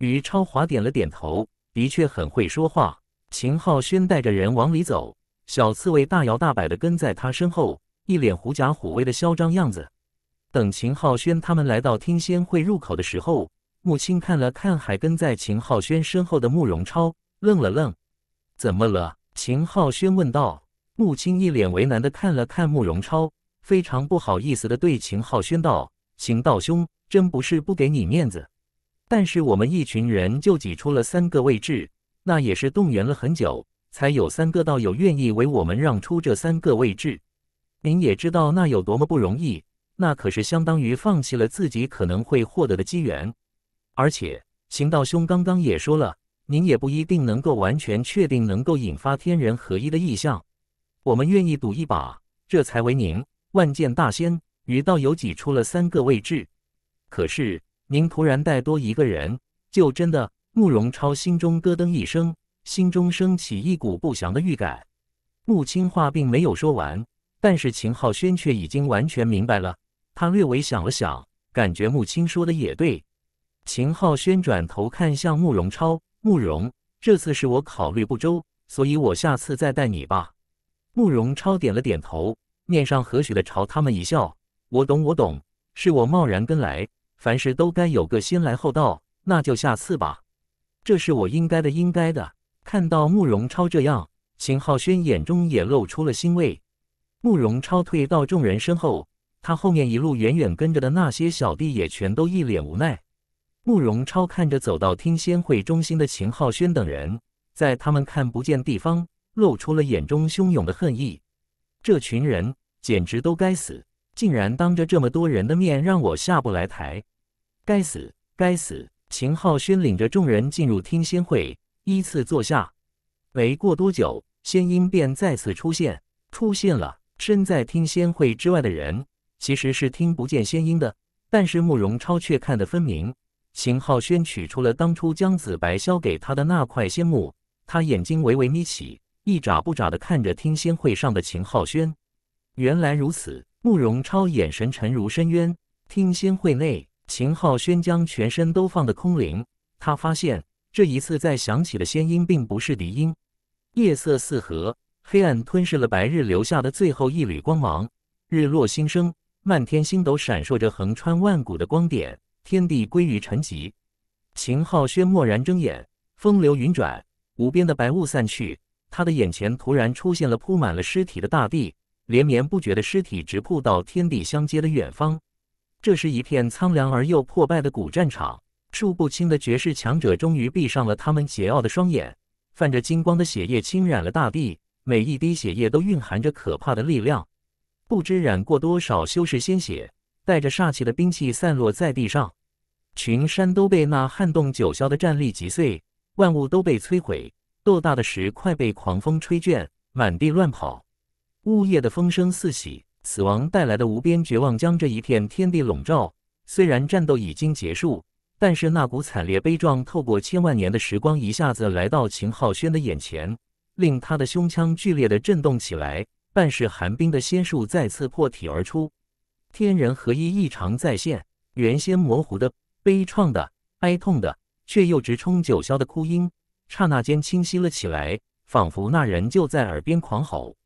于超华点了点头，的确很会说话。秦浩轩带着人往里走，小刺猬大摇大摆的跟在他身后，一脸狐假虎威的嚣张样子。等秦浩轩他们来到听仙会入口的时候，穆青看了看还跟在秦浩轩身后的慕容超，愣了愣：“怎么了？”秦浩轩问道。穆青一脸为难的看了看慕容超，非常不好意思的对秦浩轩道：“秦道兄，真不是不给你面子，但是我们一群人就挤出了三个位置，那也是动员了很久，才有三个道友愿意为我们让出这三个位置。您也知道那有多么不容易。”那可是相当于放弃了自己可能会获得的机缘，而且秦道兄刚刚也说了，您也不一定能够完全确定能够引发天人合一的意象。我们愿意赌一把，这才为您万剑大仙与道友挤出了三个位置。可是您突然带多一个人，就真的慕容超心中咯噔一声，心中升起一股不祥的预感。穆青话并没有说完，但是秦昊轩却已经完全明白了。他略微想了想，感觉穆青说的也对。秦浩轩转头看向慕容超：“慕容，这次是我考虑不周，所以我下次再带你吧。”慕容超点了点头，面上和煦的朝他们一笑：“我懂，我懂，是我贸然跟来，凡事都该有个先来后到，那就下次吧。这是我应该的，应该的。”看到慕容超这样，秦浩轩眼中也露出了欣慰。慕容超退到众人身后。他后面一路远远跟着的那些小弟也全都一脸无奈。慕容超看着走到听仙会中心的秦浩轩等人，在他们看不见地方露出了眼中汹涌的恨意。这群人简直都该死！竟然当着这么多人的面让我下不来台！该死，该死！秦浩轩领着众人进入听仙会，依次坐下。没过多久，仙音便再次出现，出现了身在听仙会之外的人。其实是听不见仙音的，但是慕容超却看得分明。秦浩轩取出了当初江子白削给他的那块仙木，他眼睛微微眯起，一眨不眨地看着听仙会上的秦浩轩。原来如此，慕容超眼神沉如深渊。听仙会内，秦浩轩将全身都放得空灵。他发现这一次再响起的仙音并不是笛音。夜色四合，黑暗吞噬了白日留下的最后一缕光芒。日落星升。漫天星斗闪烁着横穿万古的光点，天地归于沉寂。秦昊轩蓦然睁眼，风流云转，无边的白雾散去，他的眼前突然出现了铺满了尸体的大地，连绵不绝的尸体直铺到天地相接的远方。这是一片苍凉而又破败的古战场，数不清的绝世强者终于闭上了他们桀骜的双眼，泛着金光的血液侵染了大地，每一滴血液都蕴含着可怕的力量。不知染过多少修士鲜血，带着煞气的兵器散落在地上，群山都被那撼动九霄的战力击碎，万物都被摧毁，豆大的石块被狂风吹卷，满地乱跑。呜咽的风声四起，死亡带来的无边绝望将这一片天地笼罩。虽然战斗已经结束，但是那股惨烈悲壮，透过千万年的时光，一下子来到秦浩轩的眼前，令他的胸腔剧烈的震动起来。半世寒冰的仙术再次破体而出，天人合一异常再现。原先模糊的、悲怆的、哀痛的，却又直冲九霄的哭音，刹那间清晰了起来，仿佛那人就在耳边狂吼。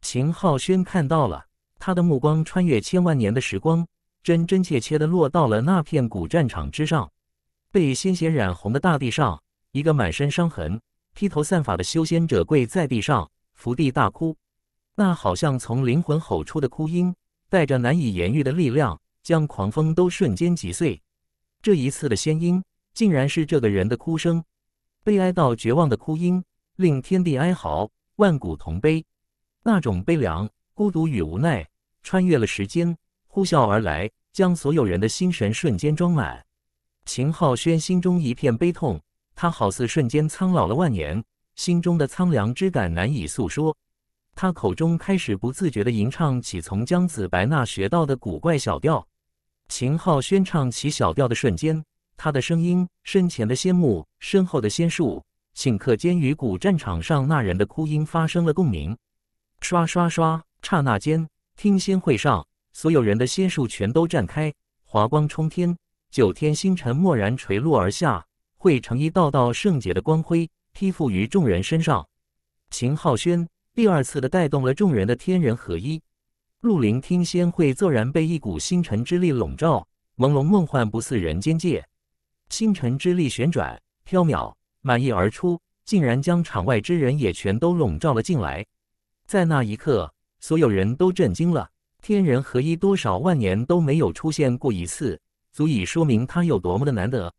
秦浩轩看到了，他的目光穿越千万年的时光，真真切切的落到了那片古战场之上。被鲜血染红的大地上，一个满身伤痕、披头散发的修仙者跪在地上，伏地大哭。那好像从灵魂吼出的哭音，带着难以言喻的力量，将狂风都瞬间击碎。这一次的仙音，竟然是这个人的哭声，悲哀到绝望的哭音，令天地哀嚎，万古同悲。那种悲凉、孤独与无奈，穿越了时间，呼啸而来，将所有人的心神瞬间装满。秦浩轩心中一片悲痛，他好似瞬间苍老了万年，心中的苍凉之感难以诉说。他口中开始不自觉地吟唱起从姜子白那学到的古怪小调。秦浩轩唱起小调的瞬间，他的声音、身前的仙木、身后的仙树，顷刻间与古战场上那人的哭音发生了共鸣。刷刷刷，刹那间，听仙会上所有人的仙术全都绽开，华光冲天，九天星辰蓦然垂落而下，汇成一道道圣洁的光辉，披覆于众人身上。秦浩轩。第二次的带动了众人的天人合一，入林听仙会骤然被一股星辰之力笼罩，朦胧梦幻不似人间界。星辰之力旋转飘渺，满溢而出，竟然将场外之人也全都笼罩了进来。在那一刻，所有人都震惊了。天人合一多少万年都没有出现过一次，足以说明他有多么的难得。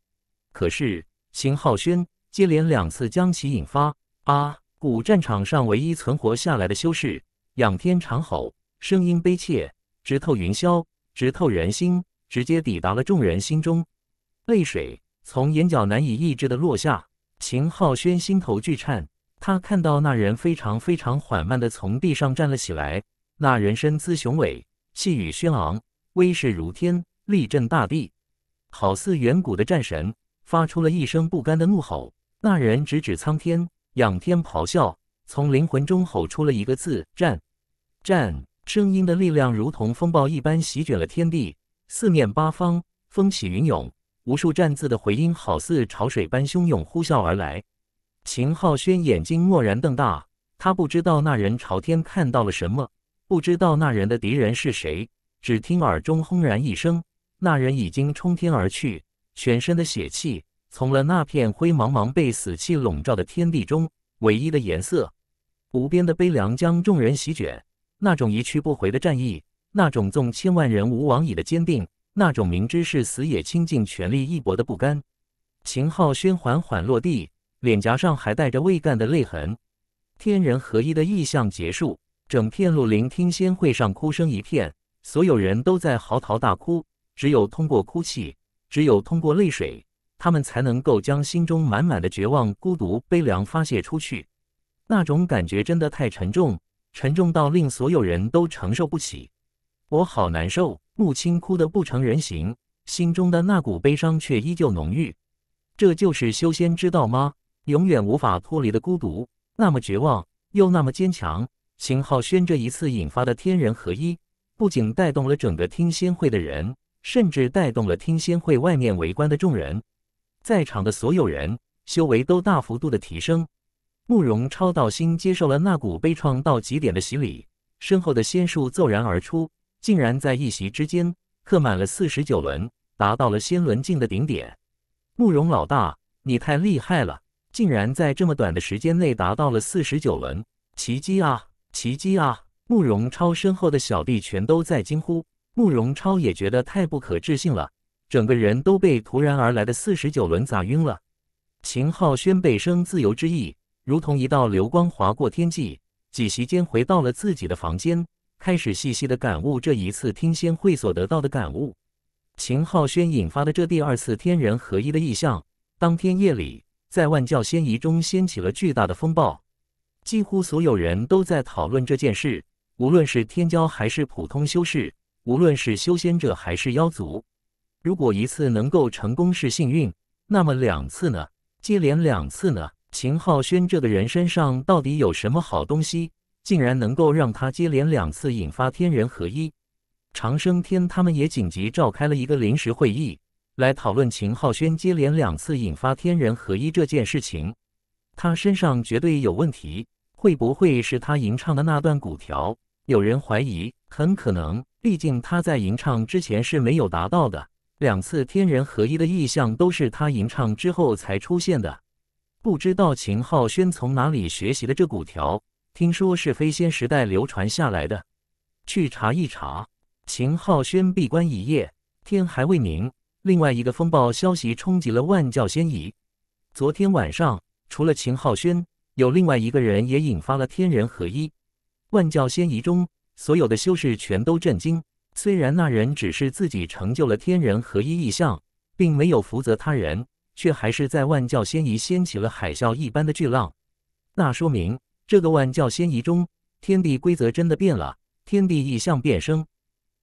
可是秦浩轩接连两次将其引发，啊！古战场上唯一存活下来的修士仰天长吼，声音悲切，直透云霄，直透人心，直接抵达了众人心中。泪水从眼角难以抑制的落下。秦浩轩心头巨颤，他看到那人非常非常缓慢的从地上站了起来。那人身姿雄伟，气宇轩昂，威势如天，力震大地，好似远古的战神。发出了一声不甘的怒吼。那人直指苍天。仰天咆哮，从灵魂中吼出了一个字：“战！”战！声音的力量如同风暴一般席卷了天地，四面八方，风起云涌。无数“战”字的回音好似潮水般汹涌呼啸而来。秦浩轩眼睛蓦然瞪大，他不知道那人朝天看到了什么，不知道那人的敌人是谁。只听耳中轰然一声，那人已经冲天而去，全身的血气。从了那片灰茫茫、被死气笼罩的天地中，唯一的颜色，无边的悲凉将众人席卷。那种一去不回的战意，那种纵千万人无往矣的坚定，那种明知是死也倾尽全力一搏的不甘。秦浩轩缓缓落地，脸颊上还带着未干的泪痕。天人合一的意象结束，整片鹿林听仙会上哭声一片，所有人都在嚎啕大哭。只有通过哭泣，只有通过泪水。他们才能够将心中满满的绝望、孤独、悲凉发泄出去，那种感觉真的太沉重，沉重到令所有人都承受不起。我好难受，木青哭得不成人形，心中的那股悲伤却依旧浓郁。这就是修仙之道吗？永远无法脱离的孤独，那么绝望，又那么坚强。秦浩轩这一次引发的天人合一，不仅带动了整个听仙会的人，甚至带动了听仙会外面围观的众人。在场的所有人修为都大幅度的提升，慕容超道心接受了那股悲怆到极点的洗礼，身后的仙术骤然而出，竟然在一席之间刻满了四十九轮，达到了仙轮境的顶点。慕容老大，你太厉害了，竟然在这么短的时间内达到了四十九轮，奇迹啊，奇迹啊！慕容超身后的小弟全都在惊呼，慕容超也觉得太不可置信了。整个人都被突然而来的四十九轮砸晕了。秦浩轩背生自由之意，如同一道流光划过天际，几席间回到了自己的房间，开始细细的感悟这一次听仙会所得到的感悟。秦浩轩引发的这第二次天人合一的意象，当天夜里在万教仙仪中掀起了巨大的风暴，几乎所有人都在讨论这件事，无论是天骄还是普通修士，无论是修仙者还是妖族。如果一次能够成功是幸运，那么两次呢？接连两次呢？秦浩轩这个人身上到底有什么好东西，竟然能够让他接连两次引发天人合一？长生天他们也紧急召开了一个临时会议，来讨论秦浩轩接连两次引发天人合一这件事情。他身上绝对有问题，会不会是他吟唱的那段古调？有人怀疑，很可能，毕竟他在吟唱之前是没有达到的。两次天人合一的意象都是他吟唱之后才出现的。不知道秦浩轩从哪里学习的这古调，听说是飞仙时代流传下来的。去查一查。秦浩轩闭关一夜，天还未明。另外一个风暴消息冲击了万教仙仪。昨天晚上，除了秦浩轩，有另外一个人也引发了天人合一。万教仙仪中，所有的修士全都震惊。虽然那人只是自己成就了天人合一意象，并没有福泽他人，却还是在万教仙仪掀起了海啸一般的巨浪。那说明这个万教仙仪中，天地规则真的变了，天地意象变生。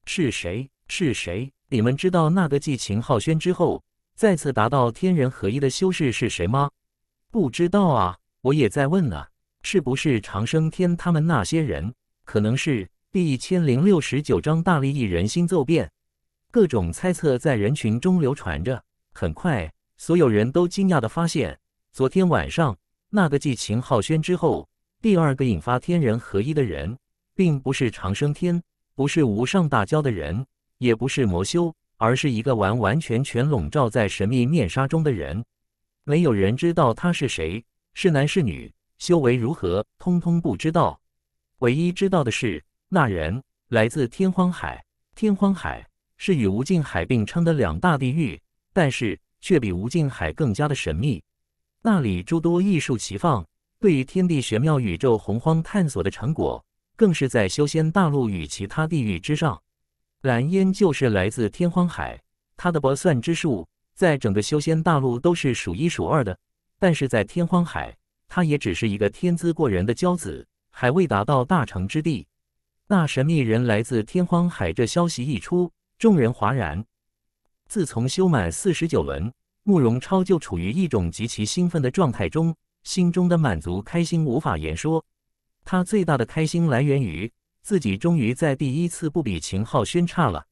是谁？是谁？你们知道那个继秦浩轩之后再次达到天人合一的修士是谁吗？不知道啊，我也在问呢。是不是长生天他们那些人？可能是。第一千零六十九章大利益人心骤变，各种猜测在人群中流传着。很快，所有人都惊讶地发现，昨天晚上那个继秦浩轩之后第二个引发天人合一的人，并不是长生天，不是无上大教的人，也不是魔修，而是一个完完全全笼罩在神秘面纱中的人。没有人知道他是谁，是男是女，修为如何，通通不知道。唯一知道的是。那人来自天荒海，天荒海是与无尽海并称的两大地域，但是却比无尽海更加的神秘。那里诸多异术齐放，对于天地玄妙、宇宙洪荒探索的成果，更是在修仙大陆与其他地域之上。蓝烟就是来自天荒海，他的卜算之术在整个修仙大陆都是数一数二的，但是在天荒海，他也只是一个天资过人的骄子，还未达到大成之地。那神秘人来自天荒海，这消息一出，众人哗然。自从修满四十九轮，慕容超就处于一种极其兴奋的状态中，心中的满足、开心无法言说。他最大的开心来源于自己终于在第一次不比秦浩轩差了。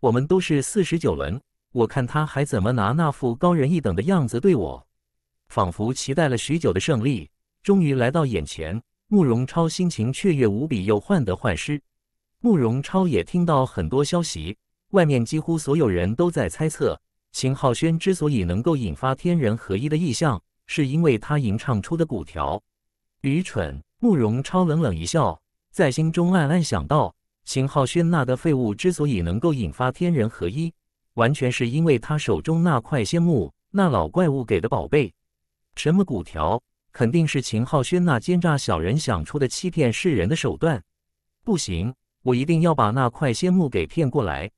我们都是四十九轮，我看他还怎么拿那副高人一等的样子对我。仿佛期待了许久的胜利，终于来到眼前。慕容超心情雀跃无比，又患得患失。慕容超也听到很多消息，外面几乎所有人都在猜测，秦浩轩之所以能够引发天人合一的意象，是因为他吟唱出的古调。愚蠢！慕容超冷冷一笑，在心中暗暗想到：秦浩轩那的废物之所以能够引发天人合一，完全是因为他手中那块仙木，那老怪物给的宝贝，什么古调？肯定是秦浩轩那奸诈小人想出的欺骗世人的手段。不行，我一定要把那块仙木给骗过来。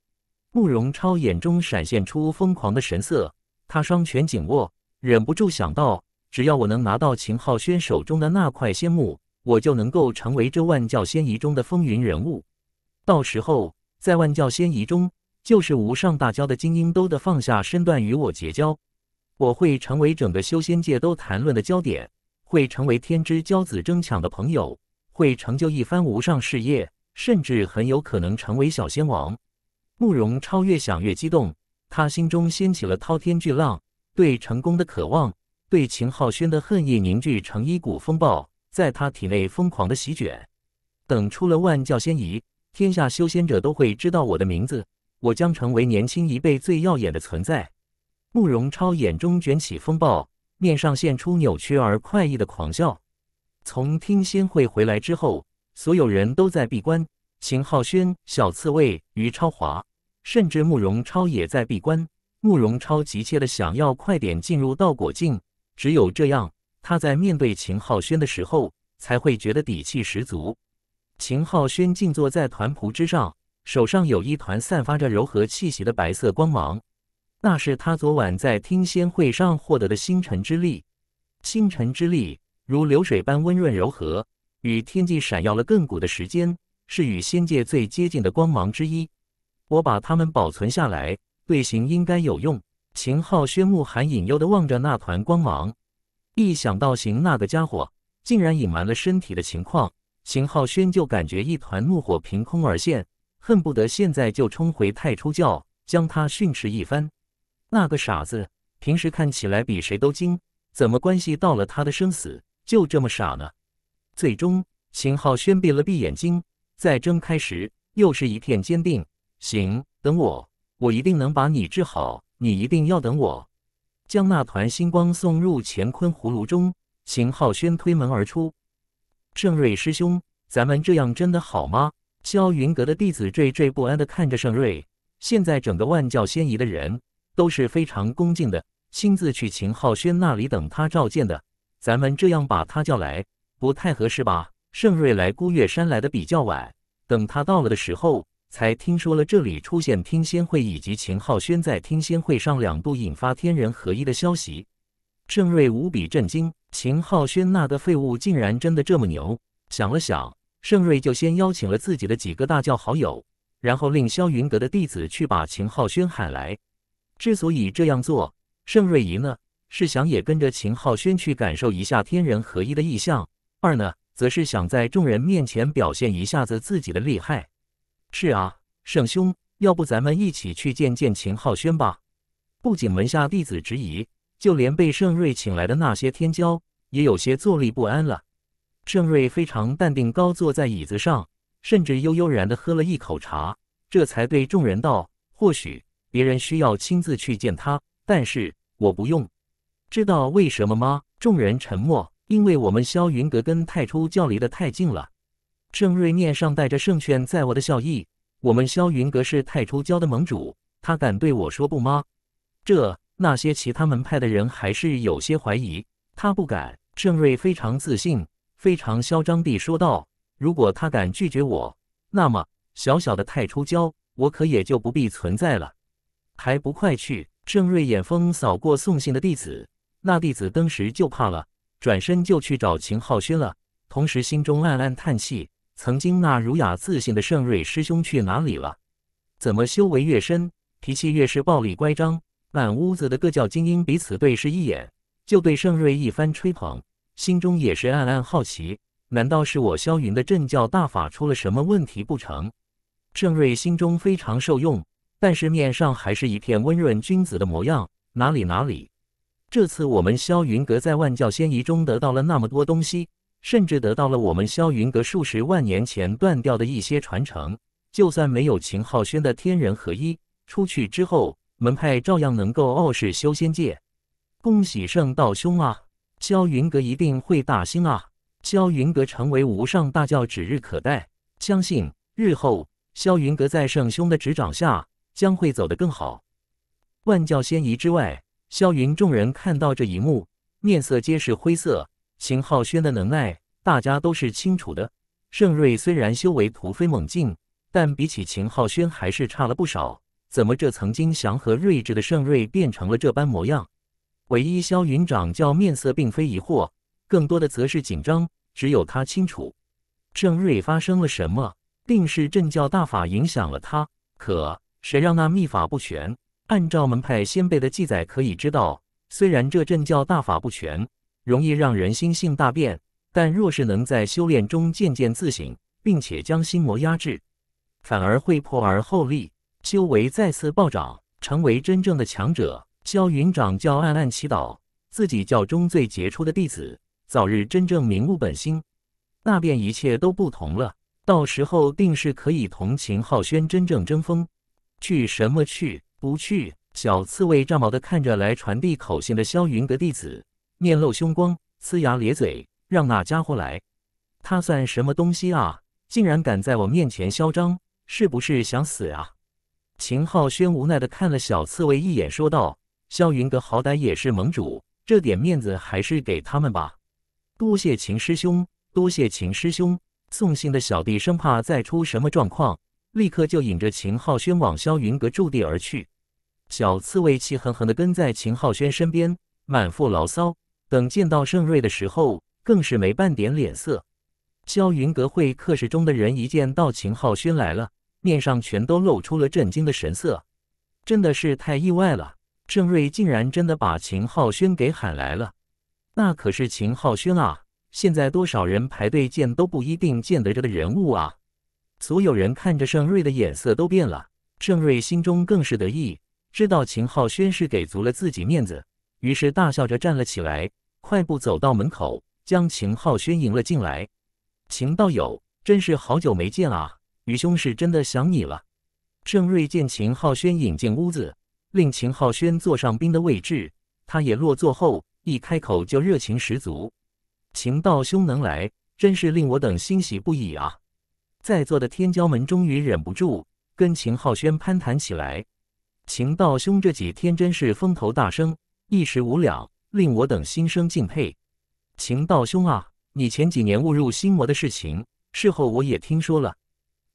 慕容超眼中闪现出疯狂的神色，他双拳紧握，忍不住想到：只要我能拿到秦浩轩手中的那块仙木，我就能够成为这万教仙仪中的风云人物。到时候，在万教仙仪中，就是无上大教的精英都得放下身段与我结交。我会成为整个修仙界都谈论的焦点。会成为天之骄子争抢的朋友，会成就一番无上事业，甚至很有可能成为小仙王。慕容超越想越激动，他心中掀起了滔天巨浪，对成功的渴望，对秦浩轩的恨意凝聚成一股风暴，在他体内疯狂的席卷。等出了万教仙仪，天下修仙者都会知道我的名字，我将成为年轻一辈最耀眼的存在。慕容超眼中卷起风暴。面上现出扭曲而快意的狂笑。从听仙会回来之后，所有人都在闭关。秦浩轩、小刺猬、于超华，甚至慕容超也在闭关。慕容超急切的想要快点进入道果境，只有这样，他在面对秦浩轩的时候才会觉得底气十足。秦浩轩静坐在团蒲之上，手上有一团散发着柔和气息的白色光芒。那是他昨晚在听仙会上获得的星辰之力。星辰之力如流水般温润柔和，与天际闪耀了亘古的时间，是与仙界最接近的光芒之一。我把它们保存下来，对行应该有用。秦昊轩目含隐忧地望着那团光芒，一想到行那个家伙竟然隐瞒了身体的情况，秦昊轩就感觉一团怒火凭空而现，恨不得现在就冲回太初教，将他训斥一番。那个傻子平时看起来比谁都精，怎么关系到了他的生死就这么傻呢？最终，秦浩轩闭了闭眼睛，再睁开时又是一片坚定。行，等我，我一定能把你治好，你一定要等我。将那团星光送入乾坤葫芦中，秦浩轩推门而出。盛瑞师兄，咱们这样真的好吗？萧云阁的弟子惴惴不安地看着盛瑞。现在整个万教仙仪的人。都是非常恭敬的，亲自去秦浩轩那里等他召见的。咱们这样把他叫来，不太合适吧？盛瑞来孤月山来的比较晚，等他到了的时候，才听说了这里出现听仙会以及秦浩轩在听仙会上两度引发天人合一的消息。盛瑞无比震惊，秦浩轩那个废物竟然真的这么牛！想了想，盛瑞就先邀请了自己的几个大教好友，然后令萧云阁的弟子去把秦浩轩喊来。之所以这样做，盛瑞仪呢是想也跟着秦浩轩去感受一下天人合一的意象；二呢，则是想在众人面前表现一下子自己的厉害。是啊，盛兄，要不咱们一起去见见秦浩轩吧？不仅门下弟子质疑，就连被盛瑞请来的那些天骄也有些坐立不安了。盛瑞非常淡定，高坐在椅子上，甚至悠悠然地喝了一口茶，这才对众人道：“或许。”别人需要亲自去见他，但是我不用，知道为什么吗？众人沉默，因为我们霄云阁跟太初教离得太近了。郑瑞面上带着胜券在握的笑意，我们霄云阁是太初教的盟主，他敢对我说不吗？这那些其他门派的人还是有些怀疑，他不敢。郑瑞非常自信、非常嚣张地说道：“如果他敢拒绝我，那么小小的太初教，我可也就不必存在了。”还不快去！郑瑞眼风扫过送信的弟子，那弟子登时就怕了，转身就去找秦浩轩了。同时心中暗暗叹气：曾经那儒雅自信的盛瑞师兄去哪里了？怎么修为越深，脾气越是暴戾乖张？满屋子的各教精英彼此对视一眼，就对盛瑞一番吹捧，心中也是暗暗好奇：难道是我萧云的镇教大法出了什么问题不成？郑瑞心中非常受用。但是面上还是一片温润君子的模样。哪里哪里，这次我们霄云阁在万教仙仪中得到了那么多东西，甚至得到了我们霄云阁数十万年前断掉的一些传承。就算没有秦浩轩的天人合一，出去之后门派照样能够傲视修仙界。恭喜圣道兄啊，霄云阁一定会大兴啊，霄云阁成为无上大教指日可待。相信日后霄云阁在圣兄的执掌下。将会走得更好。万教仙仪之外，萧云众人看到这一幕，面色皆是灰色。秦浩轩的能耐，大家都是清楚的。盛瑞虽然修为突飞猛进，但比起秦浩轩还是差了不少。怎么这曾经祥和睿智的盛瑞变成了这般模样？唯一萧云掌教面色并非疑惑，更多的则是紧张。只有他清楚，盛瑞发生了什么，定是镇教大法影响了他。可。谁让那秘法不全？按照门派先辈的记载可以知道，虽然这阵叫大法不全，容易让人心性大变，但若是能在修炼中渐渐自省，并且将心魔压制，反而会破而后立，修为再次暴涨，成为真正的强者。萧云长教暗暗祈祷自己教中最杰出的弟子早日真正明悟本心，那便一切都不同了。到时候定是可以同秦浩轩真正争锋。去什么去？不去！小刺猬炸毛的看着来传递口信的萧云阁弟子，面露凶光，呲牙咧嘴，让那家伙来！他算什么东西啊？竟然敢在我面前嚣张，是不是想死啊？秦昊轩无奈的看了小刺猬一眼，说道：“萧云阁好歹也是盟主，这点面子还是给他们吧。”多谢秦师兄，多谢秦师兄！送信的小弟生怕再出什么状况。立刻就引着秦浩轩往霄云阁驻地而去，小刺猬气哼哼的跟在秦浩轩身边，满腹牢骚。等见到盛瑞的时候，更是没半点脸色。霄云阁会客室中的人一见到秦浩轩来了，面上全都露出了震惊的神色，真的是太意外了！盛瑞竟然真的把秦浩轩给喊来了，那可是秦浩轩啊，现在多少人排队见都不一定见得着的人物啊！所有人看着盛瑞的眼色都变了，盛瑞心中更是得意，知道秦浩轩是给足了自己面子，于是大笑着站了起来，快步走到门口，将秦浩轩迎了进来。秦道友，真是好久没见啊，余兄是真的想你了。盛瑞见秦浩轩引进屋子，令秦浩轩坐上宾的位置，他也落座后，一开口就热情十足。秦道兄能来，真是令我等欣喜不已啊。在座的天骄们终于忍不住跟秦浩轩攀谈起来。秦道兄这几天真是风头大盛，一时无两，令我等心生敬佩。秦道兄啊，你前几年误入心魔的事情，事后我也听说了。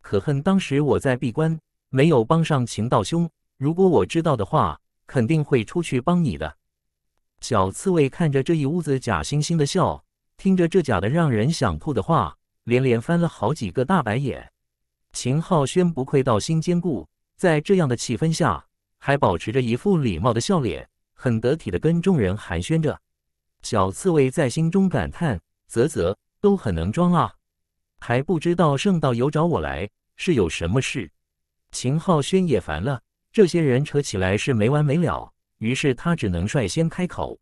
可恨当时我在闭关，没有帮上秦道兄。如果我知道的话，肯定会出去帮你的。小刺猬看着这一屋子假惺惺的笑，听着这假的让人想吐的话。连连翻了好几个大白眼，秦浩轩不愧道心坚固，在这样的气氛下还保持着一副礼貌的笑脸，很得体的跟众人寒暄着。小刺猬在心中感叹：啧啧，都很能装啊！还不知道圣道友找我来是有什么事。秦浩轩也烦了，这些人扯起来是没完没了，于是他只能率先开口：“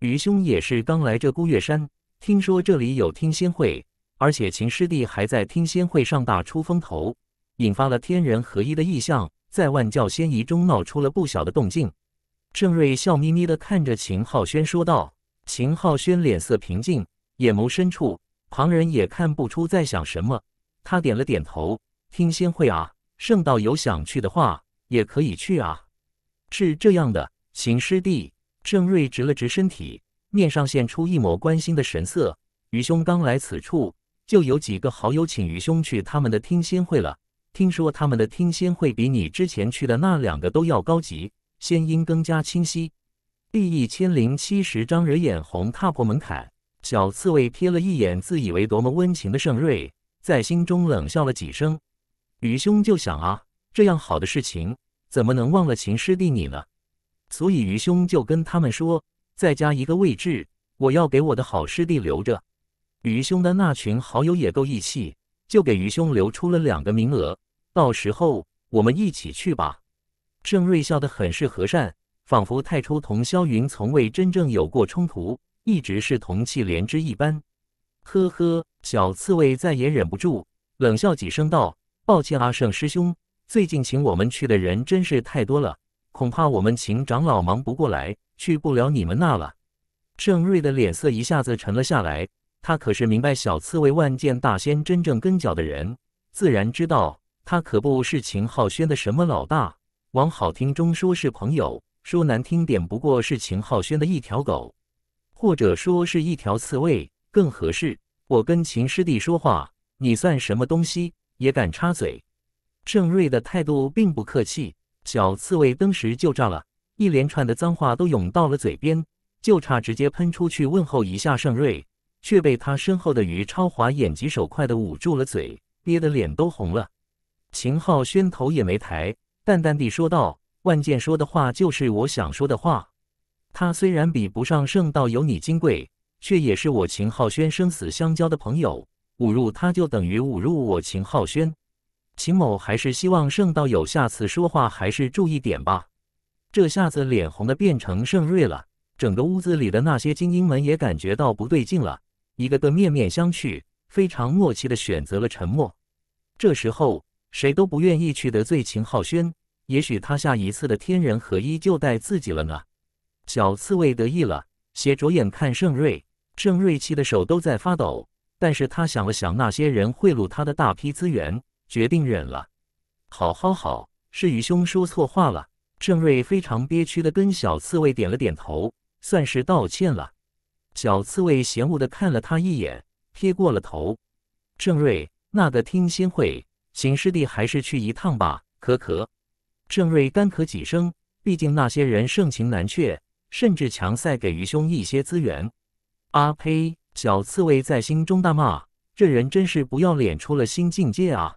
愚兄也是刚来这孤月山，听说这里有听仙会。”而且秦师弟还在听仙会上大出风头，引发了天人合一的意向，在万教仙仪中闹出了不小的动静。郑瑞笑眯眯地看着秦浩轩说道：“秦浩轩脸色平静，眼眸深处，旁人也看不出在想什么。他点了点头：‘听仙会啊，圣道有想去的话，也可以去啊。’是这样的，秦师弟。”郑瑞直了直身体，面上现出一抹关心的神色：“愚兄刚来此处。”就有几个好友请余兄去他们的听仙会了。听说他们的听仙会比你之前去的那两个都要高级，仙音更加清晰。第一千零七十章惹眼红踏破门槛。小刺猬瞥了一眼自以为多么温情的盛瑞，在心中冷笑了几声。余兄就想啊，这样好的事情怎么能忘了秦师弟你呢？所以余兄就跟他们说，再加一个位置，我要给我的好师弟留着。愚兄的那群好友也够义气，就给愚兄留出了两个名额。到时候我们一起去吧。郑瑞笑得很是和善，仿佛太初同萧云从未真正有过冲突，一直是同气连枝一般。呵呵，小刺猬再也忍不住，冷笑几声道：“抱歉，阿胜师兄，最近请我们去的人真是太多了，恐怕我们请长老忙不过来，去不了你们那了。”郑瑞的脸色一下子沉了下来。他可是明白小刺猬万剑大仙真正跟脚的人，自然知道他可不是秦浩轩的什么老大。往好听中说是朋友，说难听点不过是秦浩轩的一条狗，或者说是一条刺猬更合适。我跟秦师弟说话，你算什么东西，也敢插嘴？盛瑞的态度并不客气，小刺猬当时就炸了，一连串的脏话都涌到了嘴边，就差直接喷出去问候一下盛瑞。却被他身后的于超华眼疾手快地捂住了嘴，憋得脸都红了。秦浩轩头也没抬，淡淡地说道：“万剑说的话就是我想说的话。他虽然比不上圣道有你金贵，却也是我秦浩轩生死相交的朋友。侮辱他，就等于侮辱我秦浩轩。秦某还是希望圣道友下次说话还是注意点吧。”这下子脸红的变成盛瑞了。整个屋子里的那些精英们也感觉到不对劲了。一个个面面相觑，非常默契的选择了沉默。这时候谁都不愿意去得罪秦浩轩，也许他下一次的天人合一就带自己了呢。小刺猬得意了，斜着眼看盛瑞，盛瑞气得手都在发抖，但是他想了想那些人贿赂他的大批资源，决定忍了。好好好，是愚兄说错话了。郑瑞非常憋屈的跟小刺猬点了点头，算是道歉了。小刺猬嫌恶的看了他一眼，瞥过了头。郑瑞，那个听心会，邢师弟还是去一趟吧。咳咳。郑瑞干咳几声，毕竟那些人盛情难却，甚至强塞给愚兄一些资源。阿呸！小刺猬在心中大骂：这人真是不要脸，出了新境界啊！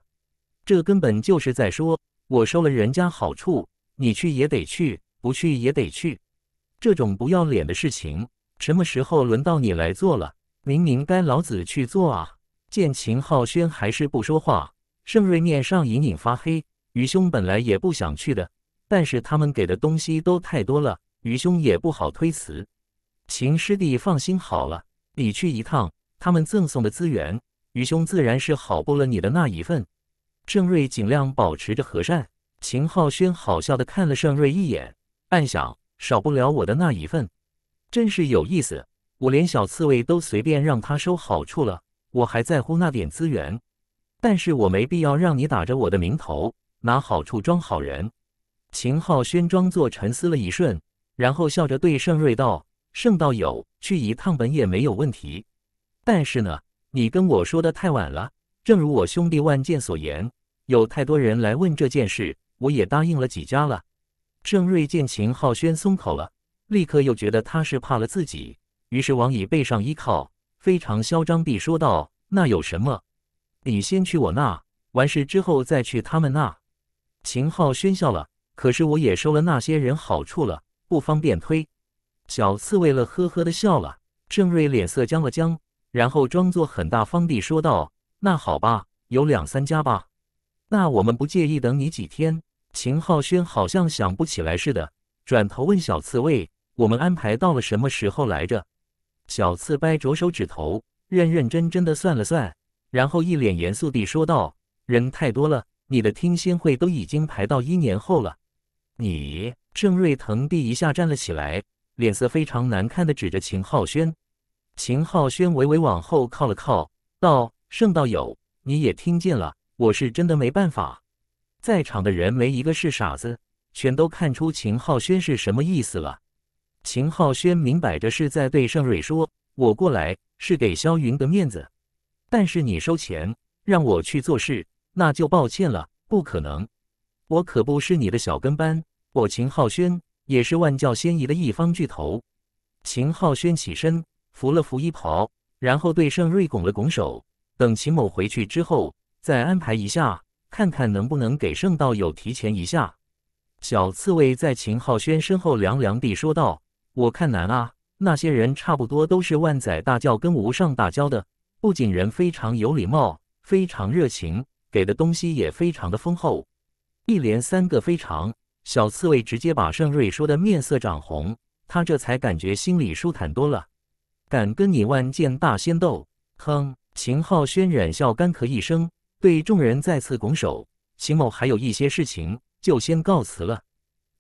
这根本就是在说我收了人家好处，你去也得去，不去也得去。这种不要脸的事情。什么时候轮到你来做了？明明该老子去做啊！见秦昊轩还是不说话，盛瑞面上隐隐发黑。于兄本来也不想去的，但是他们给的东西都太多了，于兄也不好推辞。秦师弟放心好了，你去一趟，他们赠送的资源，于兄自然是好不了你的那一份。盛瑞尽量保持着和善。秦昊轩好笑的看了盛瑞一眼，暗想：少不了我的那一份。真是有意思，我连小刺猬都随便让他收好处了，我还在乎那点资源。但是我没必要让你打着我的名头拿好处装好人。秦浩轩装作沉思了一瞬，然后笑着对盛瑞道：“盛道友去一趟本也没有问题，但是呢，你跟我说的太晚了。正如我兄弟万剑所言，有太多人来问这件事，我也答应了几家了。”盛瑞见秦浩轩松口了。立刻又觉得他是怕了自己，于是往椅背上依靠，非常嚣张地说道：“那有什么？你先去我那，完事之后再去他们那。”秦浩轩笑了，可是我也收了那些人好处了，不方便推。小刺猬乐呵呵地笑了。郑瑞脸色僵了僵，然后装作很大方地说道：“那好吧，有两三家吧。那我们不介意等你几天。”秦浩轩好像想不起来似的，转头问小刺猬。我们安排到了什么时候来着？小刺掰着手指头，认认真真的算了算，然后一脸严肃地说道：“人太多了，你的听心会都已经排到一年后了。”你，郑瑞腾，地一下站了起来，脸色非常难看的指着秦浩轩。秦浩轩微微往后靠了靠，道：“盛道友，你也听见了，我是真的没办法。在场的人没一个是傻子，全都看出秦浩轩是什么意思了。”秦浩轩明摆着是在对盛瑞说：“我过来是给萧云的面子，但是你收钱让我去做事，那就抱歉了，不可能！我可不是你的小跟班，我秦浩轩也是万教仙仪的一方巨头。”秦浩轩起身，扶了扶衣袍，然后对盛瑞拱了拱手：“等秦某回去之后，再安排一下，看看能不能给盛道友提前一下。”小刺猬在秦浩轩身后凉凉地说道。我看难啊，那些人差不多都是万载大教跟无上大教的，不仅人非常有礼貌，非常热情，给的东西也非常的丰厚。一连三个非常，小刺猬直接把盛瑞说的面色涨红，他这才感觉心里舒坦多了。敢跟你万剑大仙斗，哼！秦浩轩忍笑干咳一声，对众人再次拱手：“秦某还有一些事情，就先告辞了。”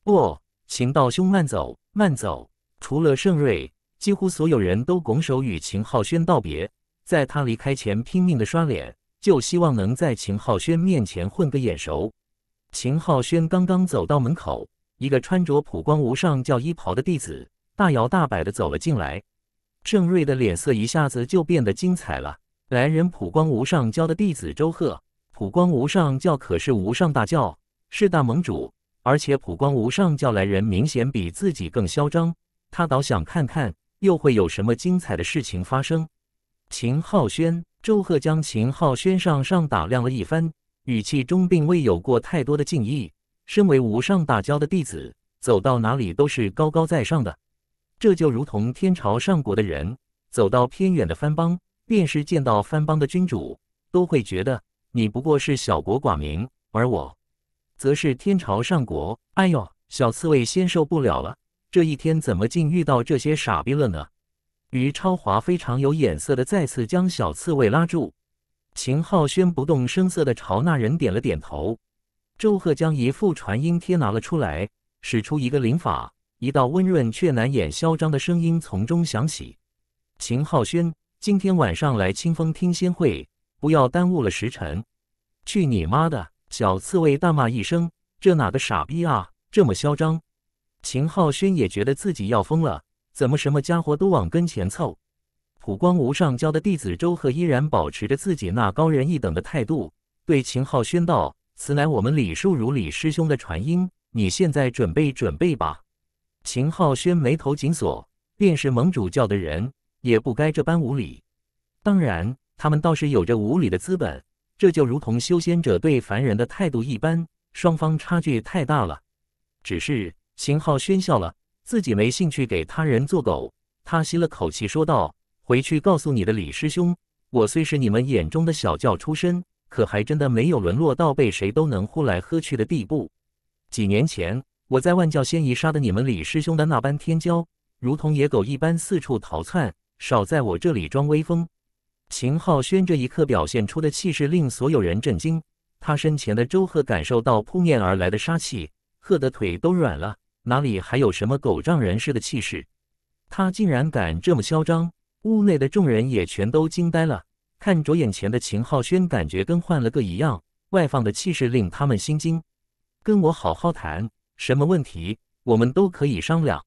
不，秦道兄慢走，慢走。除了盛瑞，几乎所有人都拱手与秦浩轩道别。在他离开前，拼命的刷脸，就希望能在秦浩轩面前混个眼熟。秦浩轩刚刚走到门口，一个穿着普光无上教衣袍的弟子大摇大摆的走了进来。盛瑞的脸色一下子就变得精彩了。来人，普光无上教的弟子周贺。普光无上教可是无上大教，是大盟主，而且普光无上教来人明显比自己更嚣张。他倒想看看，又会有什么精彩的事情发生。秦浩轩，周贺将秦浩轩上上打量了一番，语气中并未有过太多的敬意。身为无上大教的弟子，走到哪里都是高高在上的。这就如同天朝上国的人走到偏远的藩邦，便是见到藩邦的君主，都会觉得你不过是小国寡民，而我，则是天朝上国。哎呦，小刺猬先受不了了。这一天怎么竟遇到这些傻逼了呢？于超华非常有眼色的再次将小刺猬拉住。秦浩轩不动声色的朝那人点了点头。周贺将一副传音贴拿了出来，使出一个灵法，一道温润却难掩嚣张的声音从中响起：“秦浩轩，今天晚上来清风听仙会，不要耽误了时辰。”“去你妈的！”小刺猬大骂一声：“这哪个傻逼啊，这么嚣张？”秦浩轩也觉得自己要疯了，怎么什么家伙都往跟前凑？普光无上教的弟子周贺依然保持着自己那高人一等的态度，对秦浩轩道：“此乃我们李树如李师兄的传音，你现在准备准备吧。”秦浩轩眉头紧锁，便是盟主教的人，也不该这般无礼。当然，他们倒是有着无礼的资本，这就如同修仙者对凡人的态度一般，双方差距太大了。只是。秦浩轩笑了，自己没兴趣给他人做狗。他吸了口气说道：“回去告诉你的李师兄，我虽是你们眼中的小教出身，可还真的没有沦落到被谁都能呼来喝去的地步。几年前我在万教仙仪杀的你们李师兄的那般天骄，如同野狗一般四处逃窜，少在我这里装威风。”秦浩轩这一刻表现出的气势令所有人震惊。他身前的周贺感受到扑面而来的杀气，贺的腿都软了。哪里还有什么狗仗人势的气势？他竟然敢这么嚣张！屋内的众人也全都惊呆了，看着眼前的秦浩轩，感觉跟换了个一样。外放的气势令他们心惊。跟我好好谈，什么问题我们都可以商量。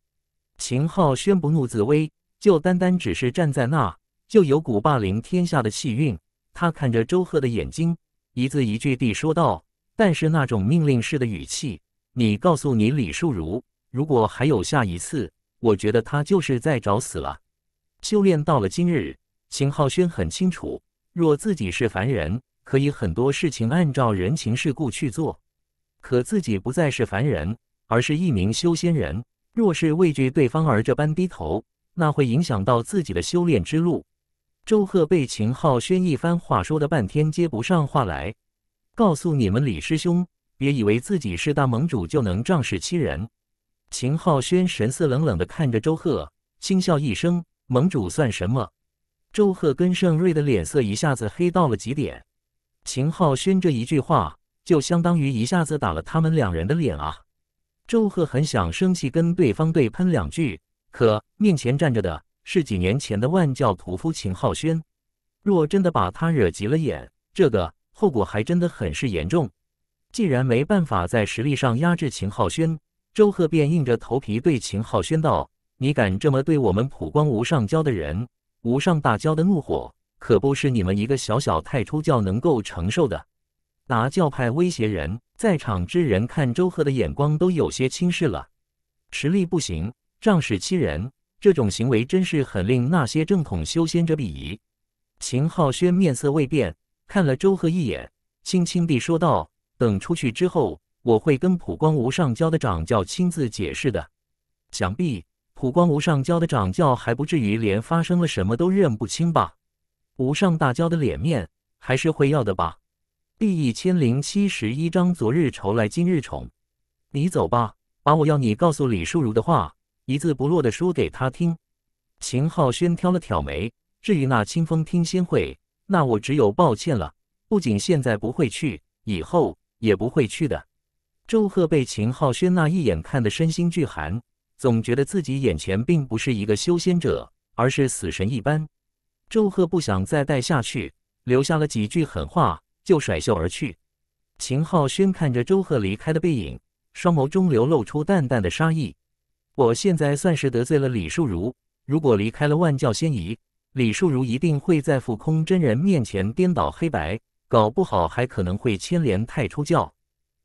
秦浩轩不怒自威，就单单只是站在那，就有股霸凌天下的气韵。他看着周贺的眼睛，一字一句地说道：“但是那种命令式的语气。”你告诉你李树如，如果还有下一次，我觉得他就是在找死了。修炼到了今日，秦浩轩很清楚，若自己是凡人，可以很多事情按照人情世故去做，可自己不再是凡人，而是一名修仙人。若是畏惧对方而这般低头，那会影响到自己的修炼之路。周贺被秦浩轩一番话说的半天接不上话来，告诉你们李师兄。别以为自己是大盟主就能仗势欺人。秦浩轩神色冷冷的看着周贺，轻笑一声：“盟主算什么？”周贺跟盛瑞的脸色一下子黑到了极点。秦浩轩这一句话，就相当于一下子打了他们两人的脸啊！周贺很想生气跟对方对喷两句，可面前站着的是几年前的万教屠夫秦浩轩，若真的把他惹急了眼，这个后果还真的很是严重。既然没办法在实力上压制秦浩轩，周贺便硬着头皮对秦浩轩道：“你敢这么对我们普光无上教的人？无上大教的怒火可不是你们一个小小太初教能够承受的。”拿教派威胁人，在场之人看周贺的眼光都有些轻视了。实力不行，仗势欺人，这种行为真是很令那些正统修仙者鄙夷。秦浩轩面色未变，看了周贺一眼，轻轻地说道。等出去之后，我会跟普光无上教的掌教亲自解释的。想必普光无上教的掌教还不至于连发生了什么都认不清吧？无上大教的脸面还是会要的吧？第一千零七十一章：昨日愁来今日宠。你走吧，把我要你告诉李淑如的话一字不落的说给他听。秦浩轩挑了挑眉，至于那清风听仙会，那我只有抱歉了。不仅现在不会去，以后。也不会去的。周贺被秦浩轩那一眼看得身心俱寒，总觉得自己眼前并不是一个修仙者，而是死神一般。周贺不想再待下去，留下了几句狠话，就甩袖而去。秦浩轩看着周贺离开的背影，双眸中流露出淡淡的杀意。我现在算是得罪了李树如，如果离开了万教仙仪，李树如一定会在傅空真人面前颠倒黑白。搞不好还可能会牵连太初教。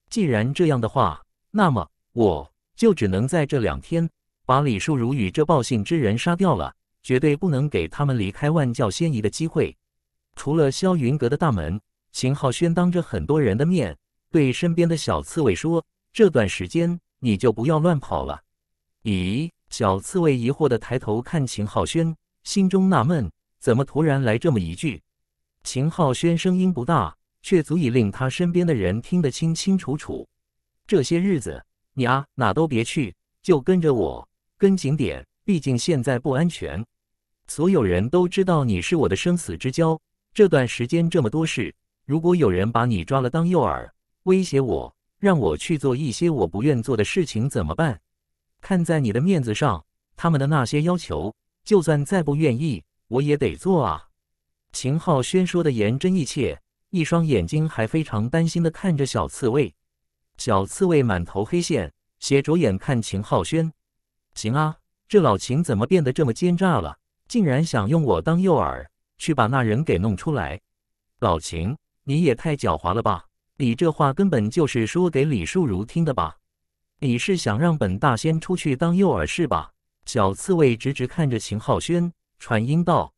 既然这样的话，那么我就只能在这两天把李树如与这报信之人杀掉了，绝对不能给他们离开万教仙仪的机会。除了霄云阁的大门，秦浩轩当着很多人的面，对身边的小刺猬说：“这段时间你就不要乱跑了。”咦，小刺猬疑惑的抬头看秦浩轩，心中纳闷：怎么突然来这么一句？秦浩轩声音不大，却足以令他身边的人听得清清楚楚。这些日子，你啊哪都别去，就跟着我，跟紧点。毕竟现在不安全。所有人都知道你是我的生死之交。这段时间这么多事，如果有人把你抓了当诱饵，威胁我，让我去做一些我不愿做的事情，怎么办？看在你的面子上，他们的那些要求，就算再不愿意，我也得做啊。秦浩轩说的言真意切，一双眼睛还非常担心地看着小刺猬。小刺猬满头黑线，斜着眼看秦浩轩：“行啊，这老秦怎么变得这么奸诈了？竟然想用我当诱饵，去把那人给弄出来。老秦，你也太狡猾了吧！你这话根本就是说给李树如听的吧？你是想让本大仙出去当诱饵是吧？”小刺猬直直看着秦浩轩，传音道。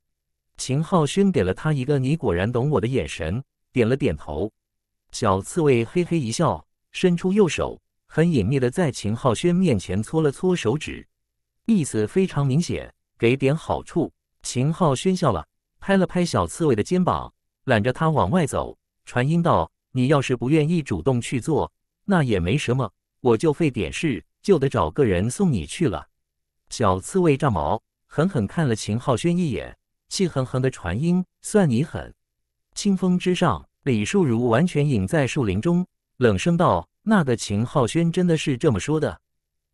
秦浩轩给了他一个“你果然懂我的”眼神，点了点头。小刺猬嘿嘿一笑，伸出右手，很隐秘的在秦浩轩面前搓了搓手指，意思非常明显，给点好处。秦浩轩笑了，拍了拍小刺猬的肩膀，揽着他往外走，传音道：“你要是不愿意主动去做，那也没什么，我就费点事，就得找个人送你去了。”小刺猬炸毛，狠狠看了秦浩轩一眼。气哼哼的传音：“算你狠！”清风之上，李树如完全隐在树林中，冷声道：“那个秦浩轩真的是这么说的？”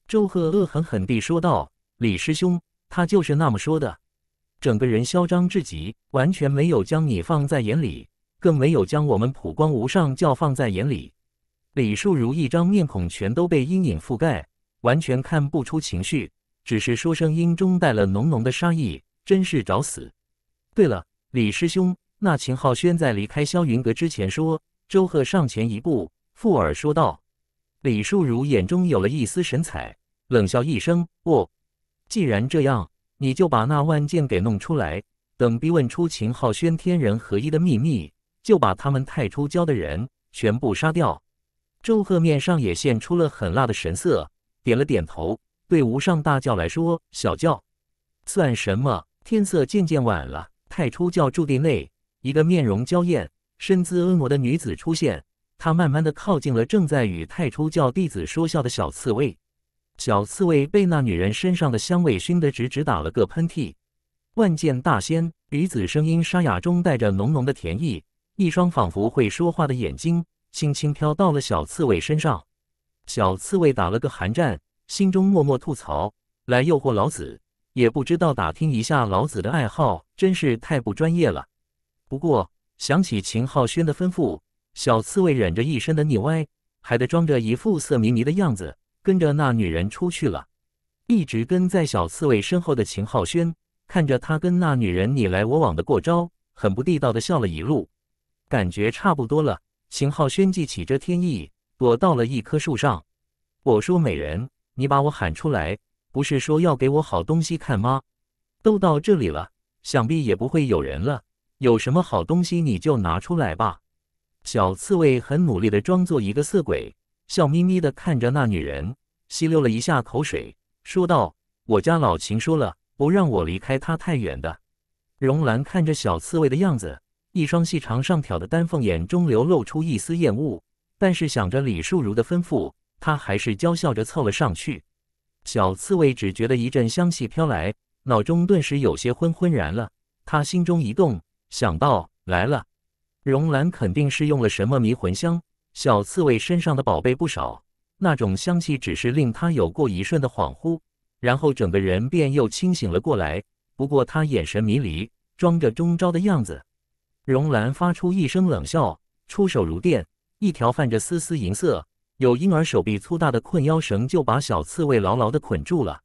周贺恶狠狠地说道：“李师兄，他就是那么说的。”整个人嚣张至极，完全没有将你放在眼里，更没有将我们普光无上教放在眼里。李树如一张面孔全都被阴影覆盖，完全看不出情绪，只是说声音中带了浓浓的杀意，真是找死。对了，李师兄，那秦浩轩在离开霄云阁之前说，周贺上前一步，附耳说道。李树如眼中有了一丝神采，冷笑一声：“哦，既然这样，你就把那万剑给弄出来，等逼问出秦浩轩天人合一的秘密，就把他们太初教的人全部杀掉。”周贺面上也现出了狠辣的神色，点了点头。对无上大教来说，小教算什么？天色渐渐晚了。太初教驻地内，一个面容娇艳、身姿婀娜的女子出现。她慢慢的靠近了正在与太初教弟子说笑的小刺猬。小刺猬被那女人身上的香味熏得直直打了个喷嚏。万剑大仙，女子声音沙哑中带着浓浓的甜意，一双仿佛会说话的眼睛轻轻飘到了小刺猬身上。小刺猬打了个寒战，心中默默吐槽：来诱惑老子。也不知道打听一下老子的爱好，真是太不专业了。不过想起秦浩轩的吩咐，小刺猬忍着一身的腻歪，还得装着一副色迷迷的样子，跟着那女人出去了。一直跟在小刺猬身后的秦浩轩看着他跟那女人你来我往的过招，很不地道的笑了一路。感觉差不多了，秦浩轩记起这天意，躲到了一棵树上。我说：“美人，你把我喊出来。”不是说要给我好东西看吗？都到这里了，想必也不会有人了。有什么好东西你就拿出来吧。小刺猬很努力的装作一个色鬼，笑眯眯的看着那女人，吸溜了一下口水，说道：“我家老秦说了，不让我离开他太远的。”荣兰看着小刺猬的样子，一双细长上挑的丹凤眼中流露出一丝厌恶，但是想着李树如的吩咐，她还是娇笑着凑了上去。小刺猬只觉得一阵香气飘来，脑中顿时有些昏昏然了。他心中一动，想到来了，荣兰肯定是用了什么迷魂香。小刺猬身上的宝贝不少，那种香气只是令他有过一瞬的恍惚，然后整个人便又清醒了过来。不过他眼神迷离，装着中招的样子。荣兰发出一声冷笑，出手如电，一条泛着丝丝银色。有婴儿手臂粗大的困腰绳就把小刺猬牢牢的捆住了。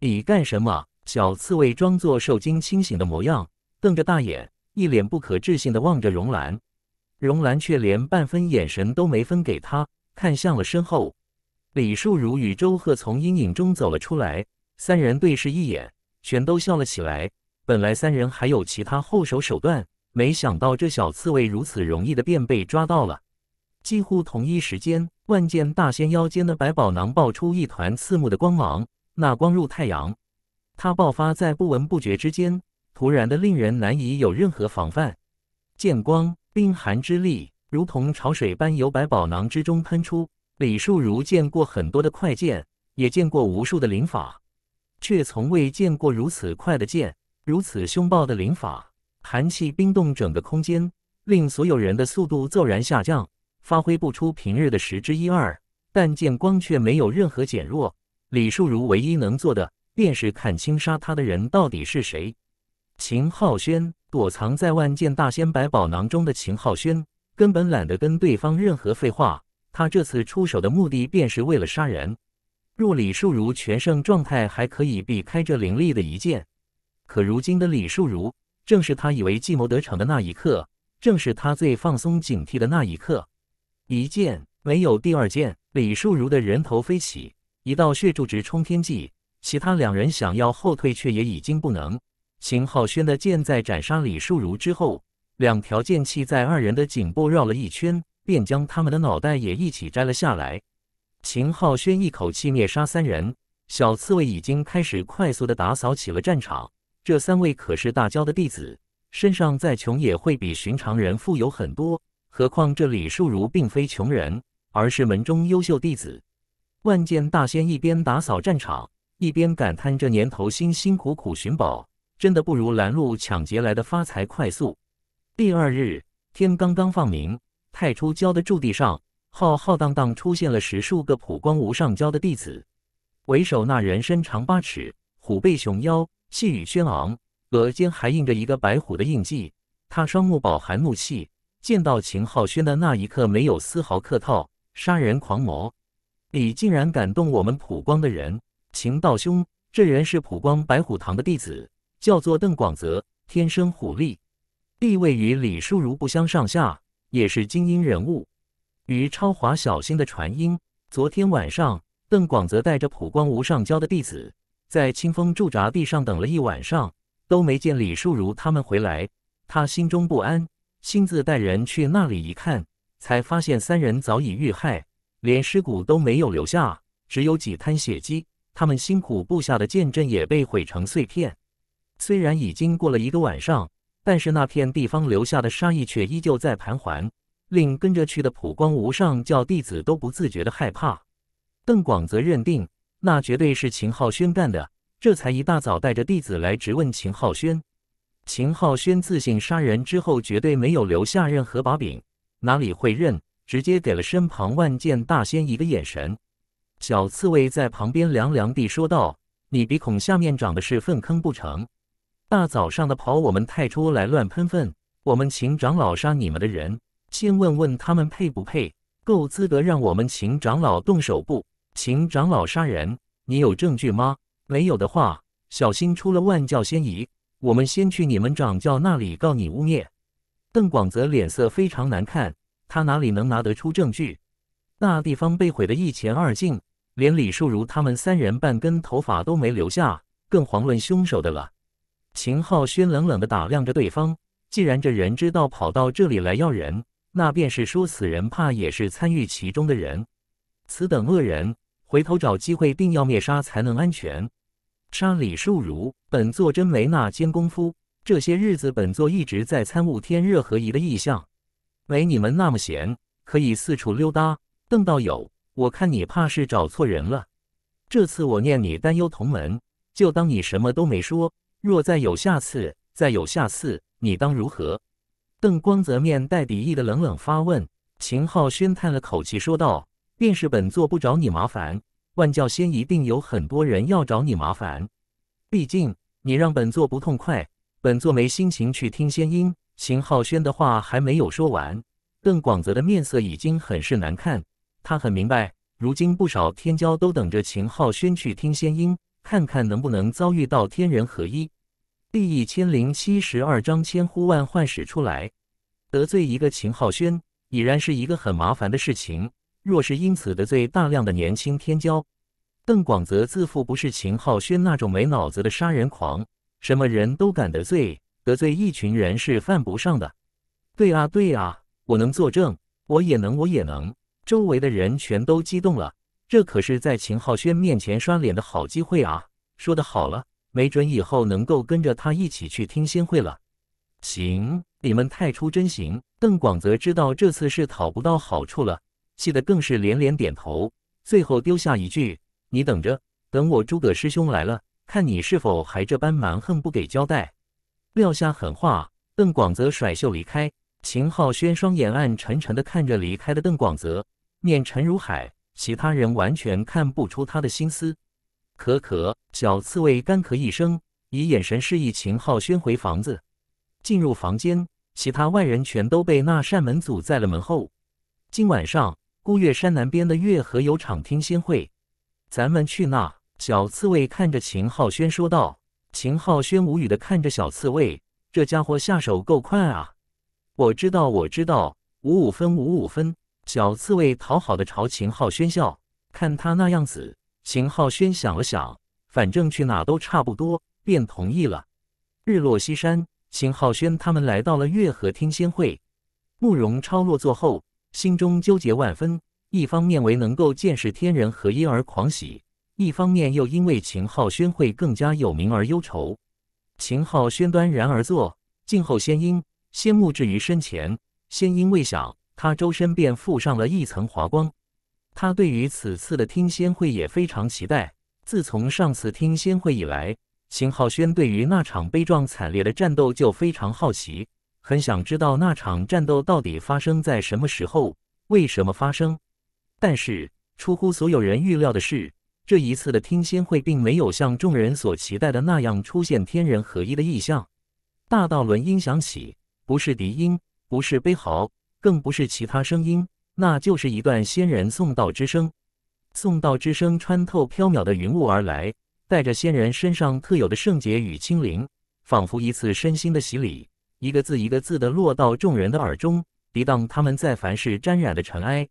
你干什么？小刺猬装作受惊清醒的模样，瞪着大眼，一脸不可置信的望着荣兰。荣兰却连半分眼神都没分给他，看向了身后。李树如与周贺从阴影中走了出来，三人对视一眼，全都笑了起来。本来三人还有其他后手手段，没想到这小刺猬如此容易的便被抓到了。几乎同一时间。万剑大仙腰间的百宝囊爆出一团刺目的光芒，那光入太阳，它爆发在不闻不觉之间，突然的令人难以有任何防范。剑光、冰寒之力如同潮水般由百宝囊之中喷出。李树如见过很多的快剑，也见过无数的灵法，却从未见过如此快的剑，如此凶暴的灵法。寒气冰冻整个空间，令所有人的速度骤然下降。发挥不出平日的十之一二，但剑光却没有任何减弱。李树如唯一能做的，便是看清杀他的人到底是谁。秦浩轩躲藏在万剑大仙百宝囊中的秦浩轩，根本懒得跟对方任何废话。他这次出手的目的，便是为了杀人。若李树如全盛状态，还可以避开这凌厉的一剑。可如今的李树如，正是他以为计谋得逞的那一刻，正是他最放松警惕的那一刻。一剑没有，第二剑，李树如的人头飞起，一道血柱直冲天际。其他两人想要后退，却也已经不能。秦浩轩的剑在斩杀李树如之后，两条剑气在二人的颈部绕了一圈，便将他们的脑袋也一起摘了下来。秦浩轩一口气灭杀三人。小刺猬已经开始快速的打扫起了战场。这三位可是大教的弟子，身上再穷也会比寻常人富有很多。何况这李树如并非穷人，而是门中优秀弟子。万剑大仙一边打扫战场，一边感叹：这年头辛辛苦苦寻宝，真的不如拦路抢劫来的发财快速。第二日天刚刚放明，太初教的驻地上浩浩荡荡出现了十数个普光无上教的弟子，为首那人身长八尺，虎背熊腰，气宇轩昂，额间还印着一个白虎的印记，他双目饱含怒气。见到秦浩轩的那一刻，没有丝毫客套。杀人狂魔，你竟然敢动我们普光的人？秦道兄，这人是普光白虎堂的弟子，叫做邓广泽，天生虎力，地位与李树如不相上下，也是精英人物。于超华小心的传音：昨天晚上，邓广泽带着普光无上教的弟子，在清风驻扎地上等了一晚上，都没见李树如他们回来，他心中不安。亲自带人去那里一看，才发现三人早已遇害，连尸骨都没有留下，只有几滩血迹。他们辛苦布下的剑阵也被毁成碎片。虽然已经过了一个晚上，但是那片地方留下的杀意却依旧在盘桓，令跟着去的普光无上教弟子都不自觉的害怕。邓广则认定那绝对是秦浩轩干的，这才一大早带着弟子来质问秦浩轩。秦浩轩自信杀人之后绝对没有留下任何把柄，哪里会认？直接给了身旁万剑大仙一个眼神。小刺猬在旁边凉凉地说道：“你鼻孔下面长的是粪坑不成？大早上的跑我们太初来乱喷粪？我们秦长老杀你们的人，先问问他们配不配，够资格让我们秦长老动手不？秦长老杀人，你有证据吗？没有的话，小心出了万教仙仪。”我们先去你们掌教那里告你污蔑。邓广泽脸色非常难看，他哪里能拿得出证据？那地方被毁的一干二净，连李树如他们三人半根头发都没留下，更遑论凶手的了。秦浩轩冷冷的打量着对方，既然这人知道跑到这里来要人，那便是说此人怕也是参与其中的人。此等恶人，回头找机会定要灭杀，才能安全。杀李树儒，本座真没那闲工夫。这些日子，本座一直在参悟天热合一的意象，没你们那么闲，可以四处溜达。邓道友，我看你怕是找错人了。这次我念你担忧同门，就当你什么都没说。若再有下次，再有下次，你当如何？邓光泽面带鄙夷的冷冷发问。秦浩轩叹了口气说道：“便是本座不找你麻烦。”万教仙一定有很多人要找你麻烦，毕竟你让本座不痛快，本座没心情去听仙音。秦浩轩的话还没有说完，邓广泽的面色已经很是难看。他很明白，如今不少天骄都等着秦浩轩去听仙音，看看能不能遭遇到天人合一。第一千零七十二章千呼万唤使出来，得罪一个秦浩轩已然是一个很麻烦的事情。若是因此得罪大量的年轻天骄，邓广泽自负不是秦浩轩那种没脑子的杀人狂，什么人都敢得罪，得罪一群人是犯不上的。对啊对啊，我能作证，我也能，我也能。周围的人全都激动了，这可是在秦浩轩面前刷脸的好机会啊！说的好了，没准以后能够跟着他一起去听仙会了。行，你们太出真行。邓广泽知道这次是讨不到好处了。气得更是连连点头，最后丢下一句：“你等着，等我诸葛师兄来了，看你是否还这般蛮横不给交代。”撂下狠话，邓广泽甩袖离开。秦浩轩双眼暗沉沉的看着离开的邓广泽，面沉如海，其他人完全看不出他的心思。咳咳，小刺猬干咳一声，以眼神示意秦浩轩回房子。进入房间，其他外人全都被那扇门阻在了门后。今晚上。孤月山南边的月河有场听仙会，咱们去那。小刺猬看着秦浩轩说道。秦浩轩无语的看着小刺猬，这家伙下手够快啊！我知道，我知道，五五分，五五分。小刺猬讨好的朝秦浩轩笑，看他那样子，秦浩轩想了想，反正去哪都差不多，便同意了。日落西山，秦浩轩他们来到了月河听仙会。慕容超落座后。心中纠结万分，一方面为能够见识天人合一而狂喜，一方面又因为秦浩轩会更加有名而忧愁。秦浩轩端然而坐，静候仙音。仙木置于身前，仙音未响，他周身便附上了一层华光。他对于此次的听仙会也非常期待。自从上次听仙会以来，秦浩轩对于那场悲壮惨烈的战斗就非常好奇。很想知道那场战斗到底发生在什么时候，为什么发生？但是出乎所有人预料的是，这一次的听仙会并没有像众人所期待的那样出现天人合一的意象。大道轮音响起，不是笛音，不是悲嚎，更不是其他声音，那就是一段仙人送道之声。送道之声穿透飘渺的云雾而来，带着仙人身上特有的圣洁与清灵，仿佛一次身心的洗礼。一个字一个字的落到众人的耳中，涤荡他们在凡事沾染的尘埃。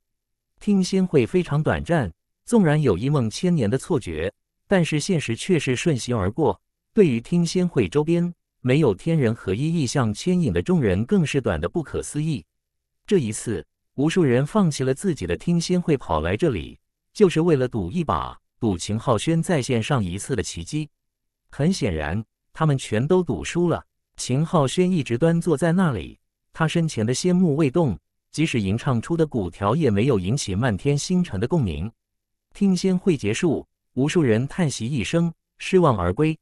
听仙会非常短暂，纵然有一梦千年的错觉，但是现实却是瞬息而过。对于听仙会周边没有天人合一意象牵引的众人，更是短的不可思议。这一次，无数人放弃了自己的听仙会，跑来这里，就是为了赌一把，赌秦浩轩再现上一次的奇迹。很显然，他们全都赌输了。秦浩轩一直端坐在那里，他身前的仙木未动，即使吟唱出的古调也没有引起漫天星辰的共鸣。听仙会结束，无数人叹息一声，失望而归。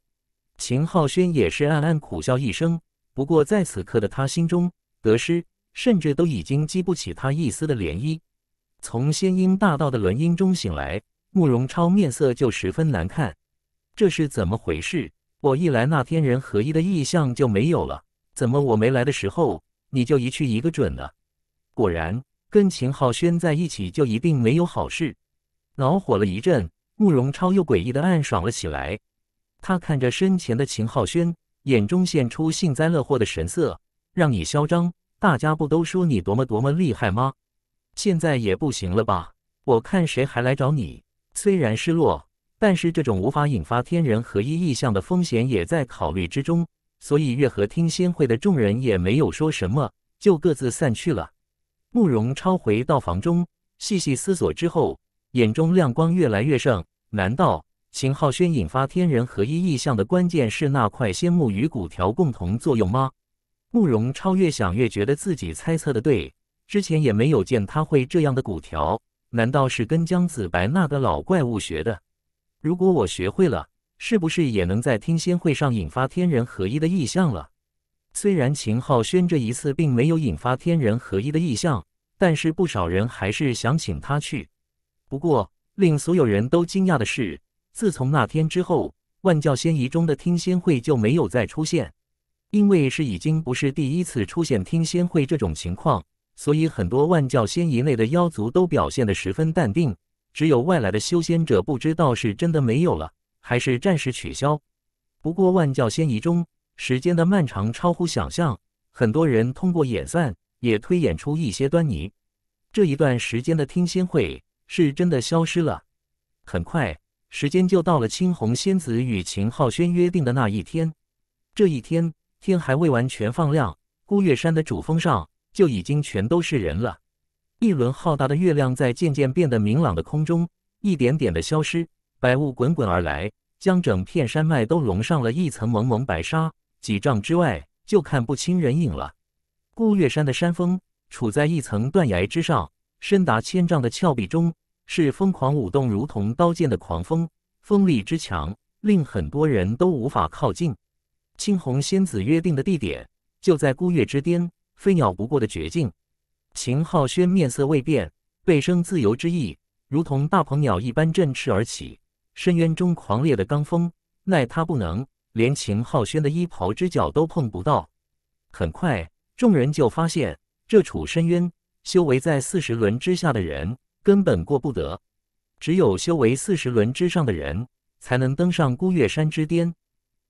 秦浩轩也是暗暗苦笑一声，不过在此刻的他心中，得失甚至都已经激不起他一丝的涟漪。从仙音大道的轮音中醒来，慕容超面色就十分难看，这是怎么回事？我一来那天人合一的意象就没有了，怎么我没来的时候你就一去一个准呢？果然跟秦浩轩在一起就一定没有好事。恼火了一阵，慕容超又诡异的暗爽了起来。他看着身前的秦浩轩，眼中现出幸灾乐祸的神色。让你嚣张，大家不都说你多么多么厉害吗？现在也不行了吧？我看谁还来找你。虽然失落。但是这种无法引发天人合一意象的风险也在考虑之中，所以月和听仙会的众人也没有说什么，就各自散去了。慕容超回到房中，细细思索之后，眼中亮光越来越盛。难道秦浩轩引发天人合一意象的关键是那块仙木与骨条共同作用吗？慕容超越想越觉得自己猜测的对，之前也没有见他会这样的骨条，难道是跟姜子白那个老怪物学的？如果我学会了，是不是也能在听仙会上引发天人合一的意象了？虽然秦浩轩这一次并没有引发天人合一的意象，但是不少人还是想请他去。不过，令所有人都惊讶的是，自从那天之后，万教仙仪中的听仙会就没有再出现。因为是已经不是第一次出现听仙会这种情况，所以很多万教仙仪内的妖族都表现得十分淡定。只有外来的修仙者不知道是真的没有了，还是暂时取消。不过万教仙仪中时间的漫长超乎想象，很多人通过演算也推演出一些端倪。这一段时间的听仙会是真的消失了。很快时间就到了青红仙子与秦浩轩约定的那一天。这一天天还未完全放亮，孤月山的主峰上就已经全都是人了。一轮浩大的月亮在渐渐变得明朗的空中一点点地消失，白雾滚滚而来，将整片山脉都笼上了一层蒙蒙白纱，几丈之外就看不清人影了。孤月山的山峰处在一层断崖之上，深达千丈的峭壁中是疯狂舞动如同刀剑的狂风，风力之强令很多人都无法靠近。青红仙子约定的地点就在孤月之巅，飞鸟不过的绝境。秦浩轩面色未变，背生自由之意，如同大鹏鸟一般振翅而起。深渊中狂烈的罡风奈他不能，连秦浩轩的衣袍之角都碰不到。很快，众人就发现这处深渊，修为在四十轮之下的人根本过不得，只有修为四十轮之上的人才能登上孤月山之巅。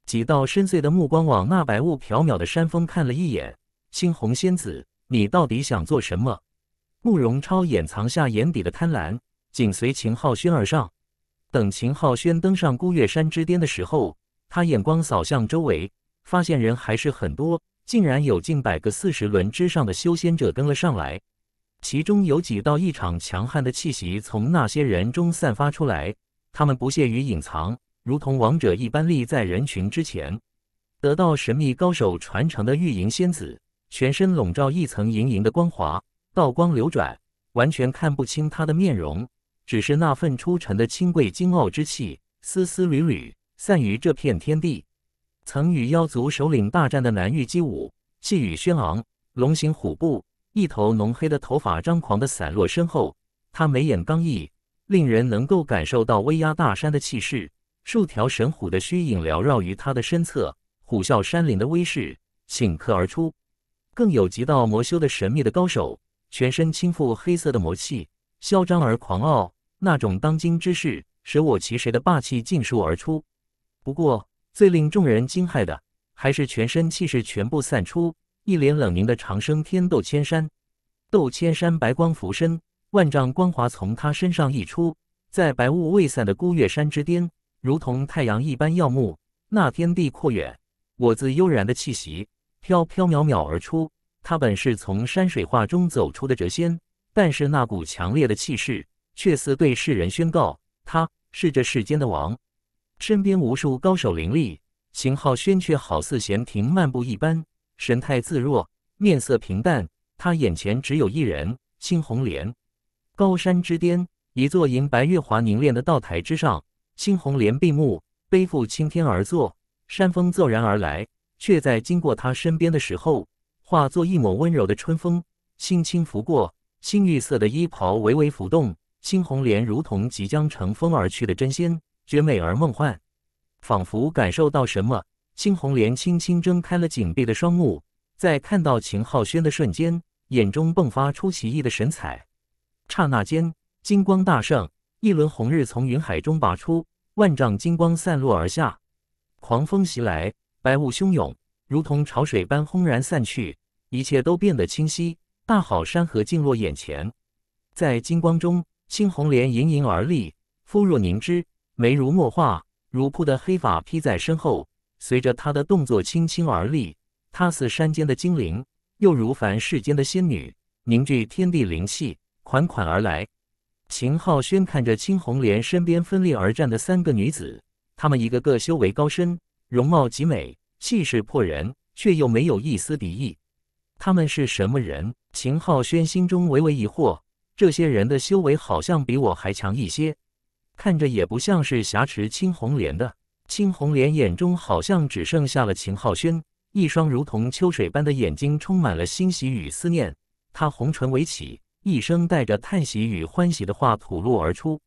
几道深邃的目光往那白雾缥缈的山峰看了一眼，猩红仙子。你到底想做什么？慕容超掩藏下眼底的贪婪，紧随秦浩轩而上。等秦浩轩登上孤月山之巅的时候，他眼光扫向周围，发现人还是很多，竟然有近百个四十轮之上的修仙者跟了上来。其中有几道异常强悍的气息从那些人中散发出来，他们不屑于隐藏，如同王者一般立在人群之前。得到神秘高手传承的玉莹仙子。全身笼罩一层莹莹的光华，道光流转，完全看不清他的面容，只是那份出尘的清贵、精傲之气，丝丝缕缕散于这片天地。曾与妖族首领大战的南玉姬武，气宇轩昂，龙行虎步，一头浓黑的头发张狂地散落身后，他眉眼刚毅，令人能够感受到威压大山的气势。数条神虎的虚影缭绕于他的身侧，虎啸山林的威势顷刻而出。更有极道魔修的神秘的高手，全身倾覆黑色的魔气，嚣张而狂傲，那种当今之世舍我其谁的霸气尽数而出。不过，最令众人惊骇的，还是全身气势全部散出，一脸冷凝的长生天斗千山。斗千山白光浮身，万丈光华从他身上溢出，在白雾未散的孤月山之巅，如同太阳一般耀目。那天地阔远，我自悠然的气息。飘飘渺渺而出，他本是从山水画中走出的谪仙，但是那股强烈的气势，却似对世人宣告他是这世间的王。身边无数高手林立，秦浩轩却好似闲庭漫步一般，神态自若，面色平淡。他眼前只有一人，青红莲。高山之巅，一座银白月华凝练的道台之上，青红莲闭目，背负青天而坐。山风骤然而来。却在经过他身边的时候，化作一抹温柔的春风，轻轻拂过。青绿色的衣袍微微浮动，青红莲如同即将乘风而去的真仙，绝美而梦幻。仿佛感受到什么，青红莲轻轻睁开了紧闭的双目，在看到秦浩轩的瞬间，眼中迸发出奇异的神采。刹那间，金光大盛，一轮红日从云海中拔出，万丈金光散落而下。狂风袭来。白雾汹涌，如同潮水般轰然散去，一切都变得清晰。大好山河尽落眼前，在金光中，青红莲盈盈而立，肤若凝脂，眉如墨画，如瀑的黑发披在身后，随着她的动作轻轻而立。她似山间的精灵，又如凡世间的仙女，凝聚天地灵气，款款而来。秦浩轩看着青红莲身边分立而站的三个女子，她们一个个修为高深。容貌极美，气势迫人，却又没有一丝敌意。他们是什么人？秦浩轩心中微微疑惑。这些人的修为好像比我还强一些，看着也不像是挟持青红莲的。青红莲眼中好像只剩下了秦浩轩，一双如同秋水般的眼睛充满了欣喜与思念。他红唇微启，一声带着叹息与欢喜的话吐露而出：“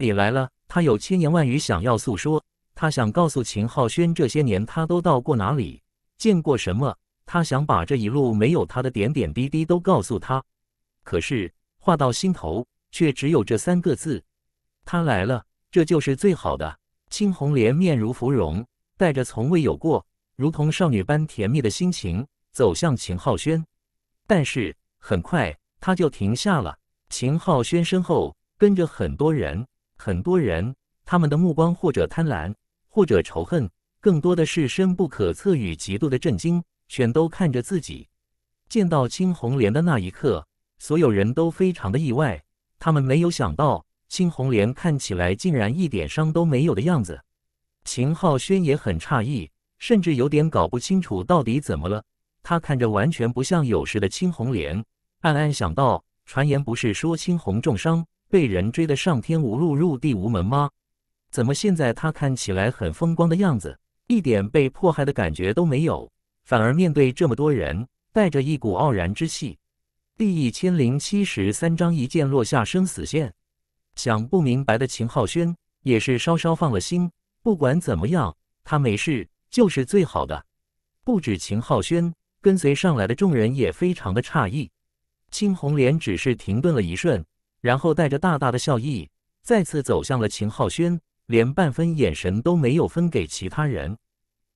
你来了。”他有千言万语想要诉说。他想告诉秦浩轩这些年他都到过哪里，见过什么。他想把这一路没有他的点点滴滴都告诉他，可是话到心头，却只有这三个字：他来了。这就是最好的。青红莲面如芙蓉，带着从未有过、如同少女般甜蜜的心情走向秦浩轩。但是很快他就停下了。秦浩轩身后跟着很多人，很多人，他们的目光或者贪婪。或者仇恨，更多的是深不可测与极度的震惊。全都看着自己，见到青红莲的那一刻，所有人都非常的意外。他们没有想到，青红莲看起来竟然一点伤都没有的样子。秦浩轩也很诧异，甚至有点搞不清楚到底怎么了。他看着完全不像有事的青红莲，暗暗想到：传言不是说青红重伤，被人追得上天无路，入地无门吗？怎么现在他看起来很风光的样子，一点被迫害的感觉都没有，反而面对这么多人，带着一股傲然之气。第一千零七十三章一剑落下生死线。想不明白的秦浩轩也是稍稍放了心，不管怎么样，他没事就是最好的。不止秦浩轩跟随上来的众人也非常的诧异，青红莲只是停顿了一瞬，然后带着大大的笑意，再次走向了秦浩轩。连半分眼神都没有分给其他人，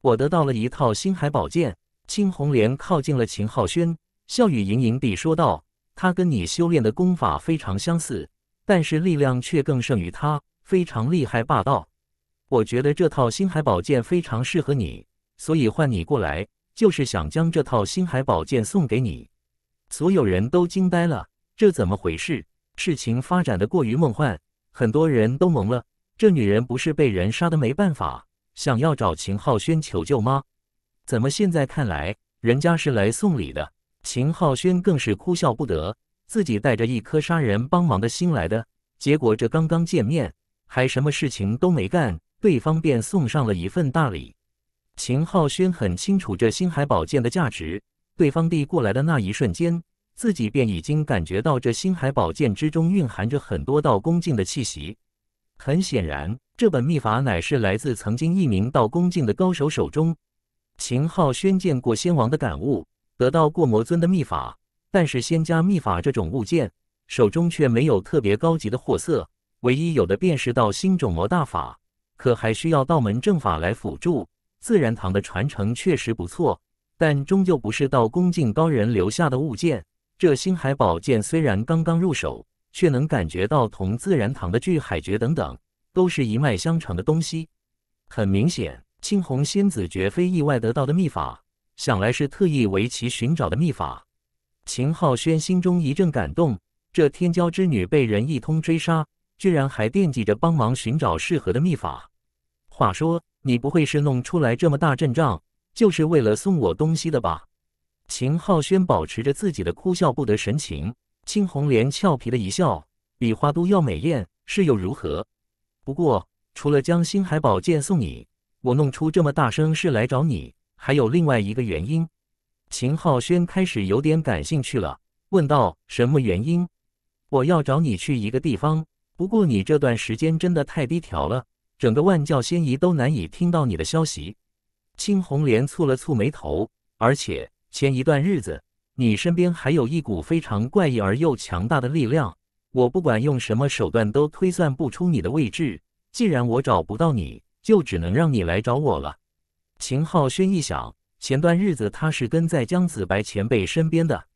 我得到了一套星海宝剑。青红莲靠近了秦浩轩，笑语盈盈地说道：“他跟你修炼的功法非常相似，但是力量却更胜于他，非常厉害霸道。我觉得这套星海宝剑非常适合你，所以换你过来，就是想将这套星海宝剑送给你。”所有人都惊呆了，这怎么回事？事情发展的过于梦幻，很多人都懵了。这女人不是被人杀的没办法，想要找秦浩轩求救吗？怎么现在看来，人家是来送礼的？秦浩轩更是哭笑不得，自己带着一颗杀人帮忙的心来的，结果这刚刚见面，还什么事情都没干，对方便送上了一份大礼。秦浩轩很清楚这星海宝剑的价值，对方递过来的那一瞬间，自己便已经感觉到这星海宝剑之中蕴含着很多道恭敬的气息。很显然，这本秘法乃是来自曾经一名道恭敬的高手手中。秦昊宣见过仙王的感悟，得到过魔尊的秘法，但是仙家秘法这种物件，手中却没有特别高级的货色。唯一有的便是道心种魔大法，可还需要道门正法来辅助。自然堂的传承确实不错，但终究不是道恭敬高人留下的物件。这星海宝剑虽然刚刚入手。却能感觉到同自然堂的巨海诀等等，都是一脉相承的东西。很明显，青红仙子绝非意外得到的秘法，想来是特意为其寻找的秘法。秦浩轩心中一阵感动，这天骄之女被人一通追杀，居然还惦记着帮忙寻找适合的秘法。话说，你不会是弄出来这么大阵仗，就是为了送我东西的吧？秦浩轩保持着自己的哭笑不得神情。青红莲俏皮的一笑，比花都要美艳，是又如何？不过，除了将星海宝剑送你，我弄出这么大声是来找你，还有另外一个原因。秦浩轩开始有点感兴趣了，问道：“什么原因？”我要找你去一个地方，不过你这段时间真的太低调了，整个万教仙仪都难以听到你的消息。青红莲蹙了蹙眉头，而且前一段日子。你身边还有一股非常怪异而又强大的力量，我不管用什么手段都推算不出你的位置。既然我找不到你，就只能让你来找我了。秦浩轩一想，前段日子他是跟在姜子白前辈身边的。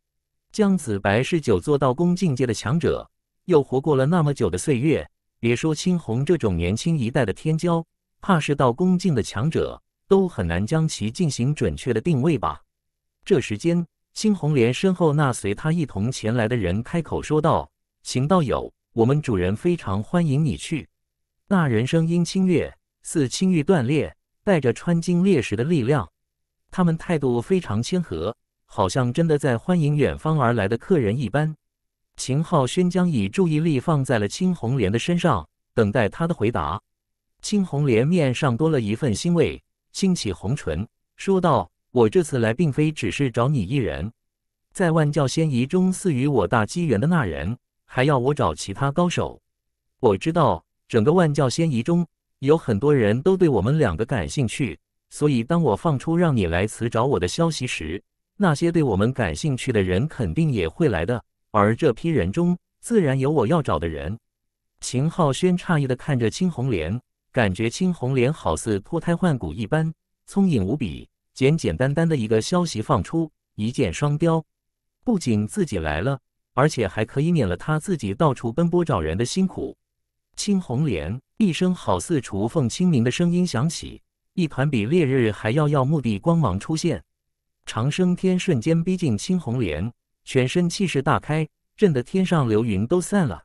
姜子白是九座道宫境界的强者，又活过了那么久的岁月，别说青红这种年轻一代的天骄，怕是道宫境的强者都很难将其进行准确的定位吧。这时间。青红莲身后那随他一同前来的人开口说道：“秦道友，我们主人非常欢迎你去。”那人声音清越，似青玉断裂，带着穿金裂石的力量。他们态度非常谦和，好像真的在欢迎远方而来的客人一般。秦浩轩将以注意力放在了青红莲的身上，等待他的回答。青红莲面上多了一份欣慰，轻启红唇说道。我这次来并非只是找你一人，在万教仙仪中赐予我大机缘的那人，还要我找其他高手。我知道，整个万教仙仪中有很多人都对我们两个感兴趣，所以当我放出让你来此找我的消息时，那些对我们感兴趣的人肯定也会来的。而这批人中，自然有我要找的人。秦浩轩诧异的看着青红莲，感觉青红莲好似脱胎换骨一般，聪颖无比。简简单单的一个消息放出，一箭双雕，不仅自己来了，而且还可以免了他自己到处奔波找人的辛苦。青红莲一声好似雏凤清明的声音响起，一团比烈日还要耀目的光芒出现，长生天瞬间逼近青红莲，全身气势大开，震得天上流云都散了。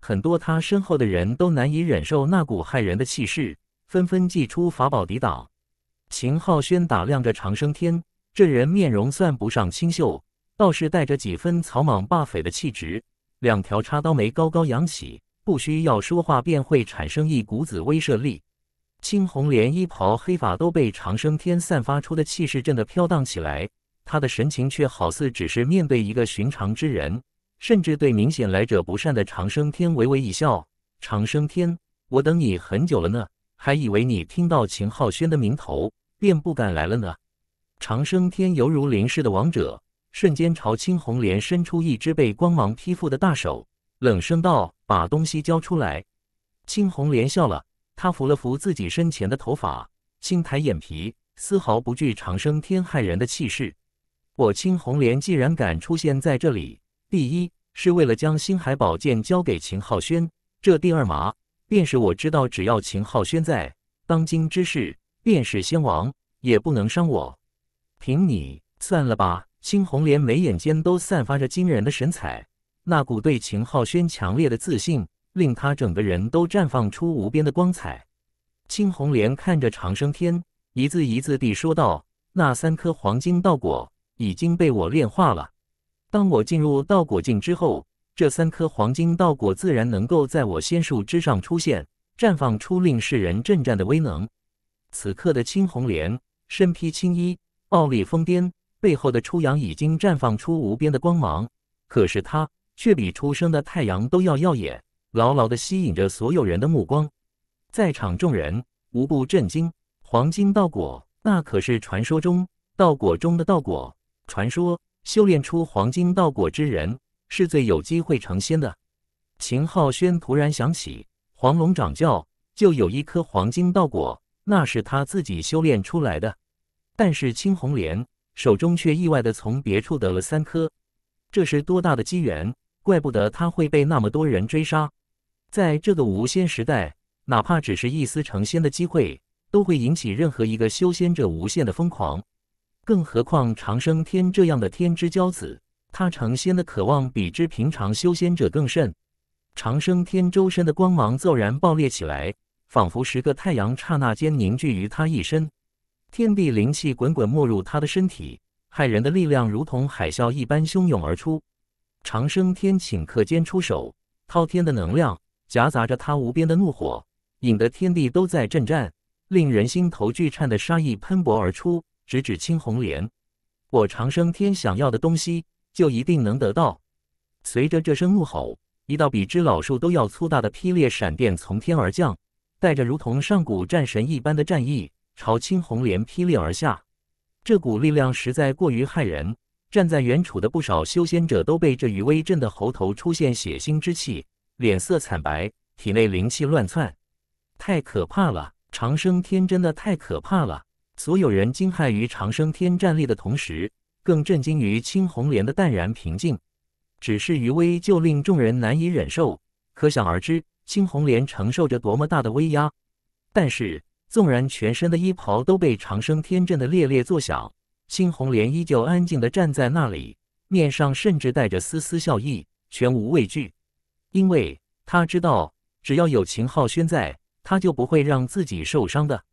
很多他身后的人都难以忍受那股骇人的气势，纷纷祭出法宝抵挡。秦浩轩打量着长生天，这人面容算不上清秀，倒是带着几分草莽霸匪的气质。两条叉刀眉高高扬起，不需要说话便会产生一股子威慑力。青红连衣袍、黑发都被长生天散发出的气势震得飘荡起来。他的神情却好似只是面对一个寻常之人，甚至对明显来者不善的长生天微微一笑：“长生天，我等你很久了呢。”还以为你听到秦浩轩的名头便不敢来了呢。长生天犹如临世的王者，瞬间朝青红莲伸出一只被光芒披覆的大手，冷声道：“把东西交出来。”青红莲笑了，他扶了扶自己身前的头发，轻抬眼皮，丝毫不惧长生天害人的气势。我青红莲既然敢出现在这里，第一是为了将星海宝剑交给秦浩轩，这第二嘛……便是我知道，只要秦浩轩在，当今之事，便是仙王也不能伤我。凭你，算了吧。青红莲眉眼间都散发着惊人的神采，那股对秦浩轩强烈的自信，令他整个人都绽放出无边的光彩。青红莲看着长生天，一字一字地说道：“那三颗黄金稻果已经被我炼化了。当我进入道果境之后。”这三颗黄金稻果自然能够在我仙树之上出现，绽放出令世人震颤的威能。此刻的青红莲身披青衣，傲立峰巅，背后的初阳已经绽放出无边的光芒。可是他却比初升的太阳都要耀眼，牢牢的吸引着所有人的目光。在场众人无不震惊：黄金稻果，那可是传说中稻果中的稻果。传说修炼出黄金稻果之人。是最有机会成仙的。秦浩轩突然想起，黄龙掌教就有一颗黄金道果，那是他自己修炼出来的。但是青红莲手中却意外的从别处得了三颗，这是多大的机缘！怪不得他会被那么多人追杀。在这个无仙时代，哪怕只是一丝成仙的机会，都会引起任何一个修仙者无限的疯狂。更何况长生天这样的天之骄子。他成仙的渴望比之平常修仙者更甚，长生天周身的光芒骤然爆裂起来，仿佛十个太阳刹那间凝聚于他一身，天地灵气滚滚没入他的身体，骇人的力量如同海啸一般汹涌而出。长生天顷刻间出手，滔天的能量夹杂着他无边的怒火，引得天地都在震颤，令人心头巨颤的杀意喷薄而出，直指青红莲。我长生天想要的东西。就一定能得到。随着这声怒吼，一道比只老树都要粗大的劈裂闪电从天而降，带着如同上古战神一般的战意，朝青红莲劈裂而下。这股力量实在过于骇人，站在远处的不少修仙者都被这余威震得喉头出现血腥之气，脸色惨白，体内灵气乱窜。太可怕了！长生天真的太可怕了！所有人惊骇于长生天战力的同时。更震惊于青红莲的淡然平静，只是余威就令众人难以忍受。可想而知，青红莲承受着多么大的威压。但是，纵然全身的衣袍都被长生天震得烈烈作响，青红莲依旧安静地站在那里，面上甚至带着丝丝笑意，全无畏惧。因为他知道，只要有秦浩轩在，他就不会让自己受伤的。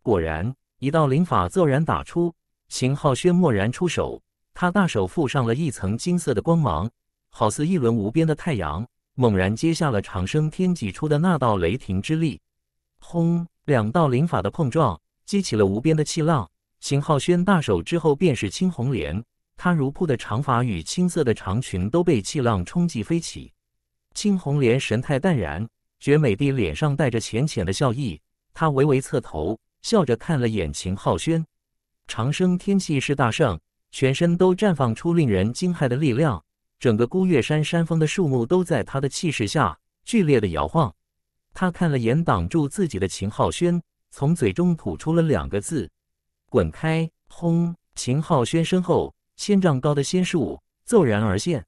果然，一道灵法骤然打出。秦浩轩蓦然出手，他大手附上了一层金色的光芒，好似一轮无边的太阳，猛然接下了长生天挤出的那道雷霆之力。轰！两道灵法的碰撞，激起了无边的气浪。秦浩轩大手之后便是青红莲，她如瀑的长发与青色的长裙都被气浪冲击飞起。青红莲神态淡然，绝美地脸上带着浅浅的笑意，她微微侧头，笑着看了眼秦浩轩。长生天气是大盛，全身都绽放出令人惊骇的力量，整个孤月山山峰的树木都在他的气势下剧烈的摇晃。他看了眼挡住自己的秦昊轩，从嘴中吐出了两个字：“滚开！”轰！秦昊轩身后千丈高的仙树骤然而现，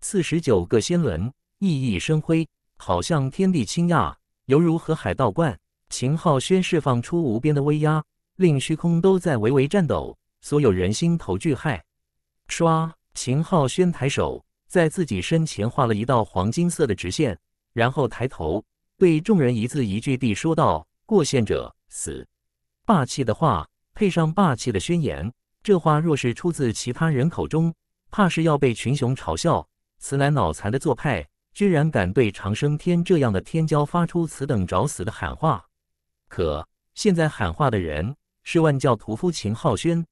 四十九个仙轮熠熠生辉，好像天地倾轧，犹如河海倒灌。秦昊轩释放出无边的威压。令虚空都在微微颤抖，所有人心头惧骇。唰，秦浩轩抬手在自己身前画了一道黄金色的直线，然后抬头对众人一字一句地说道：“过线者死。”霸气的话配上霸气的宣言，这话若是出自其他人口中，怕是要被群雄嘲笑。此乃脑残的做派，居然敢对长生天这样的天骄发出此等找死的喊话。可现在喊话的人。是万教屠夫秦浩轩，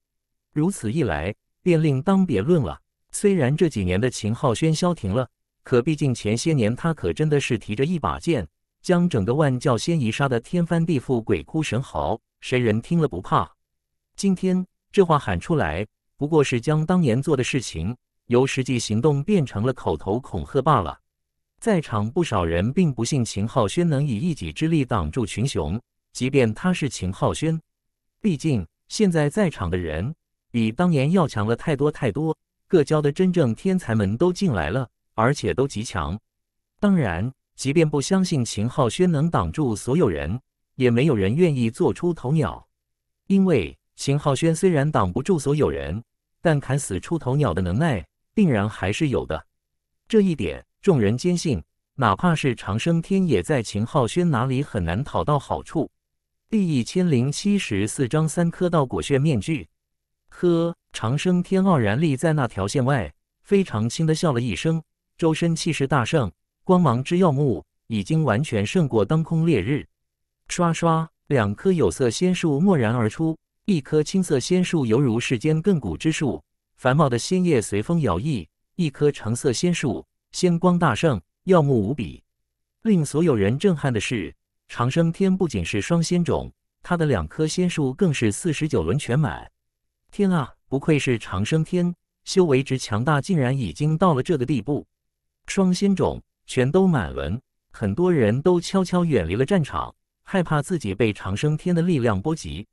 如此一来便另当别论了。虽然这几年的秦浩轩消停了，可毕竟前些年他可真的是提着一把剑，将整个万教仙遗杀得天翻地覆、鬼哭神嚎，谁人听了不怕？今天这话喊出来，不过是将当年做的事情由实际行动变成了口头恐吓罢了。在场不少人并不信秦浩轩能以一己之力挡住群雄，即便他是秦浩轩。毕竟现在在场的人比当年要强了太多太多，各教的真正天才们都进来了，而且都极强。当然，即便不相信秦浩轩能挡住所有人，也没有人愿意做出头鸟，因为秦浩轩虽然挡不住所有人，但砍死出头鸟的能耐定然还是有的。这一点，众人坚信，哪怕是长生天也在秦浩轩哪里很难讨到好处。第一千零七十四章三颗道果炫面具。呵，长生天傲然立在那条线外，非常轻的笑了一声，周身气势大盛，光芒之耀目已经完全胜过当空烈日。刷刷，两棵有色仙树蓦然而出，一棵青色仙树犹如世间亘古之树，繁茂的仙叶随风摇曳；一棵橙色仙树，仙光大盛，耀目无比。令所有人震撼的是。长生天不仅是双仙种，他的两颗仙树更是四十九轮全满。天啊，不愧是长生天，修为之强大，竟然已经到了这个地步。双仙种全都满轮，很多人都悄悄远离了战场，害怕自己被长生天的力量波及。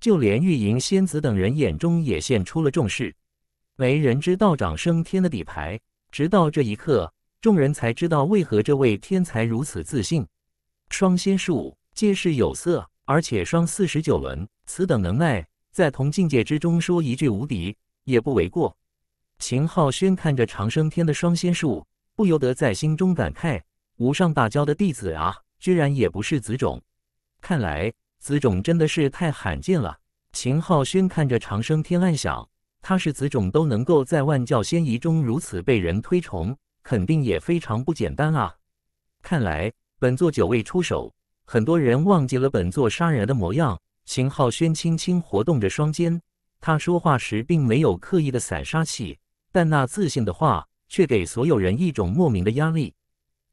就连玉莹仙子等人眼中也现出了重视，没人知道长生天的底牌，直到这一刻，众人才知道为何这位天才如此自信。双仙术皆是有色，而且双四十九轮，此等能耐，在同境界之中说一句无敌也不为过。秦浩轩看着长生天的双仙术，不由得在心中感慨：无上大教的弟子啊，居然也不是子种，看来子种真的是太罕见了。秦浩轩看着长生天，暗想：他是子种，都能够在万教仙仪中如此被人推崇，肯定也非常不简单啊。看来。本座久未出手，很多人忘记了本座杀人的模样。秦浩轩轻轻活动着双肩，他说话时并没有刻意的散杀气，但那自信的话却给所有人一种莫名的压力。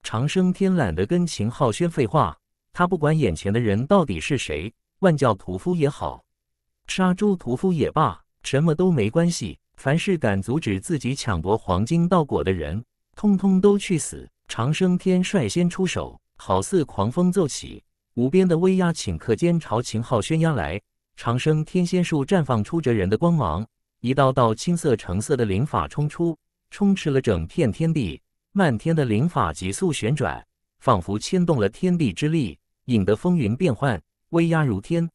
长生天懒得跟秦浩轩废话，他不管眼前的人到底是谁，万教屠夫也好，杀猪屠夫也罢，什么都没关系。凡是敢阻止自己抢夺黄金道果的人，通通都去死！长生天率先出手。好似狂风骤起，无边的威压顷刻间朝秦昊轩压来。长生天仙术绽放出哲人的光芒，一道道青色、橙色的灵法冲出，充斥了整片天地。漫天的灵法急速旋转，仿佛牵动了天地之力，引得风云变幻，威压如天。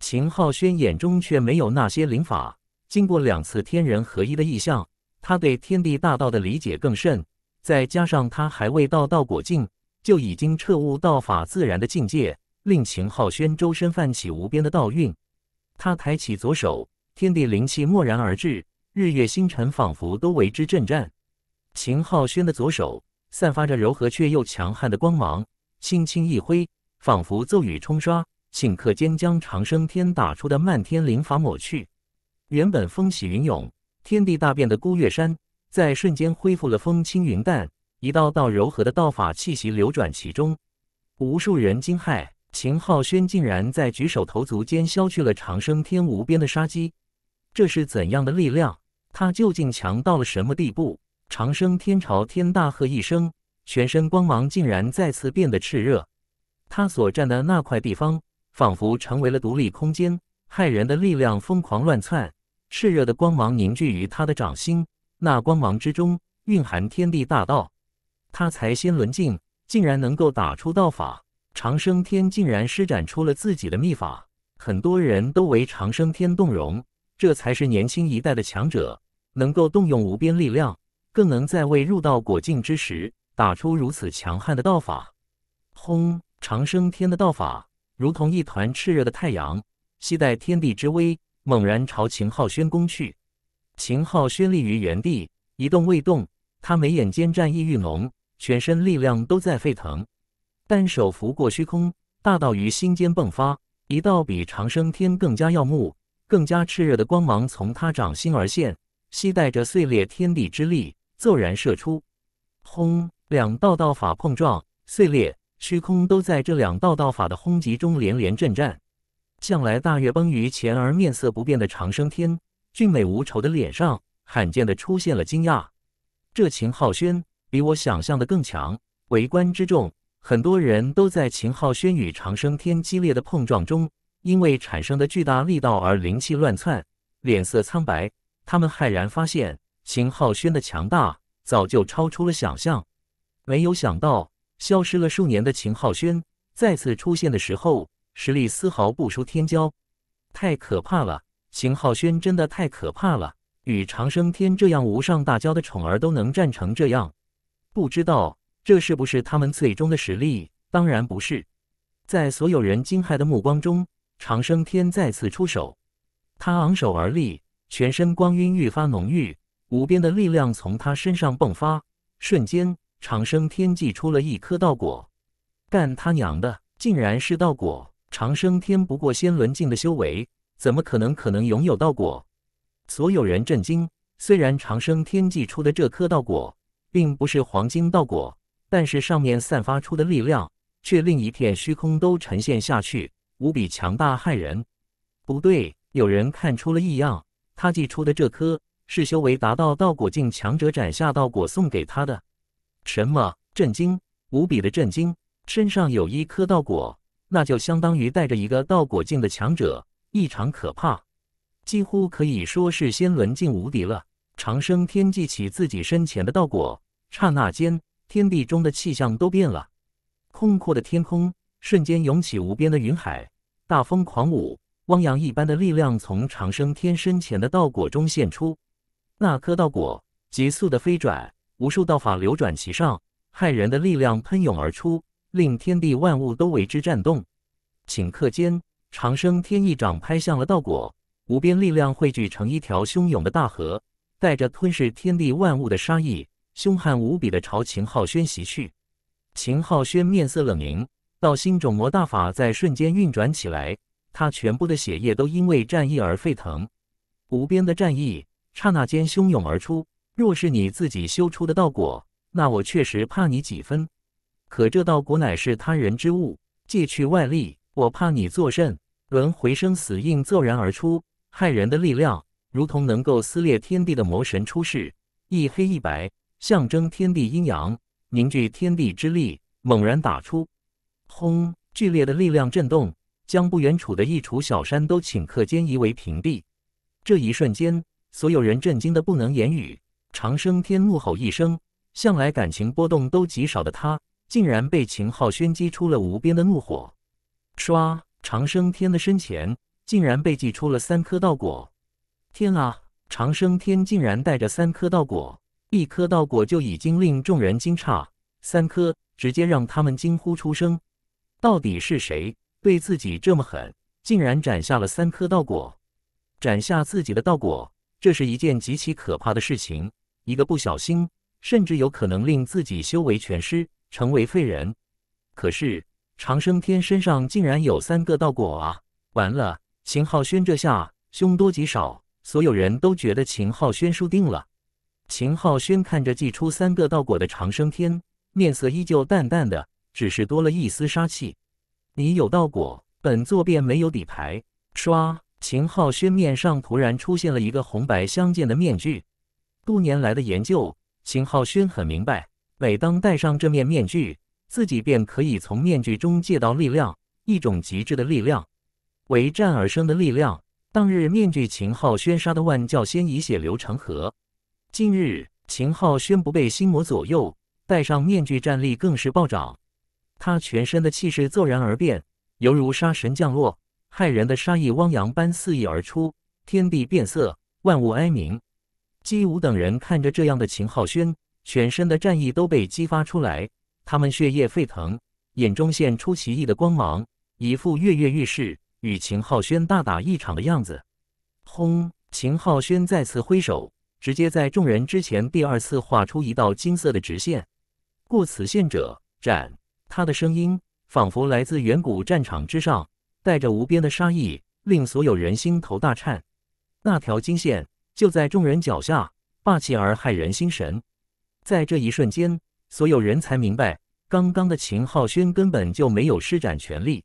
秦昊轩眼中却没有那些灵法。经过两次天人合一的意象，他对天地大道的理解更甚。再加上他还未到道果境。就已经彻悟道法自然的境界，令秦浩轩周身泛起无边的道韵。他抬起左手，天地灵气蓦然而至，日月星辰仿佛都为之震颤。秦浩轩的左手散发着柔和却又强悍的光芒，轻轻一挥，仿佛骤雨冲刷，顷刻间将长生天打出的漫天灵法抹去。原本风起云涌、天地大变的孤月山，在瞬间恢复了风轻云淡。一道道柔和的道法气息流转其中，无数人惊骇，秦浩轩竟然在举手投足间消去了长生天无边的杀机，这是怎样的力量？他究竟强到了什么地步？长生天朝天大喝一声，全身光芒竟然再次变得炽热，他所站的那块地方仿佛成为了独立空间，骇人的力量疯狂乱窜，炽热的光芒凝聚于他的掌心，那光芒之中蕴含天地大道。他才心轮境，竟然能够打出道法。长生天竟然施展出了自己的秘法，很多人都为长生天动容。这才是年轻一代的强者，能够动用无边力量，更能在未入道果境之时打出如此强悍的道法。轰！长生天的道法如同一团炽热的太阳，携带天地之威，猛然朝秦昊轩攻去。秦昊轩立于原地，一动未动，他眉眼间战意愈浓。全身力量都在沸腾，单手拂过虚空，大道于心间迸发，一道比长生天更加耀目、更加炽热的光芒从他掌心而现，携带着碎裂天地之力，骤然射出。轰！两道道法碰撞，碎裂虚空，都在这两道道法的轰击中连连震颤。向来大跃崩于前而面色不变的长生天，俊美无愁的脸上罕见的出现了惊讶。这秦浩轩。比我想象的更强！围观之众，很多人都在秦浩轩与长生天激烈的碰撞中，因为产生的巨大力道而灵气乱窜，脸色苍白。他们骇然发现，秦浩轩的强大早就超出了想象。没有想到，消失了数年的秦浩轩再次出现的时候，实力丝毫不输天骄，太可怕了！秦浩轩真的太可怕了，与长生天这样无上大骄的宠儿都能战成这样。不知道这是不是他们最终的实力？当然不是。在所有人惊骇的目光中，长生天再次出手。他昂首而立，全身光晕愈发浓郁，无边的力量从他身上迸发。瞬间，长生天祭出了一颗道果。干他娘的，竟然是道果！长生天不过仙轮境的修为，怎么可能可能拥有道果？所有人震惊。虽然长生天祭出的这颗道果，并不是黄金道果，但是上面散发出的力量却令一片虚空都沉陷下去，无比强大骇人。不对，有人看出了异样，他寄出的这颗是修为达到道果境强者斩下道果送给他的。什么？震惊，无比的震惊！身上有一颗道果，那就相当于带着一个道果境的强者，异常可怕，几乎可以说是仙轮境无敌了。长生天记起自己身前的道果。刹那间，天地中的气象都变了。空阔的天空瞬间涌起无边的云海，大风狂舞，汪洋一般的力量从长生天身前的道果中现出。那颗道果急速的飞转，无数道法流转其上，骇人的力量喷涌而出，令天地万物都为之颤动。顷刻间，长生天一掌拍向了道果，无边力量汇聚成一条汹涌的大河，带着吞噬天地万物的杀意。凶悍无比的朝秦浩轩袭去，秦浩轩面色冷凝，道心种魔大法在瞬间运转起来，他全部的血液都因为战意而沸腾，无边的战意刹那间汹涌而出。若是你自己修出的道果，那我确实怕你几分；可这道果乃是他人之物，借去外力，我怕你作甚？轮回生死印骤然而出，骇人的力量如同能够撕裂天地的魔神出世，一黑一白。象征天地阴阳，凝聚天地之力，猛然打出，轰！剧烈的力量震动，将不远处的一处小山都顷刻间夷为平地。这一瞬间，所有人震惊的不能言语。长生天怒吼一声，向来感情波动都极少的他，竟然被秦昊轩激出了无边的怒火。唰！长生天的身前竟然被祭出了三颗道果。天啊！长生天竟然带着三颗道果！一颗道果就已经令众人惊诧，三颗直接让他们惊呼出声。到底是谁对自己这么狠，竟然斩下了三颗道果？斩下自己的道果，这是一件极其可怕的事情。一个不小心，甚至有可能令自己修为全失，成为废人。可是长生天身上竟然有三个道果啊！完了，秦浩轩这下凶多吉少。所有人都觉得秦浩轩输定了。秦浩轩看着祭出三个道果的长生天，面色依旧淡淡的，只是多了一丝杀气。你有道果，本座便没有底牌。唰！秦浩轩面上突然出现了一个红白相间的面具。多年来的研究，秦浩轩很明白，每当戴上这面面具，自己便可以从面具中借到力量，一种极致的力量，为战而生的力量。当日面具秦浩轩杀的万教仙以血流成河。近日，秦昊轩不被心魔左右，戴上面具，战力更是暴涨。他全身的气势骤然而变，犹如杀神降落，骇人的杀意汪洋般肆意而出，天地变色，万物哀鸣。姬武等人看着这样的秦昊轩，全身的战意都被激发出来，他们血液沸腾，眼中现出奇异的光芒，一副跃跃欲试，与秦昊轩大打一场的样子。轰！秦昊轩再次挥手。直接在众人之前第二次画出一道金色的直线，过此线者斩。他的声音仿佛来自远古战场之上，带着无边的杀意，令所有人心头大颤。那条金线就在众人脚下，霸气而骇人心神。在这一瞬间，所有人才明白，刚刚的秦浩轩根本就没有施展全力，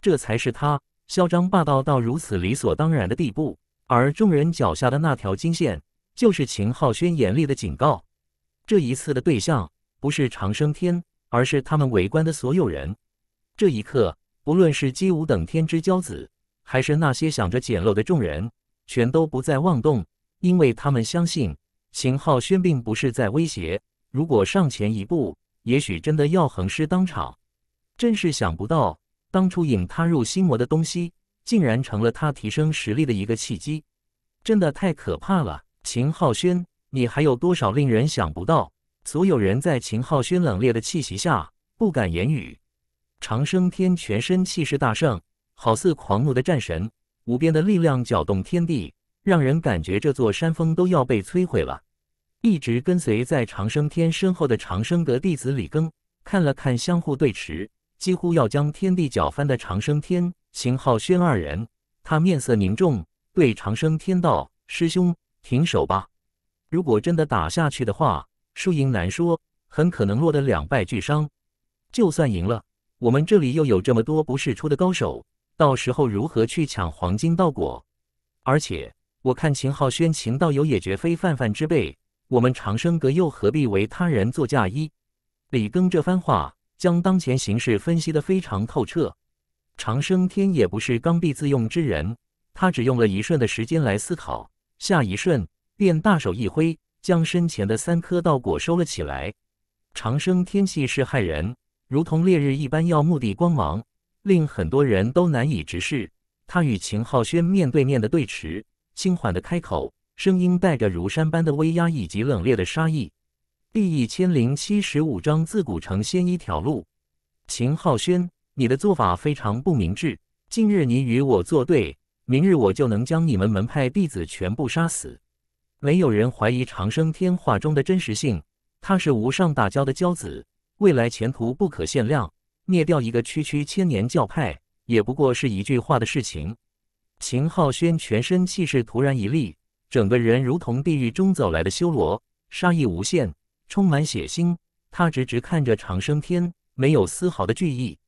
这才是他嚣张霸道到如此理所当然的地步。而众人脚下的那条金线。就是秦浩轩严厉的警告。这一次的对象不是长生天，而是他们围观的所有人。这一刻，不论是姬无等天之骄子，还是那些想着捡漏的众人，全都不再妄动，因为他们相信秦浩轩并不是在威胁。如果上前一步，也许真的要横尸当场。真是想不到，当初引他入心魔的东西，竟然成了他提升实力的一个契机，真的太可怕了。秦浩轩，你还有多少令人想不到？所有人在秦浩轩冷冽的气息下不敢言语。长生天全身气势大盛，好似狂怒的战神，无边的力量搅动天地，让人感觉这座山峰都要被摧毁了。一直跟随在长生天身后的长生阁弟子李庚看了看相互对持，几乎要将天地搅翻的长生天、秦浩轩二人，他面色凝重，对长生天道：“师兄。”停手吧！如果真的打下去的话，输赢难说，很可能落得两败俱伤。就算赢了，我们这里又有这么多不世出的高手，到时候如何去抢黄金道果？而且我看秦浩轩、秦道友也绝非泛泛之辈，我们长生阁又何必为他人做嫁衣？李庚这番话将当前形势分析得非常透彻。长生天也不是刚愎自用之人，他只用了一瞬的时间来思考。下一瞬，便大手一挥，将身前的三颗道果收了起来。长生天气是骇人，如同烈日一般耀目的光芒，令很多人都难以直视。他与秦浩轩面对面的对持，轻缓的开口，声音带着如山般的威压以及冷冽的杀意。第一千零七十五章自古成仙一条路。秦浩轩，你的做法非常不明智。今日你与我作对。明日我就能将你们门派弟子全部杀死。没有人怀疑长生天话中的真实性。他是无上大教的骄子，未来前途不可限量。灭掉一个区区千年教派，也不过是一句话的事情。秦浩轩全身气势突然一立，整个人如同地狱中走来的修罗，杀意无限，充满血腥。他直直看着长生天，没有丝毫的惧意。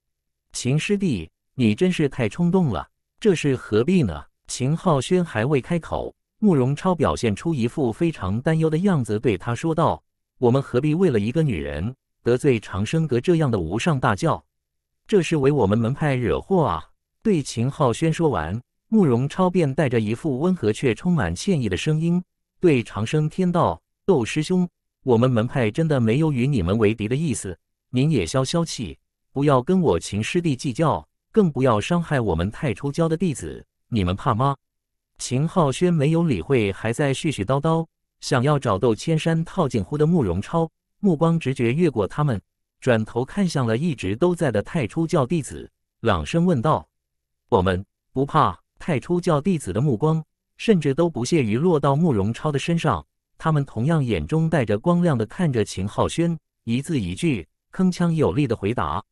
秦师弟，你真是太冲动了。这是何必呢？秦浩轩还未开口，慕容超表现出一副非常担忧的样子，对他说道：“我们何必为了一个女人得罪长生阁这样的无上大教？这是为我们门派惹祸啊！”对秦浩轩说完，慕容超便带着一副温和却充满歉意的声音对长生天道：“窦师兄，我们门派真的没有与你们为敌的意思，您也消消气，不要跟我秦师弟计较。”更不要伤害我们太初教的弟子，你们怕吗？秦浩轩没有理会，还在絮絮叨叨。想要找窦千山套近乎的慕容超，目光直觉越过他们，转头看向了一直都在的太初教弟子，朗声问道：“我们不怕。”太初教弟子的目光，甚至都不屑于落到慕容超的身上。他们同样眼中带着光亮的看着秦浩轩，一字一句，铿锵有力的回答：“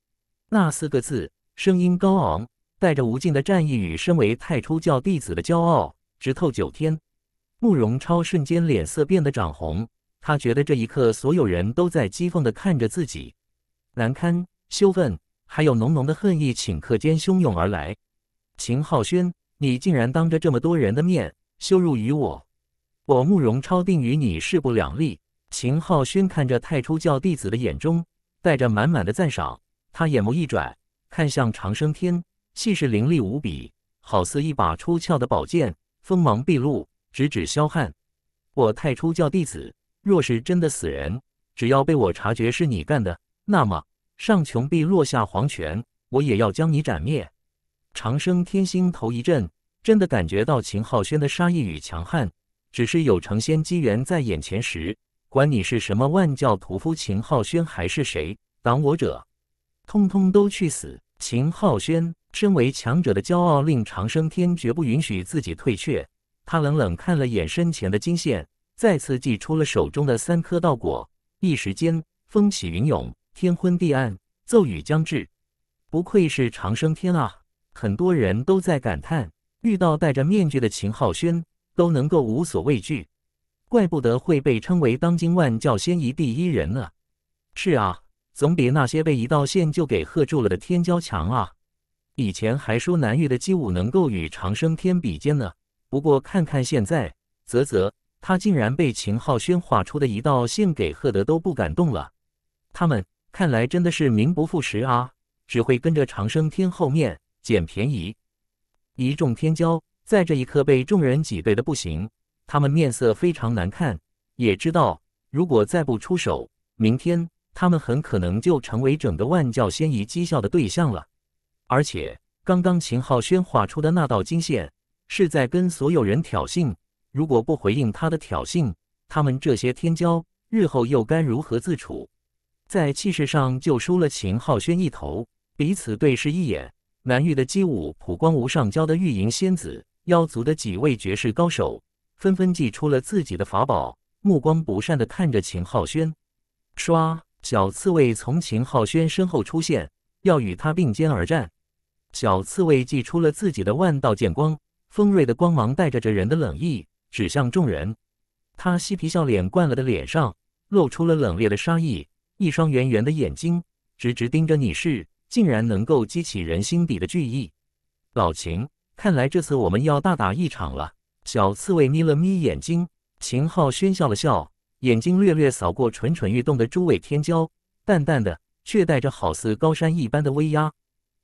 那四个字。”声音高昂，带着无尽的战意与身为太初教弟子的骄傲，直透九天。慕容超瞬间脸色变得涨红，他觉得这一刻所有人都在讥讽地看着自己，难堪、羞愤，还有浓浓的恨意顷刻间汹涌而来。秦浩轩，你竟然当着这么多人的面羞辱于我，我慕容超定与你势不两立。秦浩轩看着太初教弟子的眼中带着满满的赞赏，他眼眸一转。看向长生天，气势凌厉无比，好似一把出鞘的宝剑，锋芒毕露，直指萧汉。我太初教弟子，若是真的死人，只要被我察觉是你干的，那么上穷碧落下黄泉，我也要将你斩灭。长生天心头一震，真的感觉到秦浩轩的杀意与强悍。只是有成仙机缘在眼前时，管你是什么万教屠夫秦浩轩还是谁，挡我者！通通都去死！秦浩轩身为强者的骄傲，令长生天绝不允许自己退却。他冷冷看了眼身前的金线，再次祭出了手中的三颗道果。一时间，风起云涌，天昏地暗，骤雨将至。不愧是长生天啊！很多人都在感叹，遇到戴着面具的秦浩轩，都能够无所畏惧，怪不得会被称为当今万教仙仪第一人呢。是啊。总比那些被一道线就给喝住了的天骄强啊！以前还说南域的姬武能够与长生天比肩呢，不过看看现在，啧啧，他竟然被秦浩轩画出的一道线给吓得都不敢动了。他们看来真的是名不副实啊，只会跟着长生天后面捡便宜。一众天骄在这一刻被众人挤兑的不行，他们面色非常难看，也知道如果再不出手，明天……他们很可能就成为整个万教仙仪讥笑的对象了。而且刚刚秦浩轩画出的那道金线，是在跟所有人挑衅。如果不回应他的挑衅，他们这些天骄日后又该如何自处？在气势上就输了秦浩轩一头，彼此对视一眼。南域的姬武、普光无上教的玉莹仙子、妖族的几位绝世高手，纷纷祭出了自己的法宝，目光不善地看着秦浩轩，唰。小刺猬从秦浩轩身后出现，要与他并肩而战。小刺猬祭出了自己的万道剑光，锋锐的光芒带着着人的冷意，指向众人。他嬉皮笑脸惯了的脸上露出了冷冽的杀意，一双圆圆的眼睛直直盯着你。是竟然能够激起人心底的惧意。老秦，看来这次我们要大打一场了。小刺猬眯了眯眼睛，秦浩轩笑了笑。眼睛略略扫过蠢蠢欲动的诸位天骄，淡淡的，却带着好似高山一般的威压。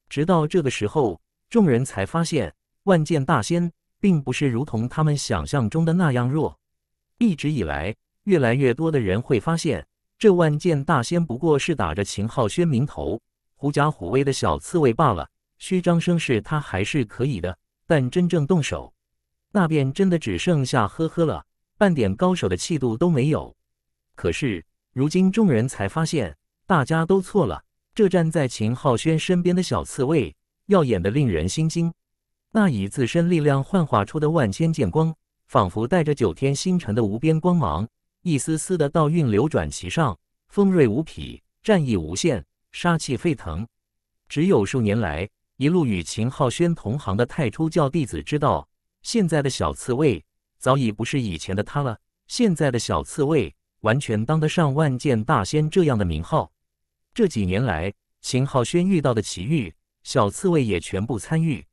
直到这个时候，众人才发现万剑大仙并不是如同他们想象中的那样弱。一直以来，越来越多的人会发现，这万剑大仙不过是打着秦昊轩名头，狐假虎威的小刺猬罢了。虚张声势他还是可以的，但真正动手，那便真的只剩下呵呵了。半点高手的气度都没有。可是如今众人才发现，大家都错了。这站在秦浩轩身边的小刺猬，耀眼的令人心惊。那以自身力量幻化出的万千剑光，仿佛带着九天星辰的无边光芒，一丝丝的倒运流转其上，锋锐无匹，战意无限，杀气沸腾。只有数年来一路与秦浩轩同行的太初教弟子知道，现在的小刺猬。早已不是以前的他了。现在的小刺猬完全当得上万剑大仙这样的名号。这几年来，秦浩轩遇到的奇遇，小刺猬也全部参与。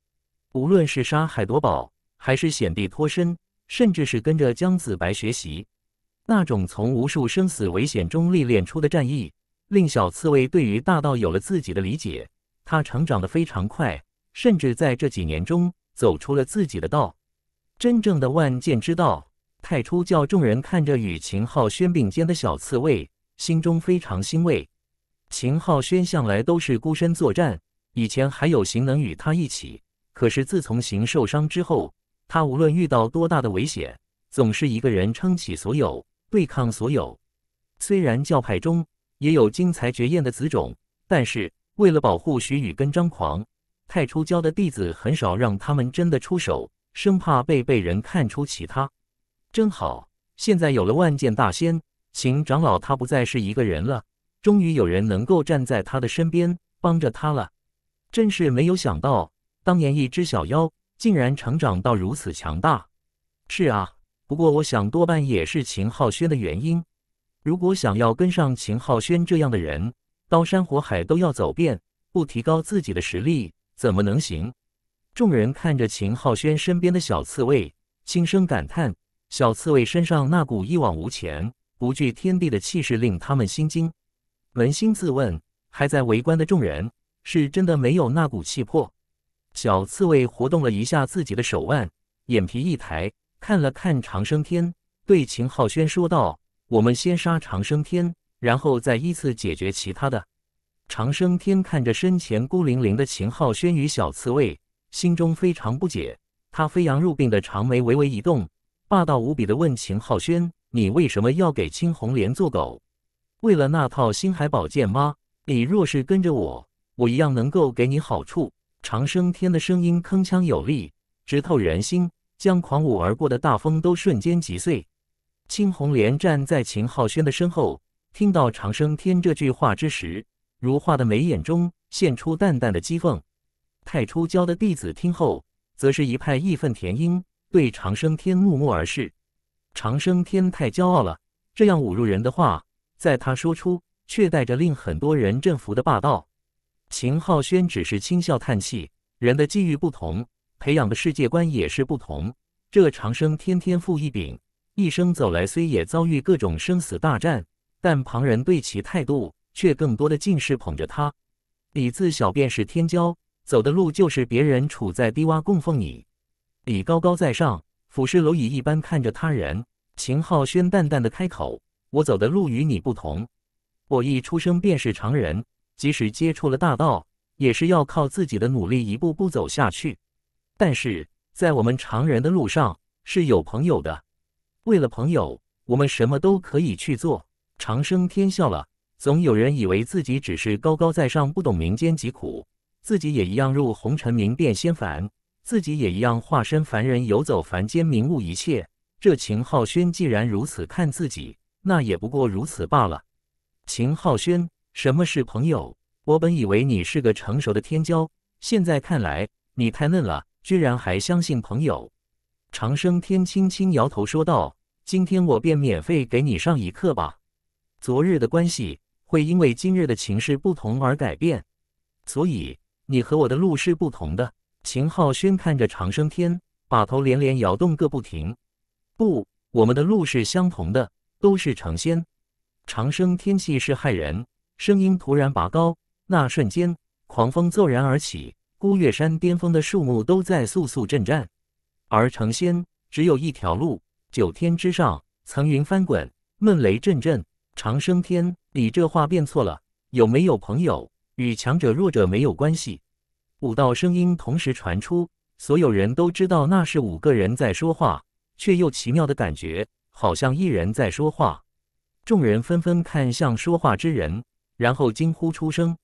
无论是杀海夺宝，还是险地脱身，甚至是跟着姜子白学习，那种从无数生死危险中历练出的战意，令小刺猬对于大道有了自己的理解。他成长得非常快，甚至在这几年中走出了自己的道。真正的万剑之道，太初教众人看着与秦昊轩并肩的小刺猬，心中非常欣慰。秦昊轩向来都是孤身作战，以前还有行能与他一起，可是自从行受伤之后，他无论遇到多大的危险，总是一个人撑起所有，对抗所有。虽然教派中也有精彩绝艳的子种，但是为了保护徐宇跟张狂，太初教的弟子很少让他们真的出手。生怕被被人看出其他。正好现在有了万剑大仙秦长老，他不再是一个人了。终于有人能够站在他的身边帮着他了。真是没有想到，当年一只小妖竟然成长到如此强大。是啊，不过我想多半也是秦浩轩的原因。如果想要跟上秦浩轩这样的人，刀山火海都要走遍，不提高自己的实力怎么能行？众人看着秦浩轩身边的小刺猬，轻声感叹：“小刺猬身上那股一往无前、不惧天地的气势，令他们心惊。”扪心自问，还在围观的众人是真的没有那股气魄。小刺猬活动了一下自己的手腕，眼皮一抬，看了看长生天，对秦浩轩说道：“我们先杀长生天，然后再依次解决其他的。”长生天看着身前孤零零的秦浩轩与小刺猬。心中非常不解，他飞扬入鬓的长眉微微一动，霸道无比的问秦浩轩：“你为什么要给青红莲做狗？为了那套星海宝剑吗？你若是跟着我，我一样能够给你好处。”长生天的声音铿锵有力，直透人心，将狂舞而过的大风都瞬间击碎。青红莲站在秦浩轩的身后，听到长生天这句话之时，如画的眉眼中现出淡淡的讥讽。太初教的弟子听后，则是一派义愤填膺，对长生天怒目而视。长生天太骄傲了，这样侮辱人的话，在他说出，却带着令很多人振服的霸道。秦浩轩只是轻笑叹气，人的际遇不同，培养的世界观也是不同。这长生天天赋异禀，一生走来虽也遭遇各种生死大战，但旁人对其态度，却更多的尽是捧着他。李自小便是天骄。走的路就是别人处在低洼供奉你，你高高在上俯视蝼蚁一般看着他人。秦浩轩淡淡的开口：“我走的路与你不同，我一出生便是常人，即使接触了大道，也是要靠自己的努力一步步走下去。但是在我们常人的路上是有朋友的，为了朋友，我们什么都可以去做。”长生天笑了，总有人以为自己只是高高在上，不懂民间疾苦。自己也一样入红尘，明辨仙凡；自己也一样化身凡人，游走凡间，明悟一切。这秦浩轩既然如此看自己，那也不过如此罢了。秦浩轩，什么是朋友？我本以为你是个成熟的天骄，现在看来你太嫩了，居然还相信朋友。长生天轻轻摇头说道：“今天我便免费给你上一课吧。昨日的关系会因为今日的情势不同而改变，所以。”你和我的路是不同的。秦浩轩看着长生天，把头连连摇动个不停。不，我们的路是相同的，都是成仙。长生天气是害人，声音突然拔高，那瞬间狂风骤然而起，孤月山巅峰的树木都在簌簌震颤。而成仙只有一条路。九天之上，层云翻滚，闷雷阵阵。长生天，你这话变错了，有没有朋友？与强者弱者没有关系。五道声音同时传出，所有人都知道那是五个人在说话，却又奇妙的感觉，好像一人在说话。众人纷纷看向说话之人，然后惊呼出声：“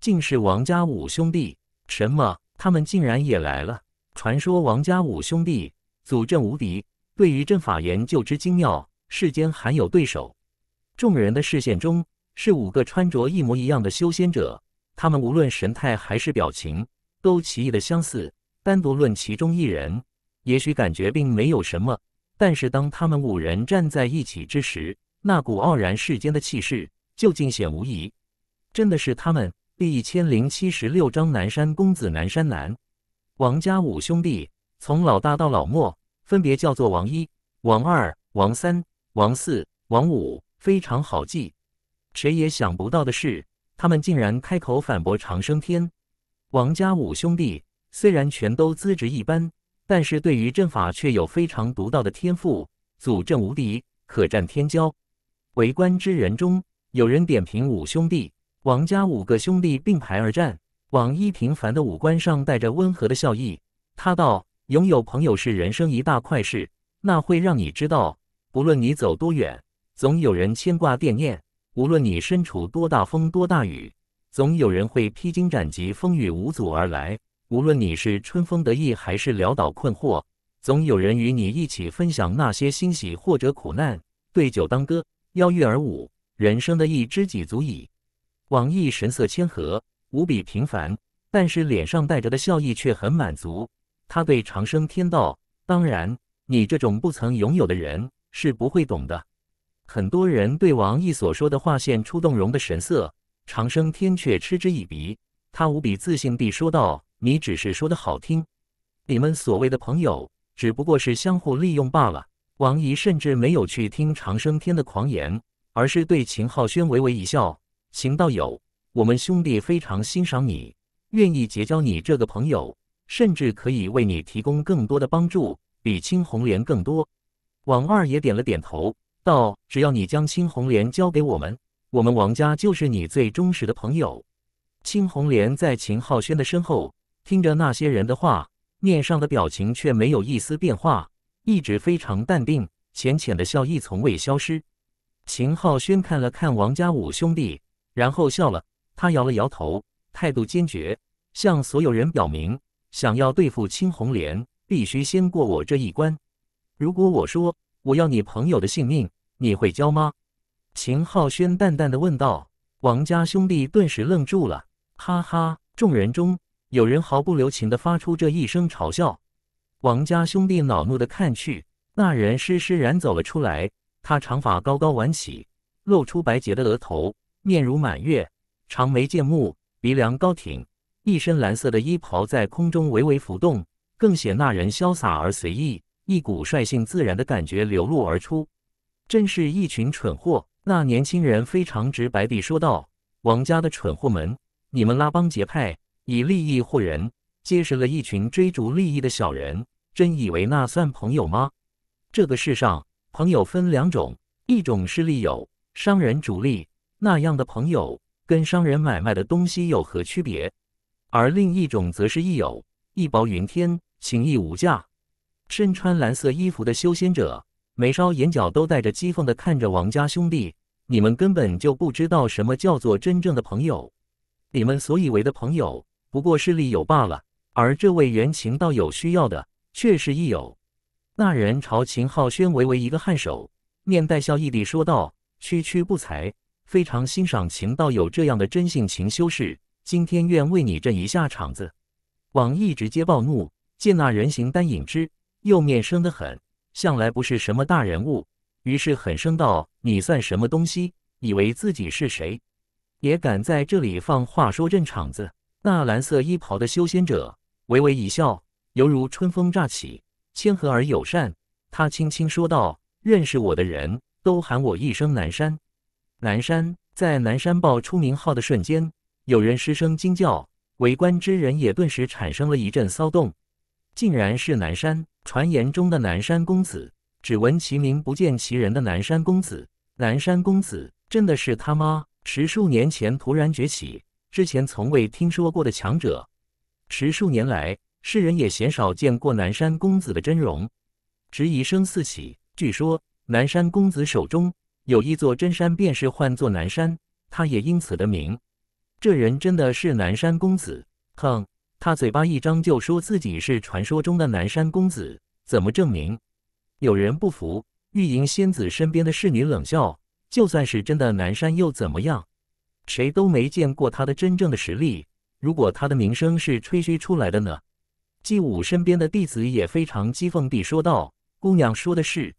竟是王家五兄弟！什么？他们竟然也来了？”传说王家五兄弟祖阵无敌，对于阵法研究之精妙，世间罕有对手。众人的视线中是五个穿着一模一样的修仙者。他们无论神态还是表情，都奇异的相似。单独论其中一人，也许感觉并没有什么，但是当他们五人站在一起之时，那股傲然世间的气势就尽显无疑。真的是他们。第一千零七十六章南山公子南山南，王家五兄弟，从老大到老末，分别叫做王一、王二、王三、王四、王五，非常好记。谁也想不到的是。他们竟然开口反驳长生天。王家五兄弟虽然全都资质一般，但是对于阵法却有非常独到的天赋，组阵无敌，可战天骄。围观之人中，有人点评五兄弟。王家五个兄弟并排而站，王一平凡的五官上带着温和的笑意。他道：“拥有朋友是人生一大快事，那会让你知道，不论你走多远，总有人牵挂惦念。”无论你身处多大风多大雨，总有人会披荆斩棘、风雨无阻而来。无论你是春风得意还是潦倒困惑，总有人与你一起分享那些欣喜或者苦难。对酒当歌，邀月而舞，人生的一知己足矣。网易神色谦和，无比平凡，但是脸上带着的笑意却很满足。他对长生天道，当然，你这种不曾拥有的人是不会懂的。很多人对王毅所说的话现出动容的神色，长生天却嗤之以鼻。他无比自信地说道：“你只是说得好听，你们所谓的朋友只不过是相互利用罢了。”王毅甚至没有去听长生天的狂言，而是对秦浩轩微微一笑：“秦道友，我们兄弟非常欣赏你，愿意结交你这个朋友，甚至可以为你提供更多的帮助，比青红莲更多。”王二也点了点头。道：“只要你将青红莲交给我们，我们王家就是你最忠实的朋友。”青红莲在秦浩轩的身后，听着那些人的话，面上的表情却没有一丝变化，一直非常淡定，浅浅的笑意从未消失。秦浩轩看了看王家五兄弟，然后笑了，他摇了摇头，态度坚决，向所有人表明：想要对付青红莲，必须先过我这一关。如果我说我要你朋友的性命，你会教吗？秦浩轩淡淡的问道。王家兄弟顿时愣住了。哈哈，众人中有人毫不留情的发出这一声嘲笑。王家兄弟恼怒的看去，那人施施然走了出来。他长发高高挽起，露出白洁的额头，面如满月，长眉剑目，鼻梁高挺，一身蓝色的衣袍在空中微微浮动，更显那人潇洒而随意，一股率性自然的感觉流露而出。真是一群蠢货！那年轻人非常直白地说道：“王家的蠢货们，你们拉帮结派，以利益惑人，结识了一群追逐利益的小人，真以为那算朋友吗？这个世上，朋友分两种，一种是利友，商人逐利那样的朋友，跟商人买卖的东西有何区别？而另一种则是义友，义薄云天，情义无价。”身穿蓝色衣服的修仙者。眉梢眼角都带着讥讽地看着王家兄弟，你们根本就不知道什么叫做真正的朋友，你们所以为的朋友不过是利友罢了。而这位原秦道友需要的却是益友。那人朝秦昊轩微微一个颔首，面带笑意地说道：“区区不才，非常欣赏秦道友这样的真性情修士，今天愿为你镇一下场子。”王毅直接暴怒，见那人形单影只，又面生得很。向来不是什么大人物，于是狠声道：“你算什么东西？以为自己是谁？也敢在这里放话说阵场子？”那蓝色衣袍的修仙者微微一笑，犹如春风乍起，谦和而友善。他轻轻说道：“认识我的人都喊我一声南山。”南山在南山报出名号的瞬间，有人失声惊叫，围观之人也顿时产生了一阵骚动。竟然是南山，传言中的南山公子，只闻其名不见其人的南山公子，南山公子真的是他吗？十数年前突然崛起，之前从未听说过的强者，十数年来世人也鲜少见过南山公子的真容，质疑声四起。据说南山公子手中有一座真山，便是唤作南山，他也因此得名。这人真的是南山公子？哼！他嘴巴一张就说自己是传说中的南山公子，怎么证明？有人不服。玉莹仙子身边的侍女冷笑：“就算是真的南山又怎么样？谁都没见过他的真正的实力。如果他的名声是吹嘘出来的呢？”季武身边的弟子也非常讥讽地说道：“姑娘说的是，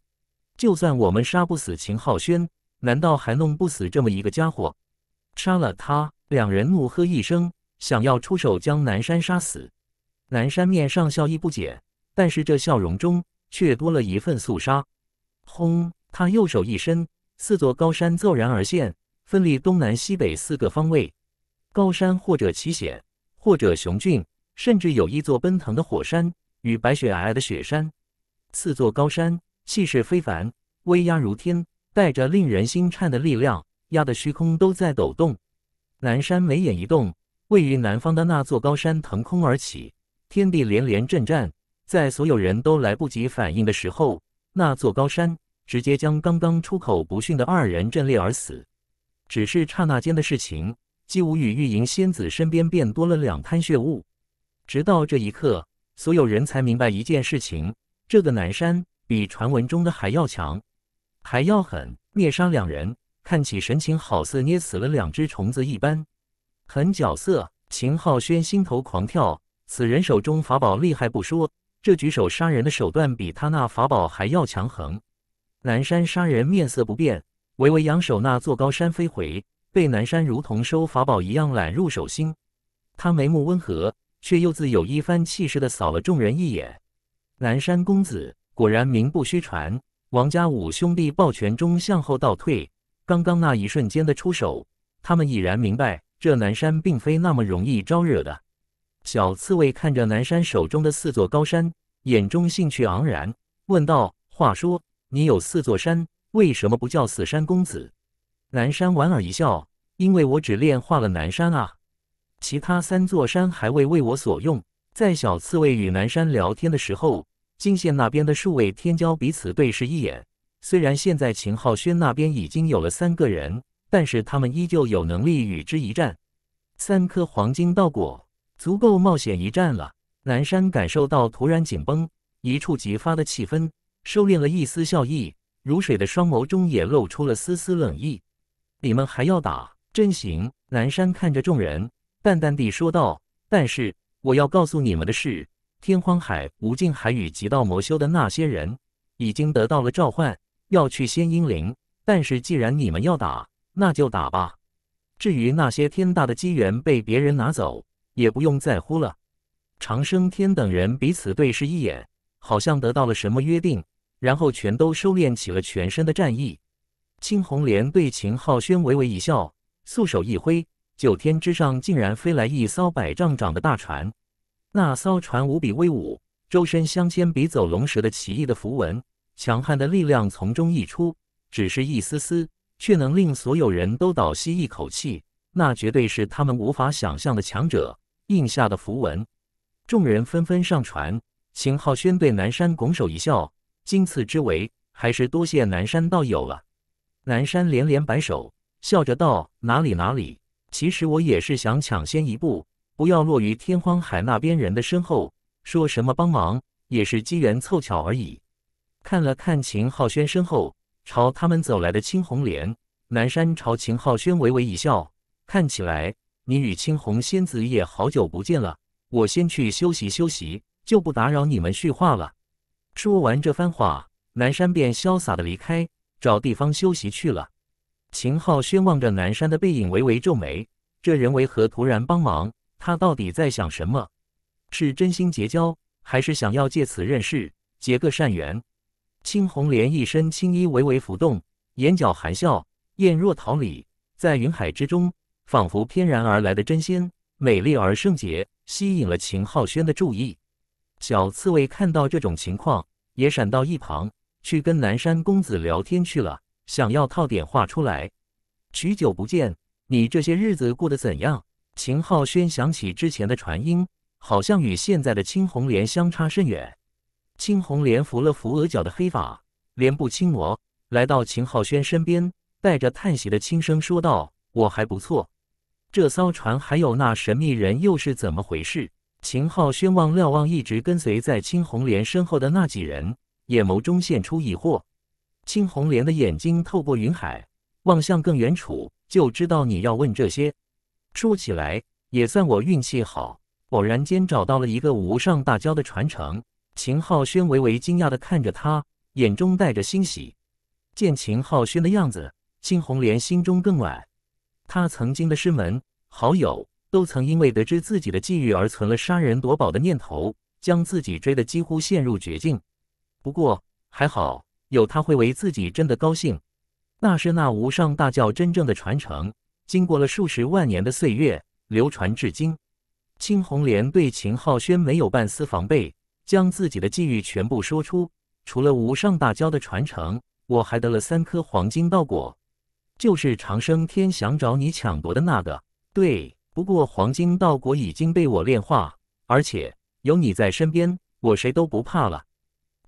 就算我们杀不死秦浩轩，难道还弄不死这么一个家伙？杀了他！”两人怒喝一声。想要出手将南山杀死，南山面上笑意不减，但是这笑容中却多了一份肃杀。轰！他右手一伸，四座高山骤然而现，分立东南西北四个方位。高山或者奇险，或者雄峻，甚至有一座奔腾的火山与白雪皑皑的雪山。四座高山气势非凡，威压如天，带着令人心颤的力量，压得虚空都在抖动。南山眉眼一动。位于南方的那座高山腾空而起，天地连连震颤。在所有人都来不及反应的时候，那座高山直接将刚刚出口不逊的二人震裂而死。只是刹那间的事情，姬无与玉莹仙子身边便多了两滩血雾。直到这一刻，所有人才明白一件事情：这个南山比传闻中的还要强，还要狠。灭杀两人，看起神情好似捏死了两只虫子一般。狠角色秦浩轩心头狂跳，此人手中法宝厉害不说，这举手杀人的手段比他那法宝还要强横。南山杀人面色不变，微微扬手，那座高山飞回，被南山如同收法宝一样揽入手心。他眉目温和，却又自有一番气势的扫了众人一眼。南山公子果然名不虚传。王家五兄弟抱拳中向后倒退，刚刚那一瞬间的出手，他们已然明白。这南山并非那么容易招惹的。小刺猬看着南山手中的四座高山，眼中兴趣盎然，问道：“话说，你有四座山，为什么不叫四山公子？”南山莞尔一笑：“因为我只炼化了南山啊，其他三座山还未为我所用。”在小刺猬与南山聊天的时候，金县那边的数位天骄彼此对视一眼。虽然现在秦浩轩那边已经有了三个人。但是他们依旧有能力与之一战，三颗黄金稻果足够冒险一战了。南山感受到突然紧绷、一触即发的气氛，收敛了一丝笑意，如水的双眸中也露出了丝丝冷意。你们还要打？真行！南山看着众人，淡淡地说道：“但是我要告诉你们的是，天荒海无尽海与极道魔修的那些人，已经得到了召唤，要去仙英灵。但是既然你们要打，”那就打吧。至于那些天大的机缘被别人拿走，也不用在乎了。长生天等人彼此对视一眼，好像得到了什么约定，然后全都收敛起了全身的战意。青红莲对秦浩轩微微一笑，素手一挥，九天之上竟然飞来一艘百丈长的大船。那艘船无比威武，周身镶嵌比走龙蛇的奇异的符文，强悍的力量从中溢出，只是一丝丝。却能令所有人都倒吸一口气，那绝对是他们无法想象的强者印下的符文。众人纷纷上船，秦浩轩对南山拱手一笑：“今次之围，还是多谢南山道友了。”南山连连摆手，笑着道：“哪里哪里，其实我也是想抢先一步，不要落于天荒海那边人的身后。说什么帮忙，也是机缘凑巧而已。”看了看秦浩轩身后。朝他们走来的青红莲，南山朝秦浩轩微微一笑，看起来你与青红仙子也好久不见了。我先去休息休息，就不打扰你们叙话了。说完这番话，南山便潇洒的离开，找地方休息去了。秦浩轩望着南山的背影，微微皱眉，这人为何突然帮忙？他到底在想什么？是真心结交，还是想要借此认识，结个善缘？青红莲一身青衣微微浮动，眼角含笑，艳若桃李，在云海之中，仿佛翩然而来的真仙，美丽而圣洁，吸引了秦浩轩的注意。小刺猬看到这种情况，也闪到一旁去跟南山公子聊天去了，想要套点话出来。许久不见，你这些日子过得怎样？秦浩轩想起之前的传音，好像与现在的青红莲相差甚远。青红莲扶了扶额角的黑发，脸部轻挪，来到秦浩轩身边，带着叹息的轻声说道：“我还不错。这艘船还有那神秘人又是怎么回事？”秦浩轩望瞭望，一直跟随在青红莲身后的那几人，眼眸中现出疑惑。青红莲的眼睛透过云海望向更远处，就知道你要问这些。说起来，也算我运气好，偶然间找到了一个无上大教的传承。秦浩轩微微惊讶地看着他，眼中带着欣喜。见秦浩轩的样子，青红莲心中更暖。他曾经的师门好友，都曾因为得知自己的际遇而存了杀人夺宝的念头，将自己追得几乎陷入绝境。不过还好，有他会为自己真的高兴。那是那无上大教真正的传承，经过了数十万年的岁月流传至今。青红莲对秦浩轩没有半丝防备。将自己的际遇全部说出，除了无上大教的传承，我还得了三颗黄金道果，就是长生天想找你抢夺的那个。对，不过黄金道果已经被我炼化，而且有你在身边，我谁都不怕了。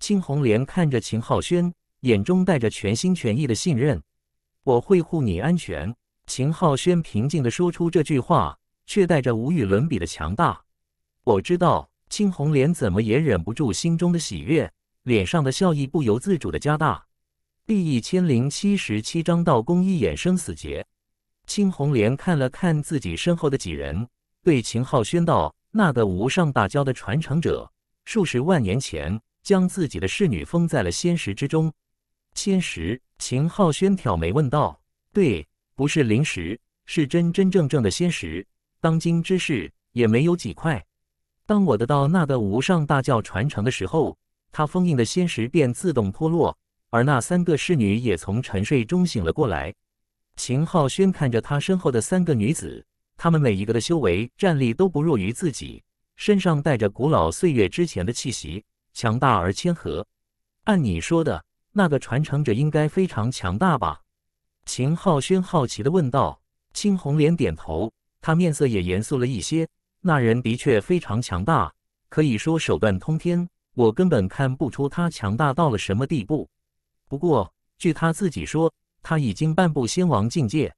青红莲看着秦浩轩，眼中带着全心全意的信任。我会护你安全。秦浩轩平静的说出这句话，却带着无与伦比的强大。我知道。青红莲怎么也忍不住心中的喜悦，脸上的笑意不由自主的加大。第一千零七十七章道公一眼生死劫。青红莲看了看自己身后的几人，对秦浩轩道：“那个无上大教的传承者，数十万年前将自己的侍女封在了仙石之中。”仙石？秦浩轩挑眉问道：“对，不是灵石，是真真正正的仙石。当今之事也没有几块。”当我得到那个无上大教传承的时候，他封印的仙石便自动脱落，而那三个侍女也从沉睡中醒了过来。秦浩轩看着他身后的三个女子，她们每一个的修为、战力都不弱于自己，身上带着古老岁月之前的气息，强大而谦和。按你说的，那个传承者应该非常强大吧？秦浩轩好奇地问道。青红莲点头，她面色也严肃了一些。那人的确非常强大，可以说手段通天，我根本看不出他强大到了什么地步。不过，据他自己说，他已经半步仙王境界。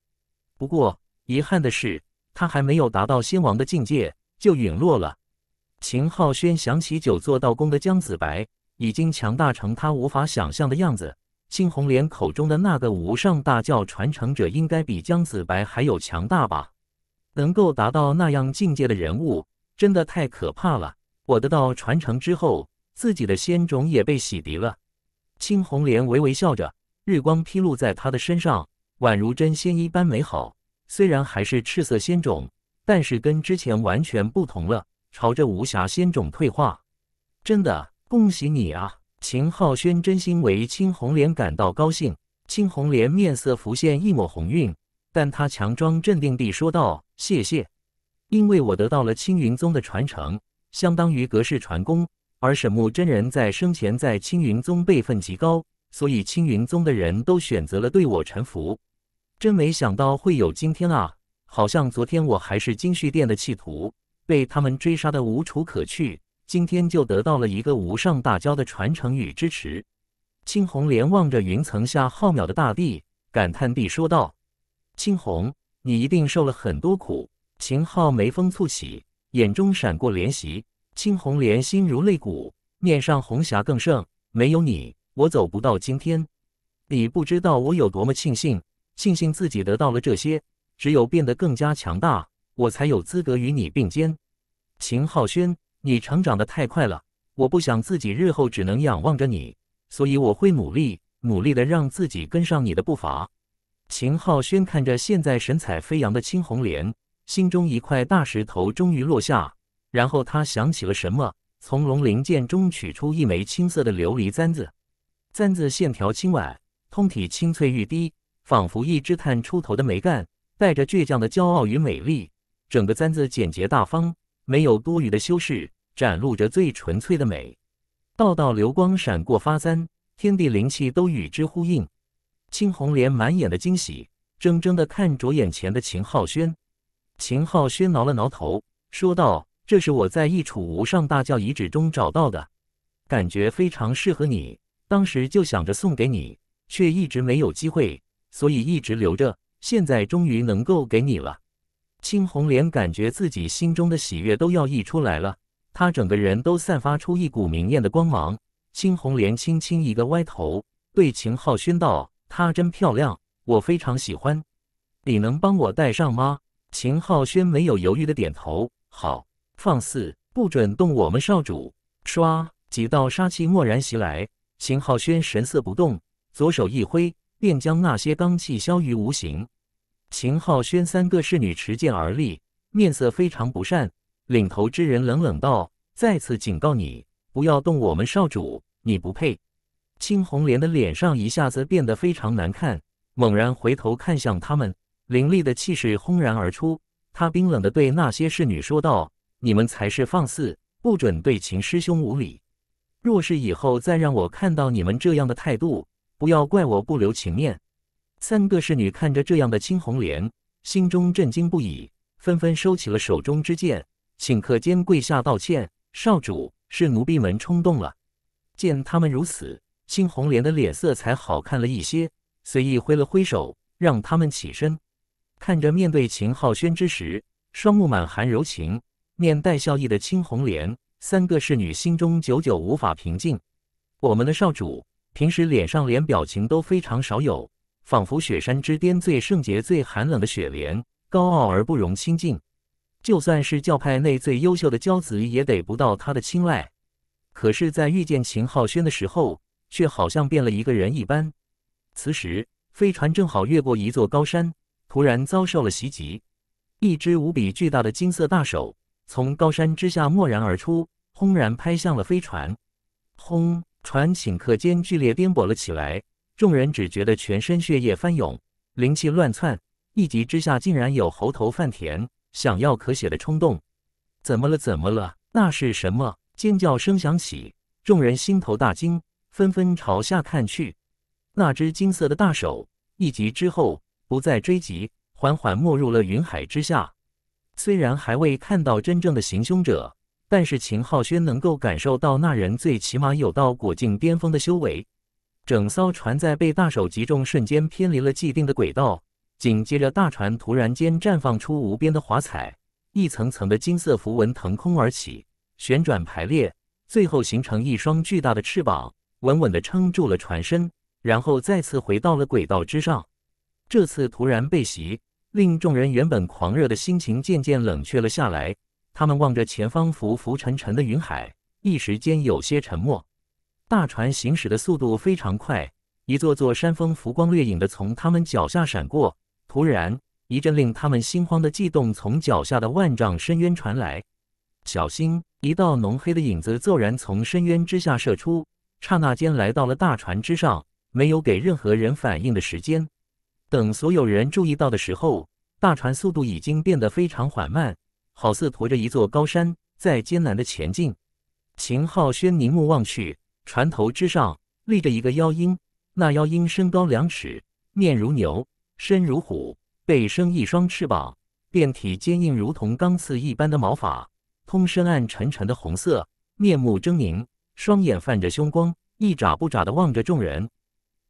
不过，遗憾的是，他还没有达到仙王的境界就陨落了。秦浩轩想起久坐道宫的姜子白，已经强大成他无法想象的样子。青红莲口中的那个无上大教传承者，应该比姜子白还有强大吧？能够达到那样境界的人物，真的太可怕了。我得到传承之后，自己的仙种也被洗涤了。青红莲微微笑着，日光披露在他的身上，宛如真仙一般美好。虽然还是赤色仙种，但是跟之前完全不同了，朝着无暇仙种退化。真的，恭喜你啊！秦浩轩真心为青红莲感到高兴。青红莲面色浮现一抹红晕。但他强装镇定地说道：“谢谢，因为我得到了青云宗的传承，相当于隔世传功。而沈木真人在生前在青云宗辈分极高，所以青云宗的人都选择了对我臣服。真没想到会有今天啊！好像昨天我还是金旭殿的弃徒，被他们追杀的无处可去，今天就得到了一个无上大教的传承与支持。”青红莲望着云层下浩渺的大地，感叹地说道。青红，你一定受了很多苦。秦昊眉峰蹙起，眼中闪过怜惜。青红莲心如肋骨，面上红霞更盛。没有你，我走不到今天。你不知道我有多么庆幸，庆幸自己得到了这些。只有变得更加强大，我才有资格与你并肩。秦浩轩，你成长得太快了，我不想自己日后只能仰望着你，所以我会努力，努力的让自己跟上你的步伐。秦浩轩看着现在神采飞扬的青红莲，心中一块大石头终于落下。然后他想起了什么，从龙鳞剑中取出一枚青色的琉璃簪子。簪子线条轻婉，通体青翠欲滴，仿佛一只探出头的梅干，带着倔强的骄傲与美丽。整个簪子简洁大方，没有多余的修饰，展露着最纯粹的美。道道流光闪过发簪，天地灵气都与之呼应。青红莲满眼的惊喜，怔怔的看着眼前的秦浩轩。秦浩轩挠了挠头，说道：“这是我在一处无上大教遗址中找到的，感觉非常适合你。当时就想着送给你，却一直没有机会，所以一直留着。现在终于能够给你了。”青红莲感觉自己心中的喜悦都要溢出来了，她整个人都散发出一股明艳的光芒。青红莲轻轻一个歪头，对秦浩轩道。她真漂亮，我非常喜欢。你能帮我戴上吗？秦浩轩没有犹豫的点头。好，放肆，不准动我们少主！唰，几道杀气蓦然袭来，秦浩轩神色不动，左手一挥，便将那些罡气消于无形。秦浩轩三个侍女持剑而立，面色非常不善。领头之人冷冷道：“再次警告你，不要动我们少主，你不配。”青红莲的脸上一下子变得非常难看，猛然回头看向他们，凌厉的气势轰然而出。他冰冷的对那些侍女说道：“你们才是放肆，不准对秦师兄无礼！若是以后再让我看到你们这样的态度，不要怪我不留情面。”三个侍女看着这样的青红莲，心中震惊不已，纷纷收起了手中之剑，顷刻间跪下道歉：“少主，是奴婢们冲动了。”见他们如此，青红莲的脸色才好看了一些，随意挥了挥手，让他们起身。看着面对秦浩轩之时，双目满含柔情，面带笑意的青红莲，三个侍女心中久久无法平静。我们的少主平时脸上连表情都非常少有，仿佛雪山之巅最圣洁、最寒冷的雪莲，高傲而不容亲近。就算是教派内最优秀的骄子，也得不到他的青睐。可是，在遇见秦浩轩的时候，却好像变了一个人一般。此时，飞船正好越过一座高山，突然遭受了袭击。一只无比巨大的金色大手从高山之下蓦然而出，轰然拍向了飞船。轰！船顷刻间剧烈颠簸了起来。众人只觉得全身血液翻涌，灵气乱窜，一急之下竟然有喉头泛甜，想要咳血的冲动。怎么了？怎么了？那是什么？尖叫声响起，众人心头大惊。纷纷朝下看去，那只金色的大手一击之后不再追击，缓缓没入了云海之下。虽然还未看到真正的行凶者，但是秦浩轩能够感受到那人最起码有到古境巅峰的修为。整艘船在被大手击中瞬间偏离了既定的轨道，紧接着大船突然间绽放出无边的华彩，一层层的金色符文腾空而起，旋转排列，最后形成一双巨大的翅膀。稳稳地撑住了船身，然后再次回到了轨道之上。这次突然被袭，令众人原本狂热的心情渐渐冷却了下来。他们望着前方浮浮沉沉的云海，一时间有些沉默。大船行驶的速度非常快，一座座山峰浮光掠影地从他们脚下闪过。突然，一阵令他们心慌的悸动从脚下的万丈深渊传来。小心！一道浓黑的影子骤然从深渊之下射出。刹那间来到了大船之上，没有给任何人反应的时间。等所有人注意到的时候，大船速度已经变得非常缓慢，好似驮着一座高山在艰难的前进。秦浩轩凝目望去，船头之上立着一个妖鹰。那妖鹰身高两尺，面如牛，身如虎，背生一双翅膀，遍体坚硬如同钢刺一般的毛发，通身暗沉沉的红色，面目狰狞。双眼泛着凶光，一眨不眨的望着众人。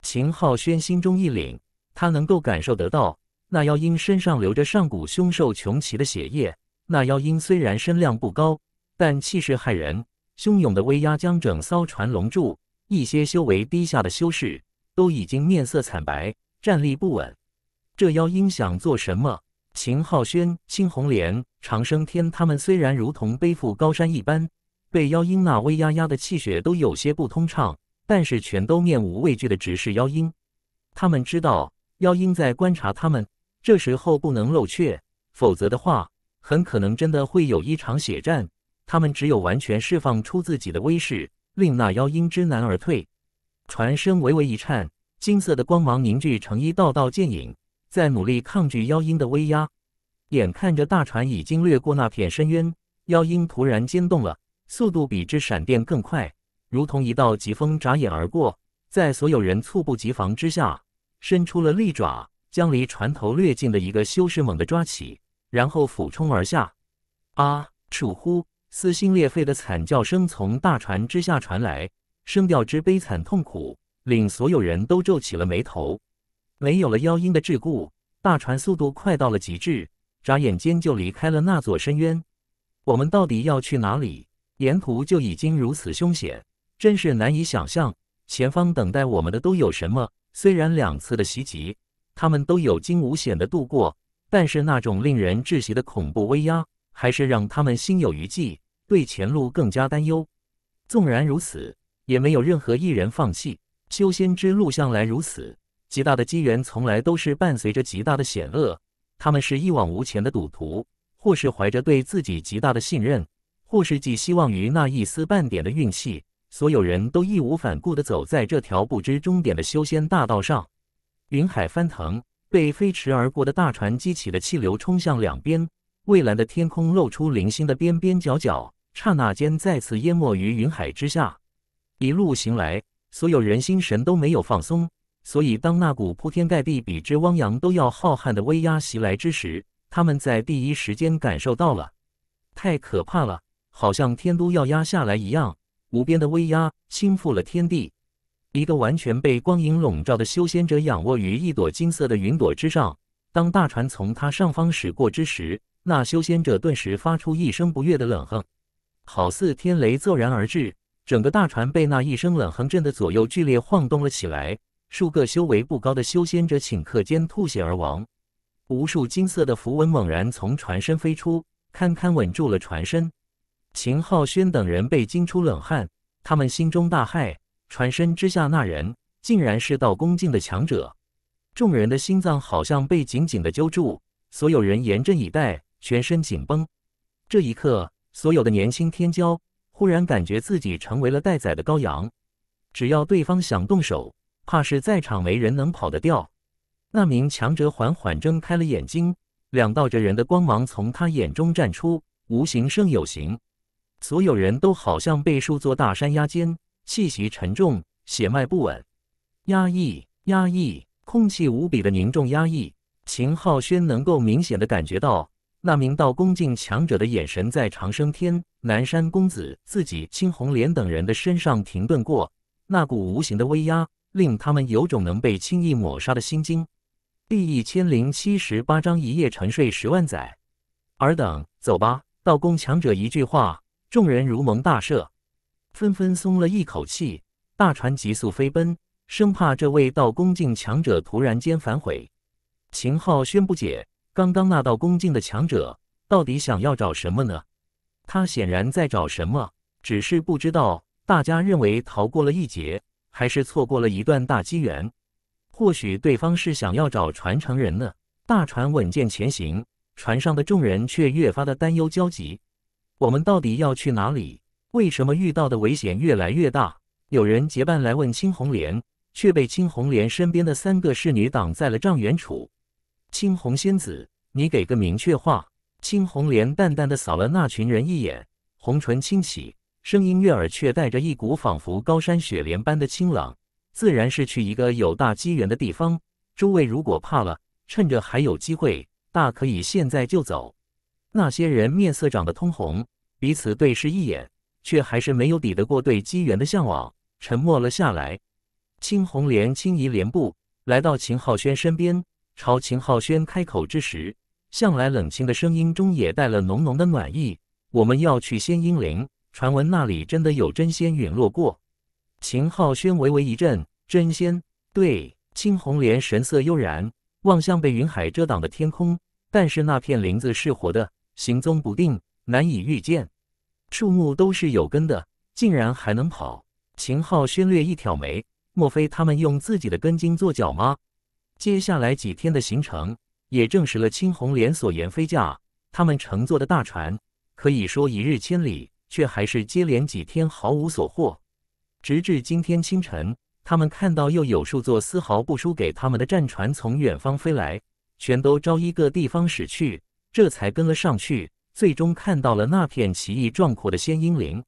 秦浩轩心中一凛，他能够感受得到，那妖鹰身上流着上古凶兽穷奇的血液。那妖鹰虽然身量不高，但气势骇人，汹涌的威压将整艘船笼住。一些修为低下的修士都已经面色惨白，站立不稳。这妖鹰想做什么？秦浩轩、青红莲、长生天，他们虽然如同背负高山一般。被妖鹰那威压压的气血都有些不通畅，但是全都面无畏惧的直视妖鹰。他们知道妖鹰在观察他们，这时候不能露怯，否则的话，很可能真的会有一场血战。他们只有完全释放出自己的威势，令那妖鹰知难而退。船身微微一颤，金色的光芒凝聚成一道道剑影，在努力抗拒妖鹰的威压。眼看着大船已经掠过那片深渊，妖鹰突然惊动了。速度比之闪电更快，如同一道疾风眨眼而过，在所有人猝不及防之下，伸出了利爪，将离船头略近的一个修士猛地抓起，然后俯冲而下。啊！楚呼撕心裂肺的惨叫声从大船之下传来，声调之悲惨痛苦，令所有人都皱起了眉头。没有了妖鹰的桎梏，大船速度快到了极致，眨眼间就离开了那座深渊。我们到底要去哪里？沿途就已经如此凶险，真是难以想象前方等待我们的都有什么。虽然两次的袭击，他们都有惊无险的度过，但是那种令人窒息的恐怖威压，还是让他们心有余悸，对前路更加担忧。纵然如此，也没有任何一人放弃修仙之路。向来如此，极大的机缘从来都是伴随着极大的险恶。他们是一往无前的赌徒，或是怀着对自己极大的信任。或是寄希望于那一丝半点的运气，所有人都义无反顾地走在这条不知终点的修仙大道上。云海翻腾，被飞驰而过的大船激起的气流冲向两边，蔚蓝的天空露出零星的边边角角，刹那间再次淹没于云海之下。一路行来，所有人心神都没有放松，所以当那股铺天盖地、比之汪洋都要浩瀚的威压袭来之时，他们在第一时间感受到了，太可怕了！好像天都要压下来一样，无边的威压倾覆了天地。一个完全被光影笼罩的修仙者仰卧于一朵金色的云朵之上。当大船从他上方驶过之时，那修仙者顿时发出一声不悦的冷哼，好似天雷骤然而至，整个大船被那一声冷哼震得左右剧烈晃动了起来。数个修为不高的修仙者顷刻间吐血而亡。无数金色的符文猛然从船身飞出，堪堪稳住了船身。秦浩轩等人被惊出冷汗，他们心中大骇，传身之下那人竟然是道宫境的强者。众人的心脏好像被紧紧的揪住，所有人严阵以待，全身紧绷。这一刻，所有的年轻天骄忽然感觉自己成为了待宰的羔羊，只要对方想动手，怕是在场没人能跑得掉。那名强者缓缓睁开了眼睛，两道着人的光芒从他眼中绽出，无形胜有形。所有人都好像被数座大山压肩，气息沉重，血脉不稳，压抑，压抑，空气无比的凝重，压抑。秦浩轩能够明显的感觉到那名道恭敬强者的眼神在长生天、南山公子、自己、青红莲等人的身上停顿过，那股无形的威压令他们有种能被轻易抹杀的心惊。第一千零七十八章一夜沉睡十万载。尔等走吧，道宫强者一句话。众人如蒙大赦，纷纷松了一口气。大船急速飞奔，生怕这位道恭敬强者突然间反悔。秦昊轩不解，刚刚那道恭敬的强者到底想要找什么呢？他显然在找什么，只是不知道大家认为逃过了一劫，还是错过了一段大机缘。或许对方是想要找传承人呢？大船稳健前行，船上的众人却越发的担忧焦急。我们到底要去哪里？为什么遇到的危险越来越大？有人结伴来问青红莲，却被青红莲身边的三个侍女挡在了帐远处。青红仙子，你给个明确话。青红莲淡淡的扫了那群人一眼，红唇轻启，声音悦耳，却带着一股仿佛高山雪莲般的清冷。自然是去一个有大机缘的地方。诸位如果怕了，趁着还有机会，大可以现在就走。那些人面色涨得通红。彼此对视一眼，却还是没有抵得过对机缘的向往，沉默了下来。青红莲轻移莲步，来到秦浩轩身边，朝秦浩轩开口之时，向来冷清的声音中也带了浓浓的暖意：“我们要去仙英林，传闻那里真的有真仙陨落过。”秦浩轩微微一震：“真仙？”对，青红莲神色悠然，望向被云海遮挡的天空。但是那片林子是活的，行踪不定，难以预见。树木都是有根的，竟然还能跑！秦昊先略一挑眉，莫非他们用自己的根茎做脚吗？接下来几天的行程也证实了青红莲所言，飞驾他们乘坐的大船，可以说一日千里，却还是接连几天毫无所获。直至今天清晨，他们看到又有数座丝毫不输给他们的战船从远方飞来，全都朝一个地方驶去，这才跟了上去。最终看到了那片奇异壮阔的仙英林，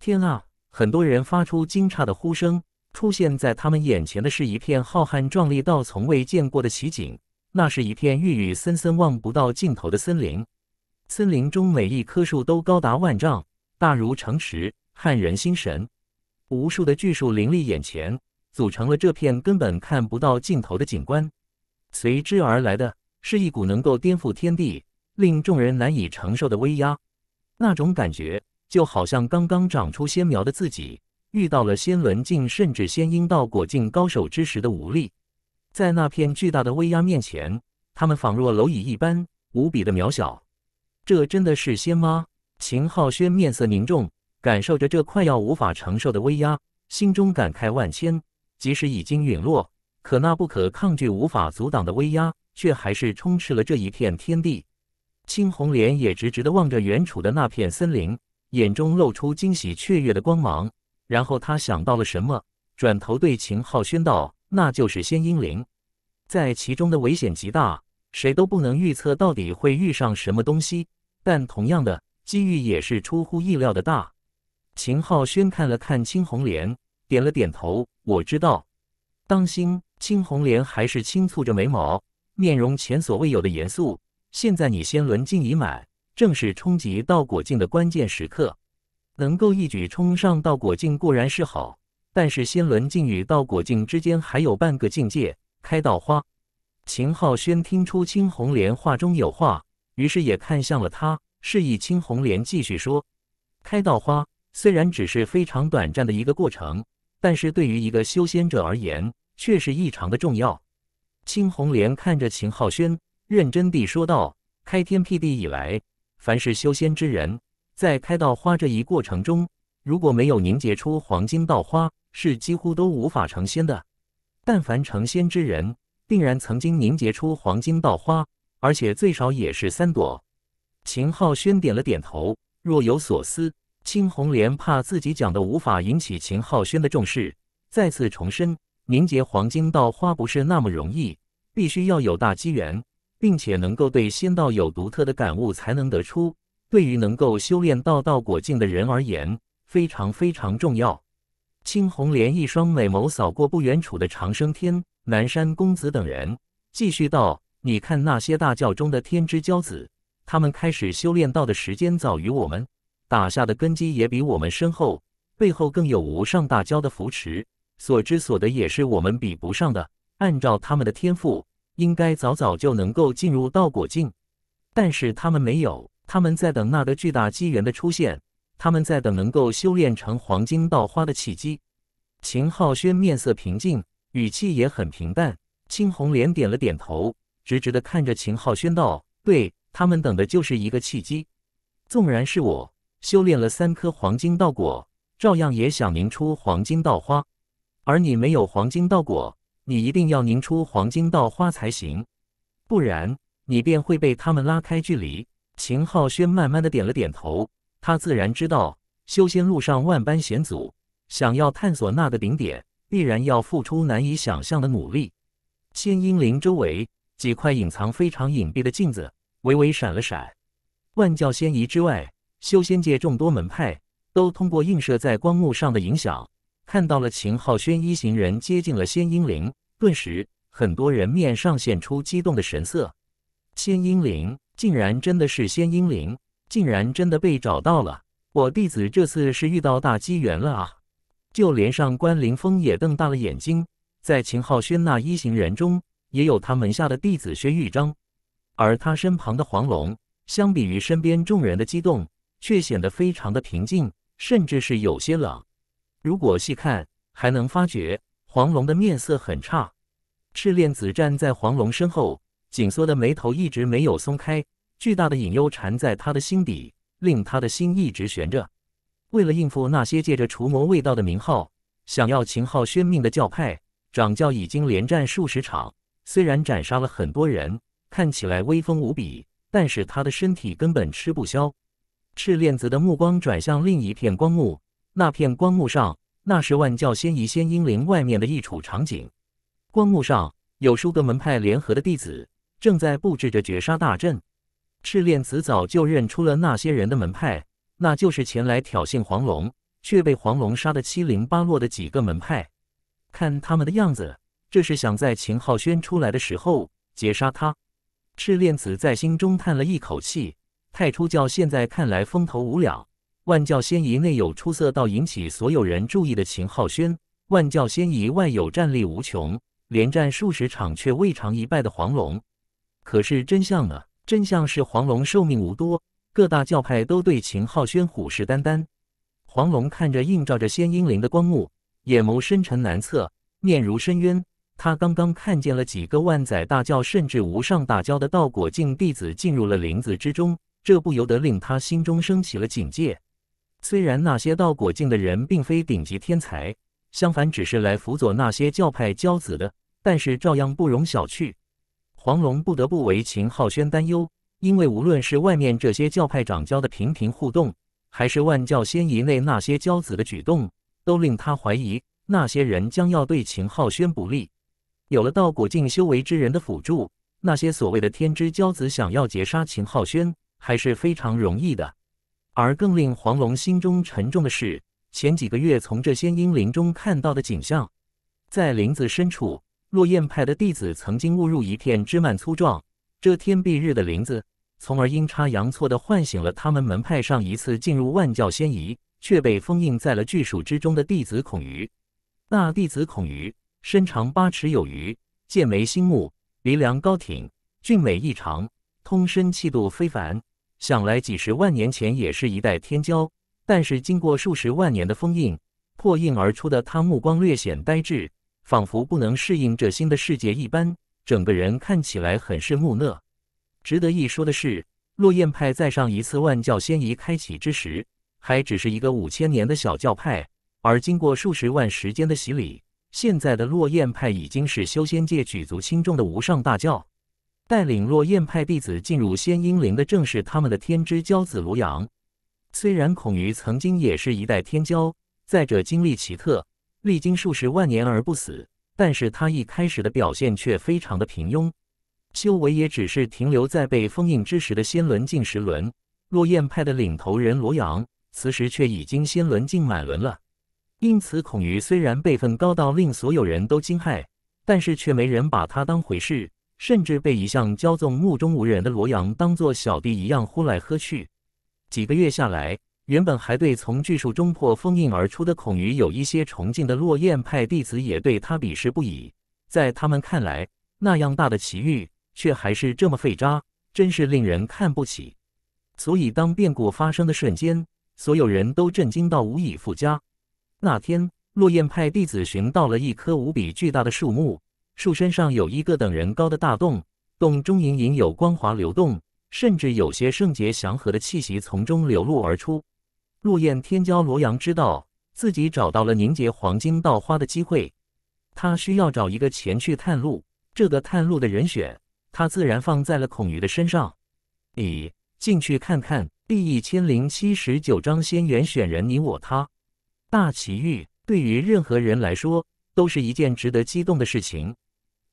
天啊！很多人发出惊诧的呼声。出现在他们眼前的是一片浩瀚壮丽到从未见过的奇景。那是一片郁郁森森、望不到尽头的森林。森林中每一棵树都高达万丈，大如城池，撼人心神。无数的巨树林立眼前，组成了这片根本看不到尽头的景观。随之而来的是一股能够颠覆天地。令众人难以承受的威压，那种感觉就好像刚刚长出仙苗的自己遇到了仙轮境甚至仙音道果境高手之时的无力，在那片巨大的威压面前，他们仿若蝼蚁一般，无比的渺小。这真的是仙吗？秦浩轩面色凝重，感受着这快要无法承受的威压，心中感慨万千。即使已经陨落，可那不可抗拒、无法阻挡的威压却还是充斥了这一片天地。青红莲也直直地望着远处的那片森林，眼中露出惊喜雀跃的光芒。然后他想到了什么，转头对秦浩轩道：“那就是仙音灵，在其中的危险极大，谁都不能预测到底会遇上什么东西。但同样的，机遇也是出乎意料的大。”秦浩轩看了看青红莲，点了点头：“我知道，当心。”青红莲还是轻蹙着眉毛，面容前所未有的严肃。现在你仙轮境已满，正是冲击道果境的关键时刻。能够一举冲上道果境固然是好，但是仙轮境与道果境之间还有半个境界——开道花。秦浩轩听出青红莲话中有话，于是也看向了他，示意青红莲继续说。开道花虽然只是非常短暂的一个过程，但是对于一个修仙者而言，却是异常的重要。青红莲看着秦浩轩。认真地说道：“开天辟地以来，凡是修仙之人，在开道花这一过程中，如果没有凝结出黄金道花，是几乎都无法成仙的。但凡成仙之人，定然曾经凝结出黄金道花，而且最少也是三朵。”秦浩轩点了点头，若有所思。青红莲怕自己讲的无法引起秦浩轩的重视，再次重申：“凝结黄金道花不是那么容易，必须要有大机缘。”并且能够对仙道有独特的感悟，才能得出。对于能够修炼道道果境的人而言，非常非常重要。青红莲一双美眸扫过不远处的长生天、南山公子等人，继续道：“你看那些大教中的天之骄子，他们开始修炼道的时间早于我们，打下的根基也比我们深厚，背后更有无上大教的扶持，所知所得也是我们比不上的。按照他们的天赋。”应该早早就能够进入道果境，但是他们没有，他们在等那个巨大机缘的出现，他们在等能够修炼成黄金道花的契机。秦浩轩面色平静，语气也很平淡。青红莲点了点头，直直的看着秦浩轩道：“对他们等的就是一个契机，纵然是我修炼了三颗黄金道果，照样也想凝出黄金道花，而你没有黄金道果。”你一定要凝出黄金道花才行，不然你便会被他们拉开距离。秦浩轩慢慢的点了点头，他自然知道修仙路上万般险阻，想要探索那个顶点，必然要付出难以想象的努力。仙音林周围几块隐藏非常隐蔽的镜子微微闪了闪，万教仙仪之外，修仙界众多门派都通过映射在光幕上的影响看到了秦浩轩一行人接近了仙婴灵，顿时很多人面上现出激动的神色。仙婴灵竟然真的是仙婴灵，竟然真的被找到了！我弟子这次是遇到大机缘了啊！就连上官凌风也瞪大了眼睛。在秦浩轩那一行人中，也有他门下的弟子薛玉章，而他身旁的黄龙，相比于身边众人的激动，却显得非常的平静，甚至是有些冷。如果细看，还能发觉黄龙的面色很差。赤练子站在黄龙身后，紧缩的眉头一直没有松开，巨大的隐忧缠在他的心底，令他的心一直悬着。为了应付那些借着除魔卫道的名号，想要秦昊宣命的教派，掌教已经连战数十场，虽然斩杀了很多人，看起来威风无比，但是他的身体根本吃不消。赤练子的目光转向另一片光幕。那片光幕上，那是万教仙仪仙英灵外面的一处场景。光幕上有数个门派联合的弟子，正在布置着绝杀大阵。赤练子早就认出了那些人的门派，那就是前来挑衅黄龙却被黄龙杀得七零八落的几个门派。看他们的样子，这是想在秦浩轩出来的时候截杀他。赤练子在心中叹了一口气：太初教现在看来风头无了。万教仙仪内有出色到引起所有人注意的秦浩轩，万教仙仪外有战力无穷、连战数十场却未尝一败的黄龙。可是真相呢？真相是黄龙寿命无多，各大教派都对秦浩轩虎视眈眈。黄龙看着映照着仙英灵的光幕，眼眸深沉难测，面如深渊。他刚刚看见了几个万载大教甚至无上大教的道果境弟子进入了林子之中，这不由得令他心中升起了警戒。虽然那些道果境的人并非顶级天才，相反只是来辅佐那些教派骄子的，但是照样不容小觑。黄龙不得不为秦浩轩担忧，因为无论是外面这些教派长教的频频互动，还是万教仙仪内那些骄子的举动，都令他怀疑那些人将要对秦浩轩不利。有了道果境修为之人的辅助，那些所谓的天之骄子想要截杀秦浩轩，还是非常容易的。而更令黄龙心中沉重的是，前几个月从这仙阴林中看到的景象，在林子深处，落雁派的弟子曾经误入一片枝蔓粗壮、遮天蔽日的林子，从而阴差阳错地唤醒了他们门派上一次进入万教仙仪却被封印在了巨树之中的弟子孔瑜。那弟子孔瑜身长八尺有余，剑眉星目，鼻梁高挺，俊美异常，通身气度非凡。想来几十万年前也是一代天骄，但是经过数十万年的封印，破印而出的他目光略显呆滞，仿佛不能适应这新的世界一般，整个人看起来很是木讷。值得一说的是，落雁派在上一次万教仙仪开启之时，还只是一个五千年的小教派，而经过数十万时间的洗礼，现在的落雁派已经是修仙界举足轻重的无上大教。带领落雁派弟子进入仙婴灵的正是他们的天之骄子罗阳。虽然孔瑜曾经也是一代天骄，在者经历奇特，历经数十万年而不死，但是他一开始的表现却非常的平庸，修为也只是停留在被封印之时的仙轮境十轮。落雁派的领头人罗阳此时却已经仙轮境满轮了，因此孔瑜虽然辈分高到令所有人都惊骇，但是却没人把他当回事。甚至被一向骄纵、目中无人的罗阳当做小弟一样呼来喝去。几个月下来，原本还对从巨树中破封印而出的孔瑜有一些崇敬的落雁派弟子，也对他鄙视不已。在他们看来，那样大的奇遇，却还是这么废渣，真是令人看不起。所以，当变故发生的瞬间，所有人都震惊到无以复加。那天，落雁派弟子寻到了一棵无比巨大的树木。树身上有一个等人高的大洞，洞中隐隐有光华流动，甚至有些圣洁祥和的气息从中流露而出。落雁天骄罗阳知道自己找到了凝结黄金稻花的机会，他需要找一个前去探路。这个探路的人选，他自然放在了孔瑜的身上。你进去看看。第一千零七十九章仙缘选人，你我他。大奇遇对于任何人来说，都是一件值得激动的事情。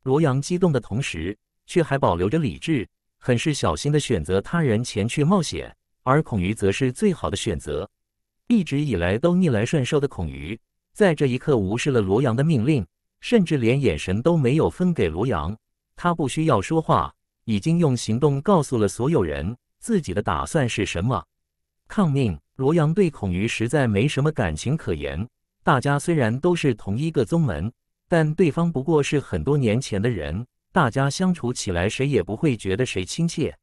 罗阳激动的同时，却还保留着理智，很是小心地选择他人前去冒险。而孔瑜则是最好的选择。一直以来都逆来顺受的孔瑜，在这一刻无视了罗阳的命令，甚至连眼神都没有分给罗阳。他不需要说话，已经用行动告诉了所有人自己的打算是什么。抗命！罗阳对孔瑜实在没什么感情可言。大家虽然都是同一个宗门。但对方不过是很多年前的人，大家相处起来谁也不会觉得谁亲切。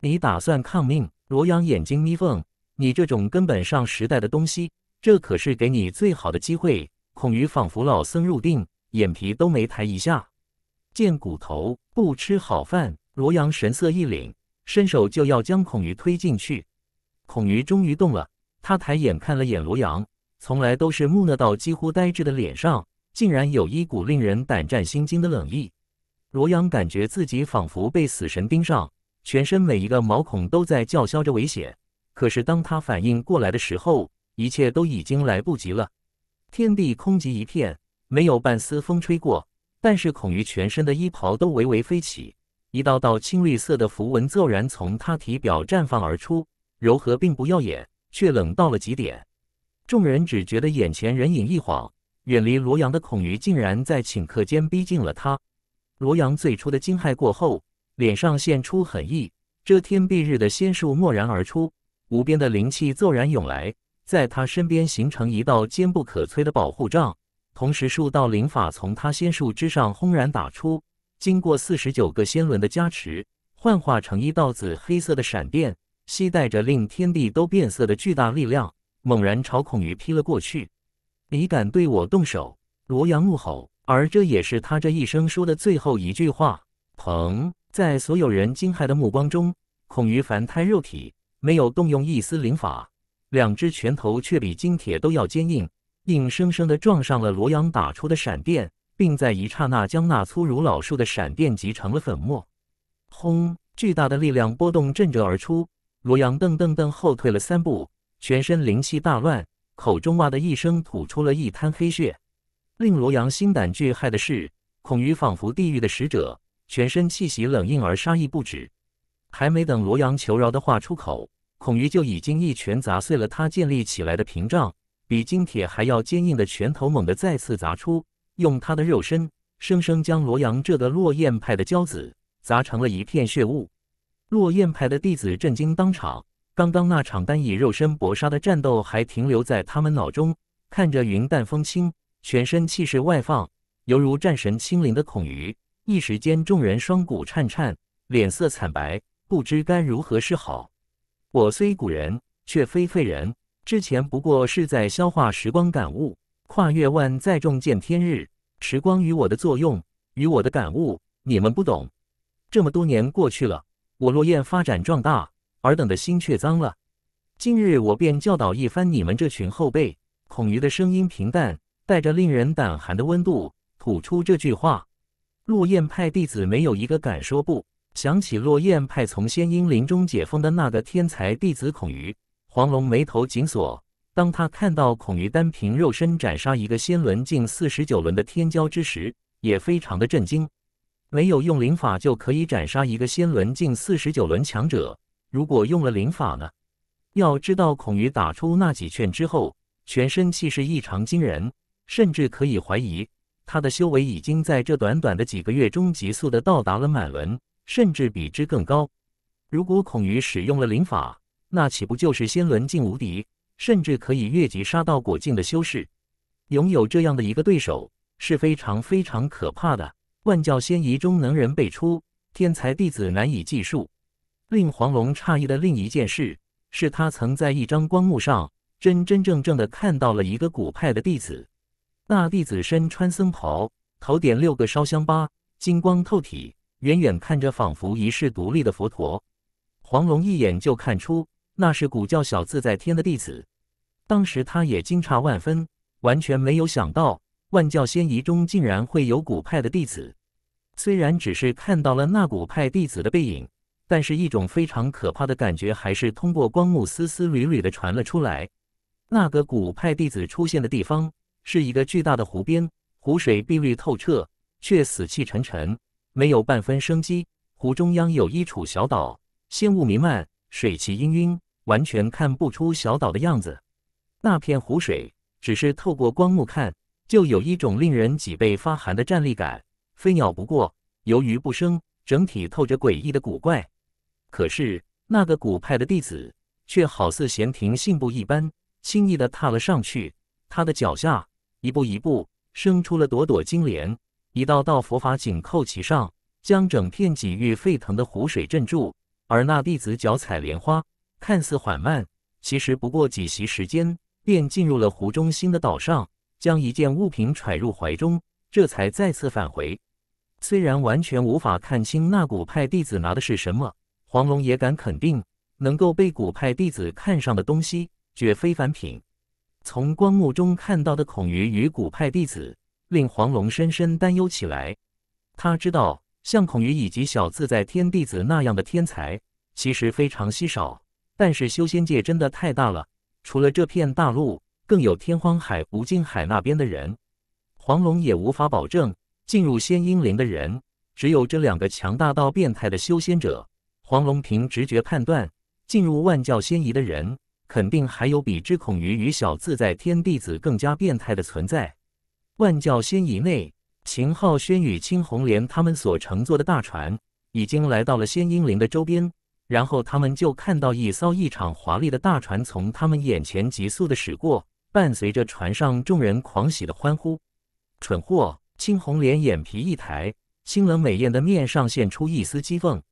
你打算抗命？罗阳眼睛眯缝，你这种根本上时代的东西，这可是给你最好的机会。孔瑜仿佛老僧入定，眼皮都没抬一下。见骨头不吃好饭，罗阳神色一凛，伸手就要将孔瑜推进去。孔瑜终于动了，他抬眼看了眼罗阳，从来都是木讷到几乎呆滞的脸上。竟然有一股令人胆战心惊的冷意，罗阳感觉自己仿佛被死神盯上，全身每一个毛孔都在叫嚣着危险。可是当他反应过来的时候，一切都已经来不及了。天地空寂一片，没有半丝风吹过，但是孔瑜全身的衣袍都微微飞起，一道道青绿色的符文骤然从他体表绽放而出，柔和并不耀眼，却冷到了极点。众人只觉得眼前人影一晃。远离罗阳的孔瑜竟然在顷刻间逼近了他。罗阳最初的惊骇过后，脸上现出狠意，遮天蔽日的仙术蓦然而出，无边的灵气骤然涌来，在他身边形成一道坚不可摧的保护罩。同时，数道灵法从他仙术之上轰然打出，经过四十九个仙轮的加持，幻化成一道紫黑色的闪电，携带着令天地都变色的巨大力量，猛然朝孔瑜劈了过去。你敢对我动手！罗阳怒吼，而这也是他这一生说的最后一句话。砰！在所有人惊骇的目光中，孔于凡胎肉体没有动用一丝灵法，两只拳头却比金铁都要坚硬，硬生生的撞上了罗阳打出的闪电，并在一刹那将那粗如老树的闪电击成了粉末。轰！巨大的力量波动震着而出，罗阳噔噔噔后退了三步，全身灵气大乱。口中哇的一声吐出了一滩黑血，令罗阳心胆俱骇的是，孔瑜仿佛地狱的使者，全身气息冷硬而杀意不止。还没等罗阳求饶的话出口，孔瑜就已经一拳砸碎了他建立起来的屏障，比金铁还要坚硬的拳头猛地再次砸出，用他的肉身生生将罗阳这个落雁派的骄子砸成了一片血雾。落雁派的弟子震惊当场。刚刚那场单以肉身搏杀的战斗还停留在他们脑中，看着云淡风轻，全身气势外放，犹如战神亲临的孔瑜，一时间众人双股颤颤，脸色惨白，不知该如何是好。我虽古人，却非废人。之前不过是在消化时光感悟，跨越万载重见天日。时光与我的作用，与我的感悟，你们不懂。这么多年过去了，我落雁发展壮大。尔等的心却脏了。今日我便教导一番你们这群后辈。孔瑜的声音平淡，带着令人胆寒的温度，吐出这句话。落雁派弟子没有一个敢说不。想起落雁派从仙英林中解封的那个天才弟子孔瑜，黄龙眉头紧锁。当他看到孔瑜单凭肉身斩杀一个仙轮近四十九轮的天骄之时，也非常的震惊。没有用灵法就可以斩杀一个仙轮近四十九轮强者。如果用了灵法呢？要知道，孔瑜打出那几拳之后，全身气势异常惊人，甚至可以怀疑他的修为已经在这短短的几个月中急速的到达了满轮，甚至比之更高。如果孔瑜使用了灵法，那岂不就是仙轮境无敌，甚至可以越级杀到果境的修士？拥有这样的一个对手是非常非常可怕的。万教仙仪中能人辈出，天才弟子难以计数。令黄龙诧异的另一件事，是他曾在一张光幕上真真正正的看到了一个古派的弟子。那弟子身穿僧袍，头点六个烧香疤，金光透体，远远看着仿佛一世独立的佛陀。黄龙一眼就看出那是古教小自在天的弟子。当时他也惊诧万分，完全没有想到万教仙仪中竟然会有古派的弟子。虽然只是看到了那古派弟子的背影。但是，一种非常可怕的感觉还是通过光幕丝丝缕缕的传了出来。那个古派弟子出现的地方是一个巨大的湖边，湖水碧绿透彻，却死气沉沉，没有半分生机。湖中央有一处小岛，仙雾弥漫，水气氤氲，完全看不出小岛的样子。那片湖水只是透过光幕看，就有一种令人脊背发寒的站立感，飞鸟不过，游鱼不生，整体透着诡异的古怪。可是那个古派的弟子却好似闲庭信步一般，轻易地踏了上去。他的脚下一步一步生出了朵朵金莲，一道道佛法紧扣其上，将整片几欲沸腾的湖水镇住。而那弟子脚踩莲花，看似缓慢，其实不过几席时间，便进入了湖中心的岛上，将一件物品揣入怀中，这才再次返回。虽然完全无法看清那古派弟子拿的是什么。黄龙也敢肯定，能够被古派弟子看上的东西，绝非凡品。从光幕中看到的孔瑜与古派弟子，令黄龙深深担忧起来。他知道，像孔瑜以及小自在天弟子那样的天才，其实非常稀少。但是修仙界真的太大了，除了这片大陆，更有天荒海、无尽海那边的人。黄龙也无法保证，进入仙婴灵的人，只有这两个强大到变态的修仙者。黄龙平直觉判断，进入万教仙仪的人，肯定还有比之孔鱼与小自在天弟子更加变态的存在。万教仙仪内，秦浩轩与青红莲他们所乘坐的大船，已经来到了仙英林的周边。然后他们就看到一艘异常华丽的大船从他们眼前急速的驶过，伴随着船上众人狂喜的欢呼。蠢货！青红莲眼皮一抬，清冷美艳的面上现出一丝讥讽。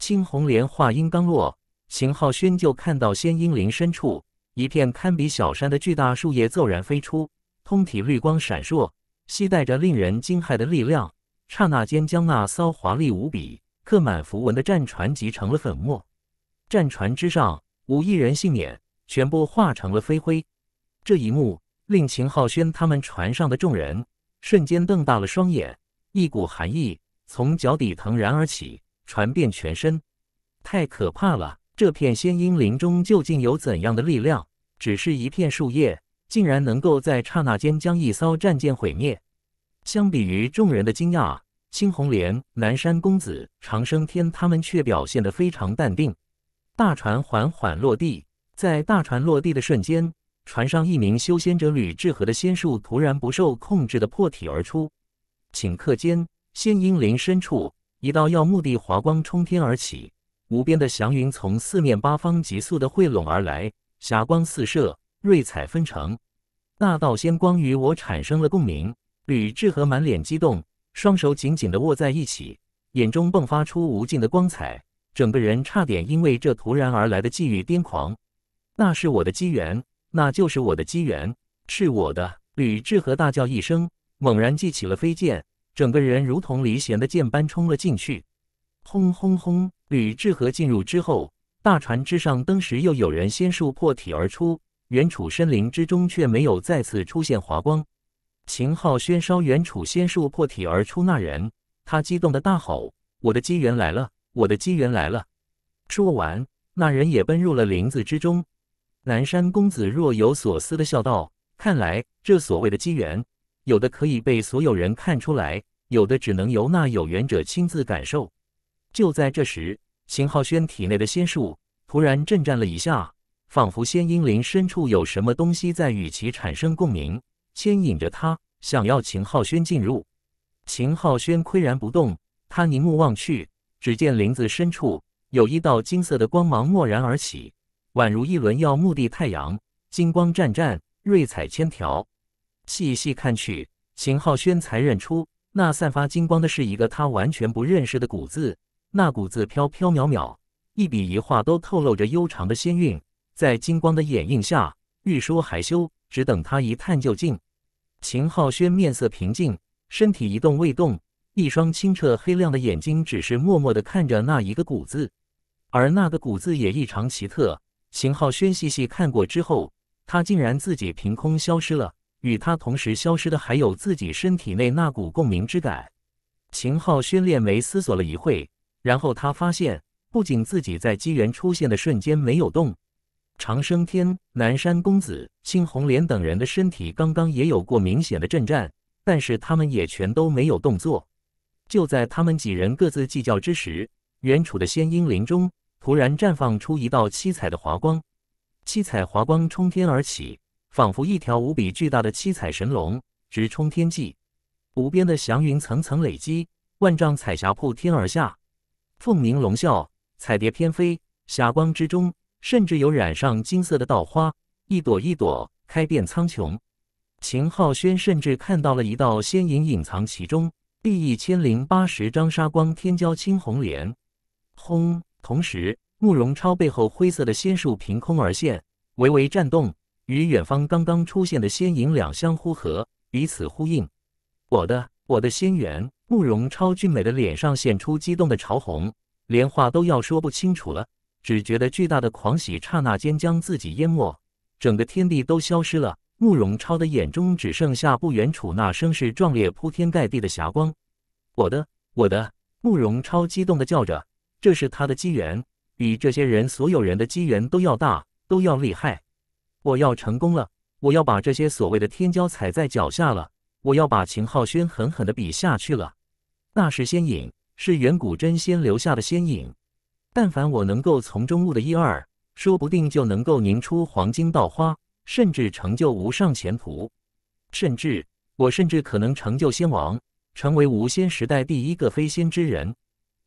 青红莲话音刚落，秦浩轩就看到仙樱林深处一片堪比小山的巨大树叶骤然飞出，通体绿光闪烁，携带着令人惊骇的力量，刹那间将那艘华丽无比、刻满符文的战船击成了粉末。战船之上五亿人幸免，全部化成了飞灰。这一幕令秦浩轩他们船上的众人瞬间瞪大了双眼，一股寒意从脚底腾然而起。传遍全身，太可怕了！这片仙音林中究竟有怎样的力量？只是一片树叶，竟然能够在刹那间将一艘战舰毁灭。相比于众人的惊讶，青红莲、南山公子、长生天他们却表现得非常淡定。大船缓缓落地，在大船落地的瞬间，船上一名修仙者吕志和的仙术突然不受控制的破体而出，顷刻间，仙音林深处。一道耀目的华光冲天而起，无边的祥云从四面八方急速的汇拢而来，霞光四射，瑞彩纷呈。那道仙光与我产生了共鸣。吕志和满脸激动，双手紧紧的握在一起，眼中迸发出无尽的光彩，整个人差点因为这突然而来的际遇癫狂。那是我的机缘，那就是我的机缘，是我的！吕志和大叫一声，猛然记起了飞剑。整个人如同离弦的箭般冲了进去，轰轰轰！吕志和进入之后，大船之上登时又有人仙术破体而出，远处森林之中却没有再次出现华光。秦昊宣烧远处仙术破体而出那人，他激动的大吼：“我的机缘来了，我的机缘来了！”说完，那人也奔入了林子之中。南山公子若有所思的笑道：“看来这所谓的机缘……”有的可以被所有人看出来，有的只能由那有缘者亲自感受。就在这时，秦浩轩体内的仙术突然震颤了一下，仿佛仙阴林深处有什么东西在与其产生共鸣，牵引着他，想要秦浩轩进入。秦浩轩岿然不动，他凝目望去，只见林子深处有一道金色的光芒蓦然而起，宛如一轮耀目的太阳，金光湛湛，瑞彩千条。细细看去，秦浩轩才认出那散发金光的是一个他完全不认识的古字。那古字飘飘渺渺，一笔一画都透露着悠长的仙韵。在金光的掩映下，欲说还休，只等他一探究竟。秦浩轩面色平静，身体一动未动，一双清澈黑亮的眼睛只是默默地看着那一个古字。而那个古字也异常奇特。秦浩轩细细看过之后，他竟然自己凭空消失了。与他同时消失的，还有自己身体内那股共鸣之感。秦昊轩、练眉思索了一会，然后他发现，不仅自己在机缘出现的瞬间没有动，长生天、南山公子、青红莲等人的身体刚刚也有过明显的震颤，但是他们也全都没有动作。就在他们几人各自计较之时，远处的仙音林中突然绽放出一道七彩的华光，七彩华光冲天而起。仿佛一条无比巨大的七彩神龙直冲天际，无边的祥云层层累积，万丈彩霞铺天而下，凤鸣龙啸，彩蝶翩飞，霞光之中甚至有染上金色的稻花，一朵一朵开遍苍穹。秦浩轩甚至看到了一道仙影隐藏其中。第一千零八十张杀光天骄青红莲，轰！同时，慕容超背后灰色的仙术凭空而现，微微颤动。与远方刚刚出现的仙影两相呼和，彼此呼应。我的，我的仙缘！慕容超俊美的脸上现出激动的潮红，连话都要说不清楚了，只觉得巨大的狂喜刹那间将自己淹没，整个天地都消失了。慕容超的眼中只剩下不远处那声势壮烈、铺天盖地的霞光。我的，我的！慕容超激动地叫着：“这是他的机缘，比这些人所有人的机缘都要大，都要厉害。”我要成功了！我要把这些所谓的天骄踩在脚下了！我要把秦浩轩狠狠的比下去了！那是仙影，是远古真仙留下的仙影。但凡我能够从中悟得一二，说不定就能够凝出黄金道花，甚至成就无上前途。甚至，我甚至可能成就仙王，成为无仙时代第一个飞仙之人。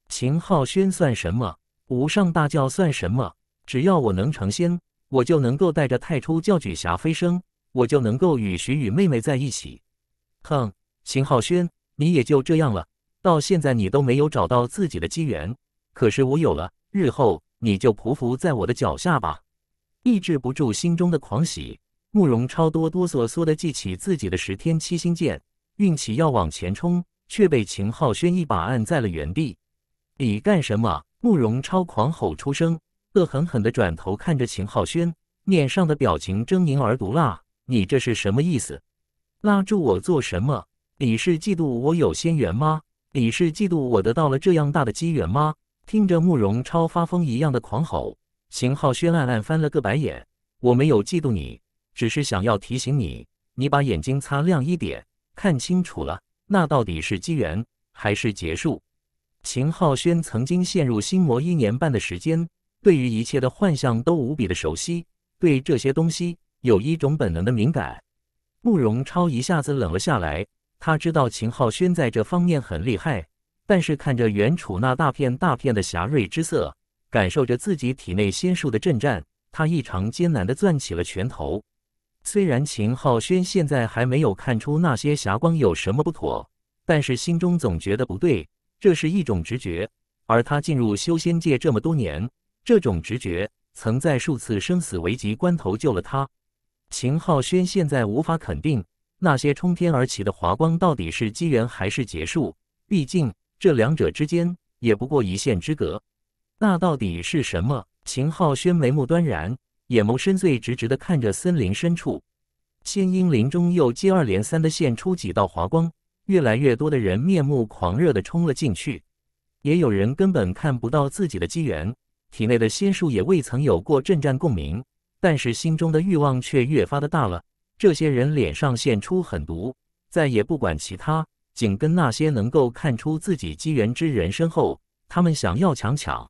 秦浩轩算什么？无上大教算什么？只要我能成仙！我就能够带着太初教举霞飞升，我就能够与徐宇妹妹在一起。哼，秦浩轩，你也就这样了，到现在你都没有找到自己的机缘，可是我有了，日后你就匍匐在我的脚下吧！抑制不住心中的狂喜，慕容超哆哆嗦嗦的记起自己的十天七星剑，运气要往前冲，却被秦浩轩一把按在了原地。你干什么？慕容超狂吼出声。恶狠狠地转头看着秦浩轩，脸上的表情狰狞而毒辣。你这是什么意思？拉住我做什么？你是嫉妒我有仙缘吗？你是嫉妒我得到了这样大的机缘吗？听着，慕容超发疯一样的狂吼。秦浩轩暗暗翻了个白眼。我没有嫉妒你，只是想要提醒你，你把眼睛擦亮一点，看清楚了，那到底是机缘还是结束？秦浩轩曾经陷入心魔一年半的时间。对于一切的幻象都无比的熟悉，对这些东西有一种本能的敏感。慕容超一下子冷了下来，他知道秦浩轩在这方面很厉害，但是看着袁楚那大片大片的霞瑞之色，感受着自己体内仙术的震颤，他异常艰难地攥起了拳头。虽然秦浩轩现在还没有看出那些霞光有什么不妥，但是心中总觉得不对，这是一种直觉，而他进入修仙界这么多年。这种直觉曾在数次生死危急关头救了他。秦浩轩现在无法肯定那些冲天而起的华光到底是机缘还是劫数，毕竟这两者之间也不过一线之隔。那到底是什么？秦浩轩眉目端然，眼眸深邃，直直地看着森林深处。仙英林中又接二连三地现出几道华光，越来越多的人面目狂热地冲了进去，也有人根本看不到自己的机缘。体内的心术也未曾有过阵战共鸣，但是心中的欲望却越发的大了。这些人脸上现出狠毒，再也不管其他，紧跟那些能够看出自己机缘之人身后，他们想要强抢。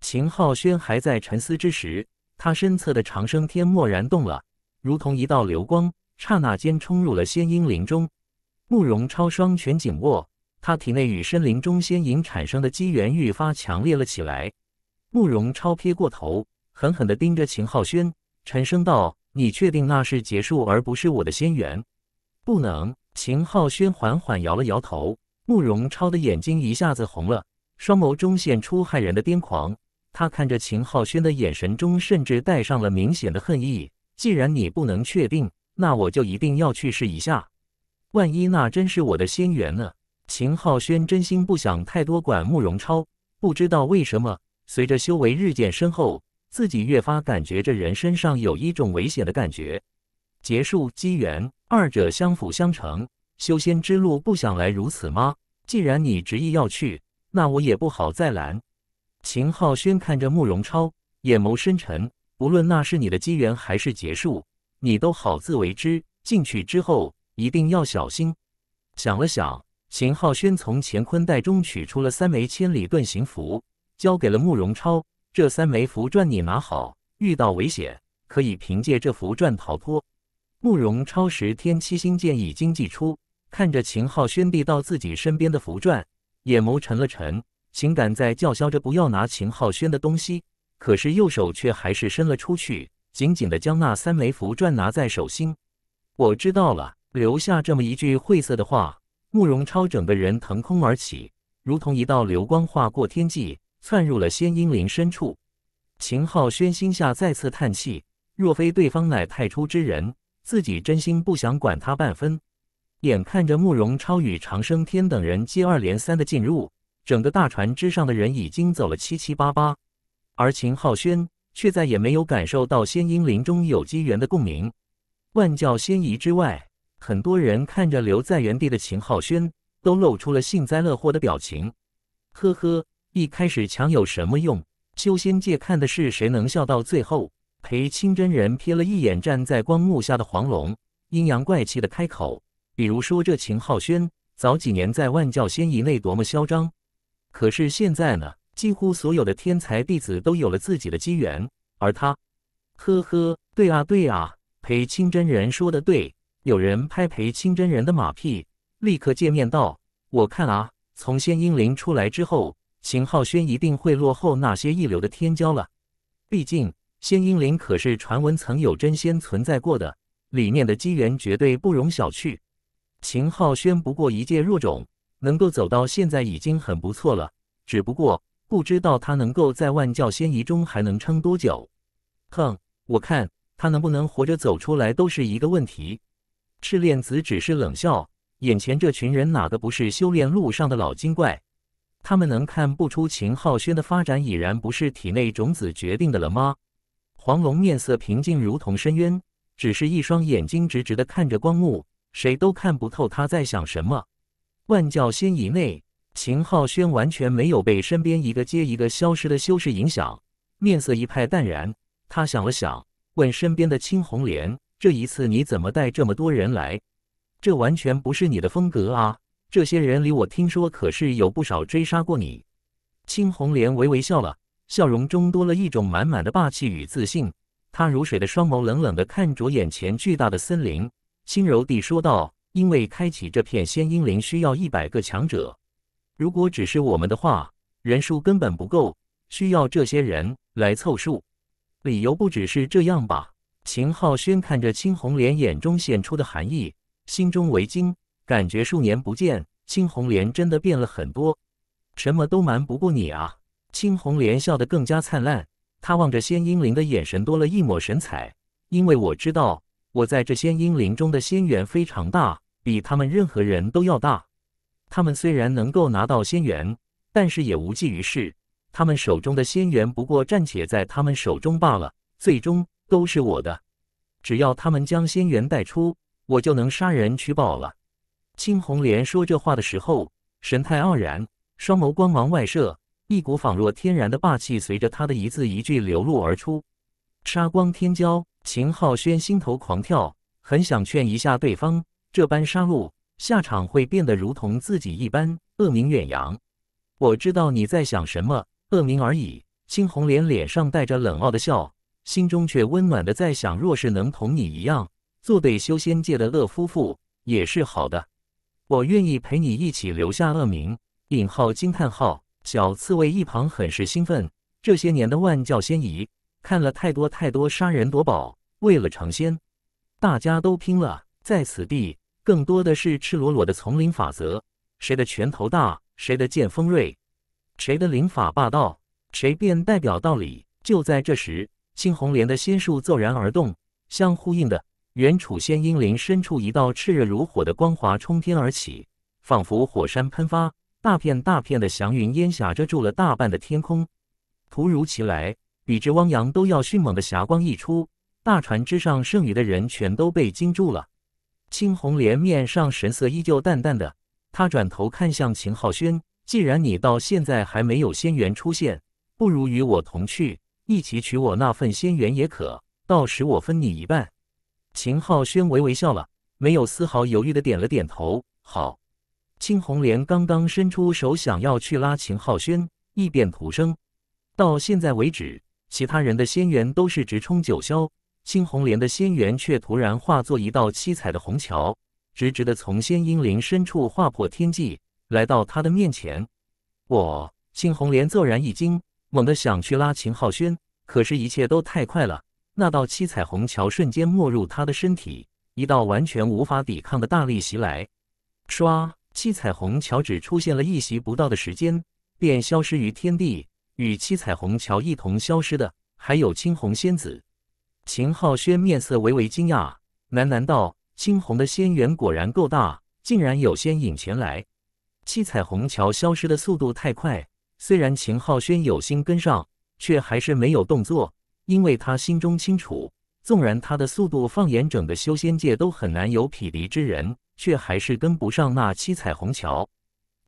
秦浩轩还在沉思之时，他身侧的长生天蓦然动了，如同一道流光，刹那间冲入了仙英林中。慕容超双拳紧握，他体内与森林中仙影产生的机缘愈发强烈了起来。慕容超撇过头，狠狠地盯着秦浩轩，沉声道：“你确定那是结束，而不是我的仙缘？”不能。秦浩轩缓缓摇了摇头。慕容超的眼睛一下子红了，双眸中现出骇人的癫狂。他看着秦浩轩的眼神中，甚至带上了明显的恨意。既然你不能确定，那我就一定要去试一下。万一那真是我的仙缘呢？秦浩轩真心不想太多管慕容超，不知道为什么。随着修为日渐深厚，自己越发感觉这人身上有一种危险的感觉。结束机缘，二者相辅相成，修仙之路不想来如此吗？既然你执意要去，那我也不好再拦。秦浩轩看着慕容超，眼眸深沉。不论那是你的机缘还是结束，你都好自为之。进去之后一定要小心。想了想，秦浩轩从乾坤袋中取出了三枚千里遁行符。交给了慕容超，这三枚符篆你拿好，遇到危险可以凭借这符篆逃脱。慕容超十天七星剑已经祭出，看着秦昊轩递到自己身边的符篆，眼眸沉了沉，情感在叫嚣着不要拿秦昊轩的东西，可是右手却还是伸了出去，紧紧的将那三枚符篆拿在手心。我知道了，留下这么一句晦涩的话。慕容超整个人腾空而起，如同一道流光划过天际。窜入了仙阴林深处，秦浩轩心下再次叹气。若非对方乃太初之人，自己真心不想管他半分。眼看着慕容超与长生天等人接二连三的进入，整个大船之上的人已经走了七七八八，而秦浩轩却再也没有感受到仙阴林中有机缘的共鸣。万教仙仪之外，很多人看着留在原地的秦浩轩，都露出了幸灾乐祸的表情。呵呵。一开始强有什么用？修仙界看的是谁能笑到最后。裴清真人瞥了一眼站在光幕下的黄龙，阴阳怪气的开口：“比如说这秦浩轩，早几年在万教仙仪内多么嚣张，可是现在呢？几乎所有的天才弟子都有了自己的机缘，而他……呵呵，对啊，对啊。”裴清真人说的对，有人拍裴清真人的马屁，立刻见面道：“我看啊，从仙婴林出来之后。”秦浩轩一定会落后那些一流的天骄了。毕竟仙婴林可是传闻曾有真仙存在过的，里面的机缘绝对不容小觑。秦浩轩不过一介弱种，能够走到现在已经很不错了。只不过不知道他能够在万教仙仪中还能撑多久。哼，我看他能不能活着走出来都是一个问题。赤练子只是冷笑，眼前这群人哪个不是修炼路上的老精怪？他们能看不出秦浩轩的发展已然不是体内种子决定的了吗？黄龙面色平静，如同深渊，只是一双眼睛直直的看着光幕，谁都看不透他在想什么。万教仙以内，秦浩轩完全没有被身边一个接一个消失的修士影响，面色一派淡然。他想了想，问身边的青红莲：“这一次你怎么带这么多人来？这完全不是你的风格啊！”这些人里，我听说可是有不少追杀过你。青红莲微微笑了，笑容中多了一种满满的霸气与自信。她如水的双眸冷冷地看着眼前巨大的森林，轻柔地说道：“因为开启这片仙音林需要一百个强者，如果只是我们的话，人数根本不够，需要这些人来凑数。理由不只是这样吧？”秦浩轩看着青红莲眼中显出的寒意，心中为惊。感觉数年不见，青红莲真的变了很多，什么都瞒不过你啊！青红莲笑得更加灿烂，她望着仙英灵的眼神多了一抹神采，因为我知道我在这仙英灵中的仙缘非常大，比他们任何人都要大。他们虽然能够拿到仙缘，但是也无济于事，他们手中的仙缘不过暂且在他们手中罢了，最终都是我的。只要他们将仙缘带出，我就能杀人取宝了。青红莲说这话的时候，神态傲然，双眸光芒外射，一股仿若天然的霸气随着他的一字一句流露而出。杀光天骄，秦浩轩心头狂跳，很想劝一下对方，这般杀戮，下场会变得如同自己一般，恶名远扬。我知道你在想什么，恶名而已。青红莲脸上带着冷傲的笑，心中却温暖的在想，若是能同你一样，做对修仙界的乐夫妇，也是好的。我愿意陪你一起留下恶名。”引号惊叹号小刺猬一旁很是兴奋。这些年的万教仙仪，看了太多太多杀人夺宝，为了成仙，大家都拼了。在此地，更多的是赤裸裸的丛林法则：谁的拳头大，谁的剑锋锐，谁的灵法霸道，谁便代表道理。就在这时，青红莲的仙术骤然而动，相呼应的。远处仙英林深处，一道炽热如火的光华冲天而起，仿佛火山喷发，大片大片的祥云烟霞遮住了大半的天空。突如其来，比之汪洋都要迅猛的霞光溢出，大船之上剩余的人全都被惊住了。青红莲面上神色依旧淡淡的，他转头看向秦浩轩：“既然你到现在还没有仙缘出现，不如与我同去，一起取我那份仙缘也可，到时我分你一半。”秦浩轩微微笑了，没有丝毫犹豫的点了点头。好，青红莲刚刚伸出手想要去拉秦浩轩，异变徒生。到现在为止，其他人的仙缘都是直冲九霄，青红莲的仙缘却突然化作一道七彩的虹桥，直直的从仙音林深处划破天际，来到他的面前。我青红莲骤然一惊，猛地想去拉秦浩轩，可是，一切都太快了。那道七彩虹桥瞬间没入他的身体，一道完全无法抵抗的大力袭来。唰，七彩虹桥只出现了一息不到的时间，便消失于天地。与七彩虹桥一同消失的，还有青红仙子。秦浩轩面色微微惊讶，喃喃道：“青红的仙缘果然够大，竟然有仙引前来。”七彩虹桥消失的速度太快，虽然秦浩轩有心跟上，却还是没有动作。因为他心中清楚，纵然他的速度放眼整个修仙界都很难有匹敌之人，却还是跟不上那七彩虹桥。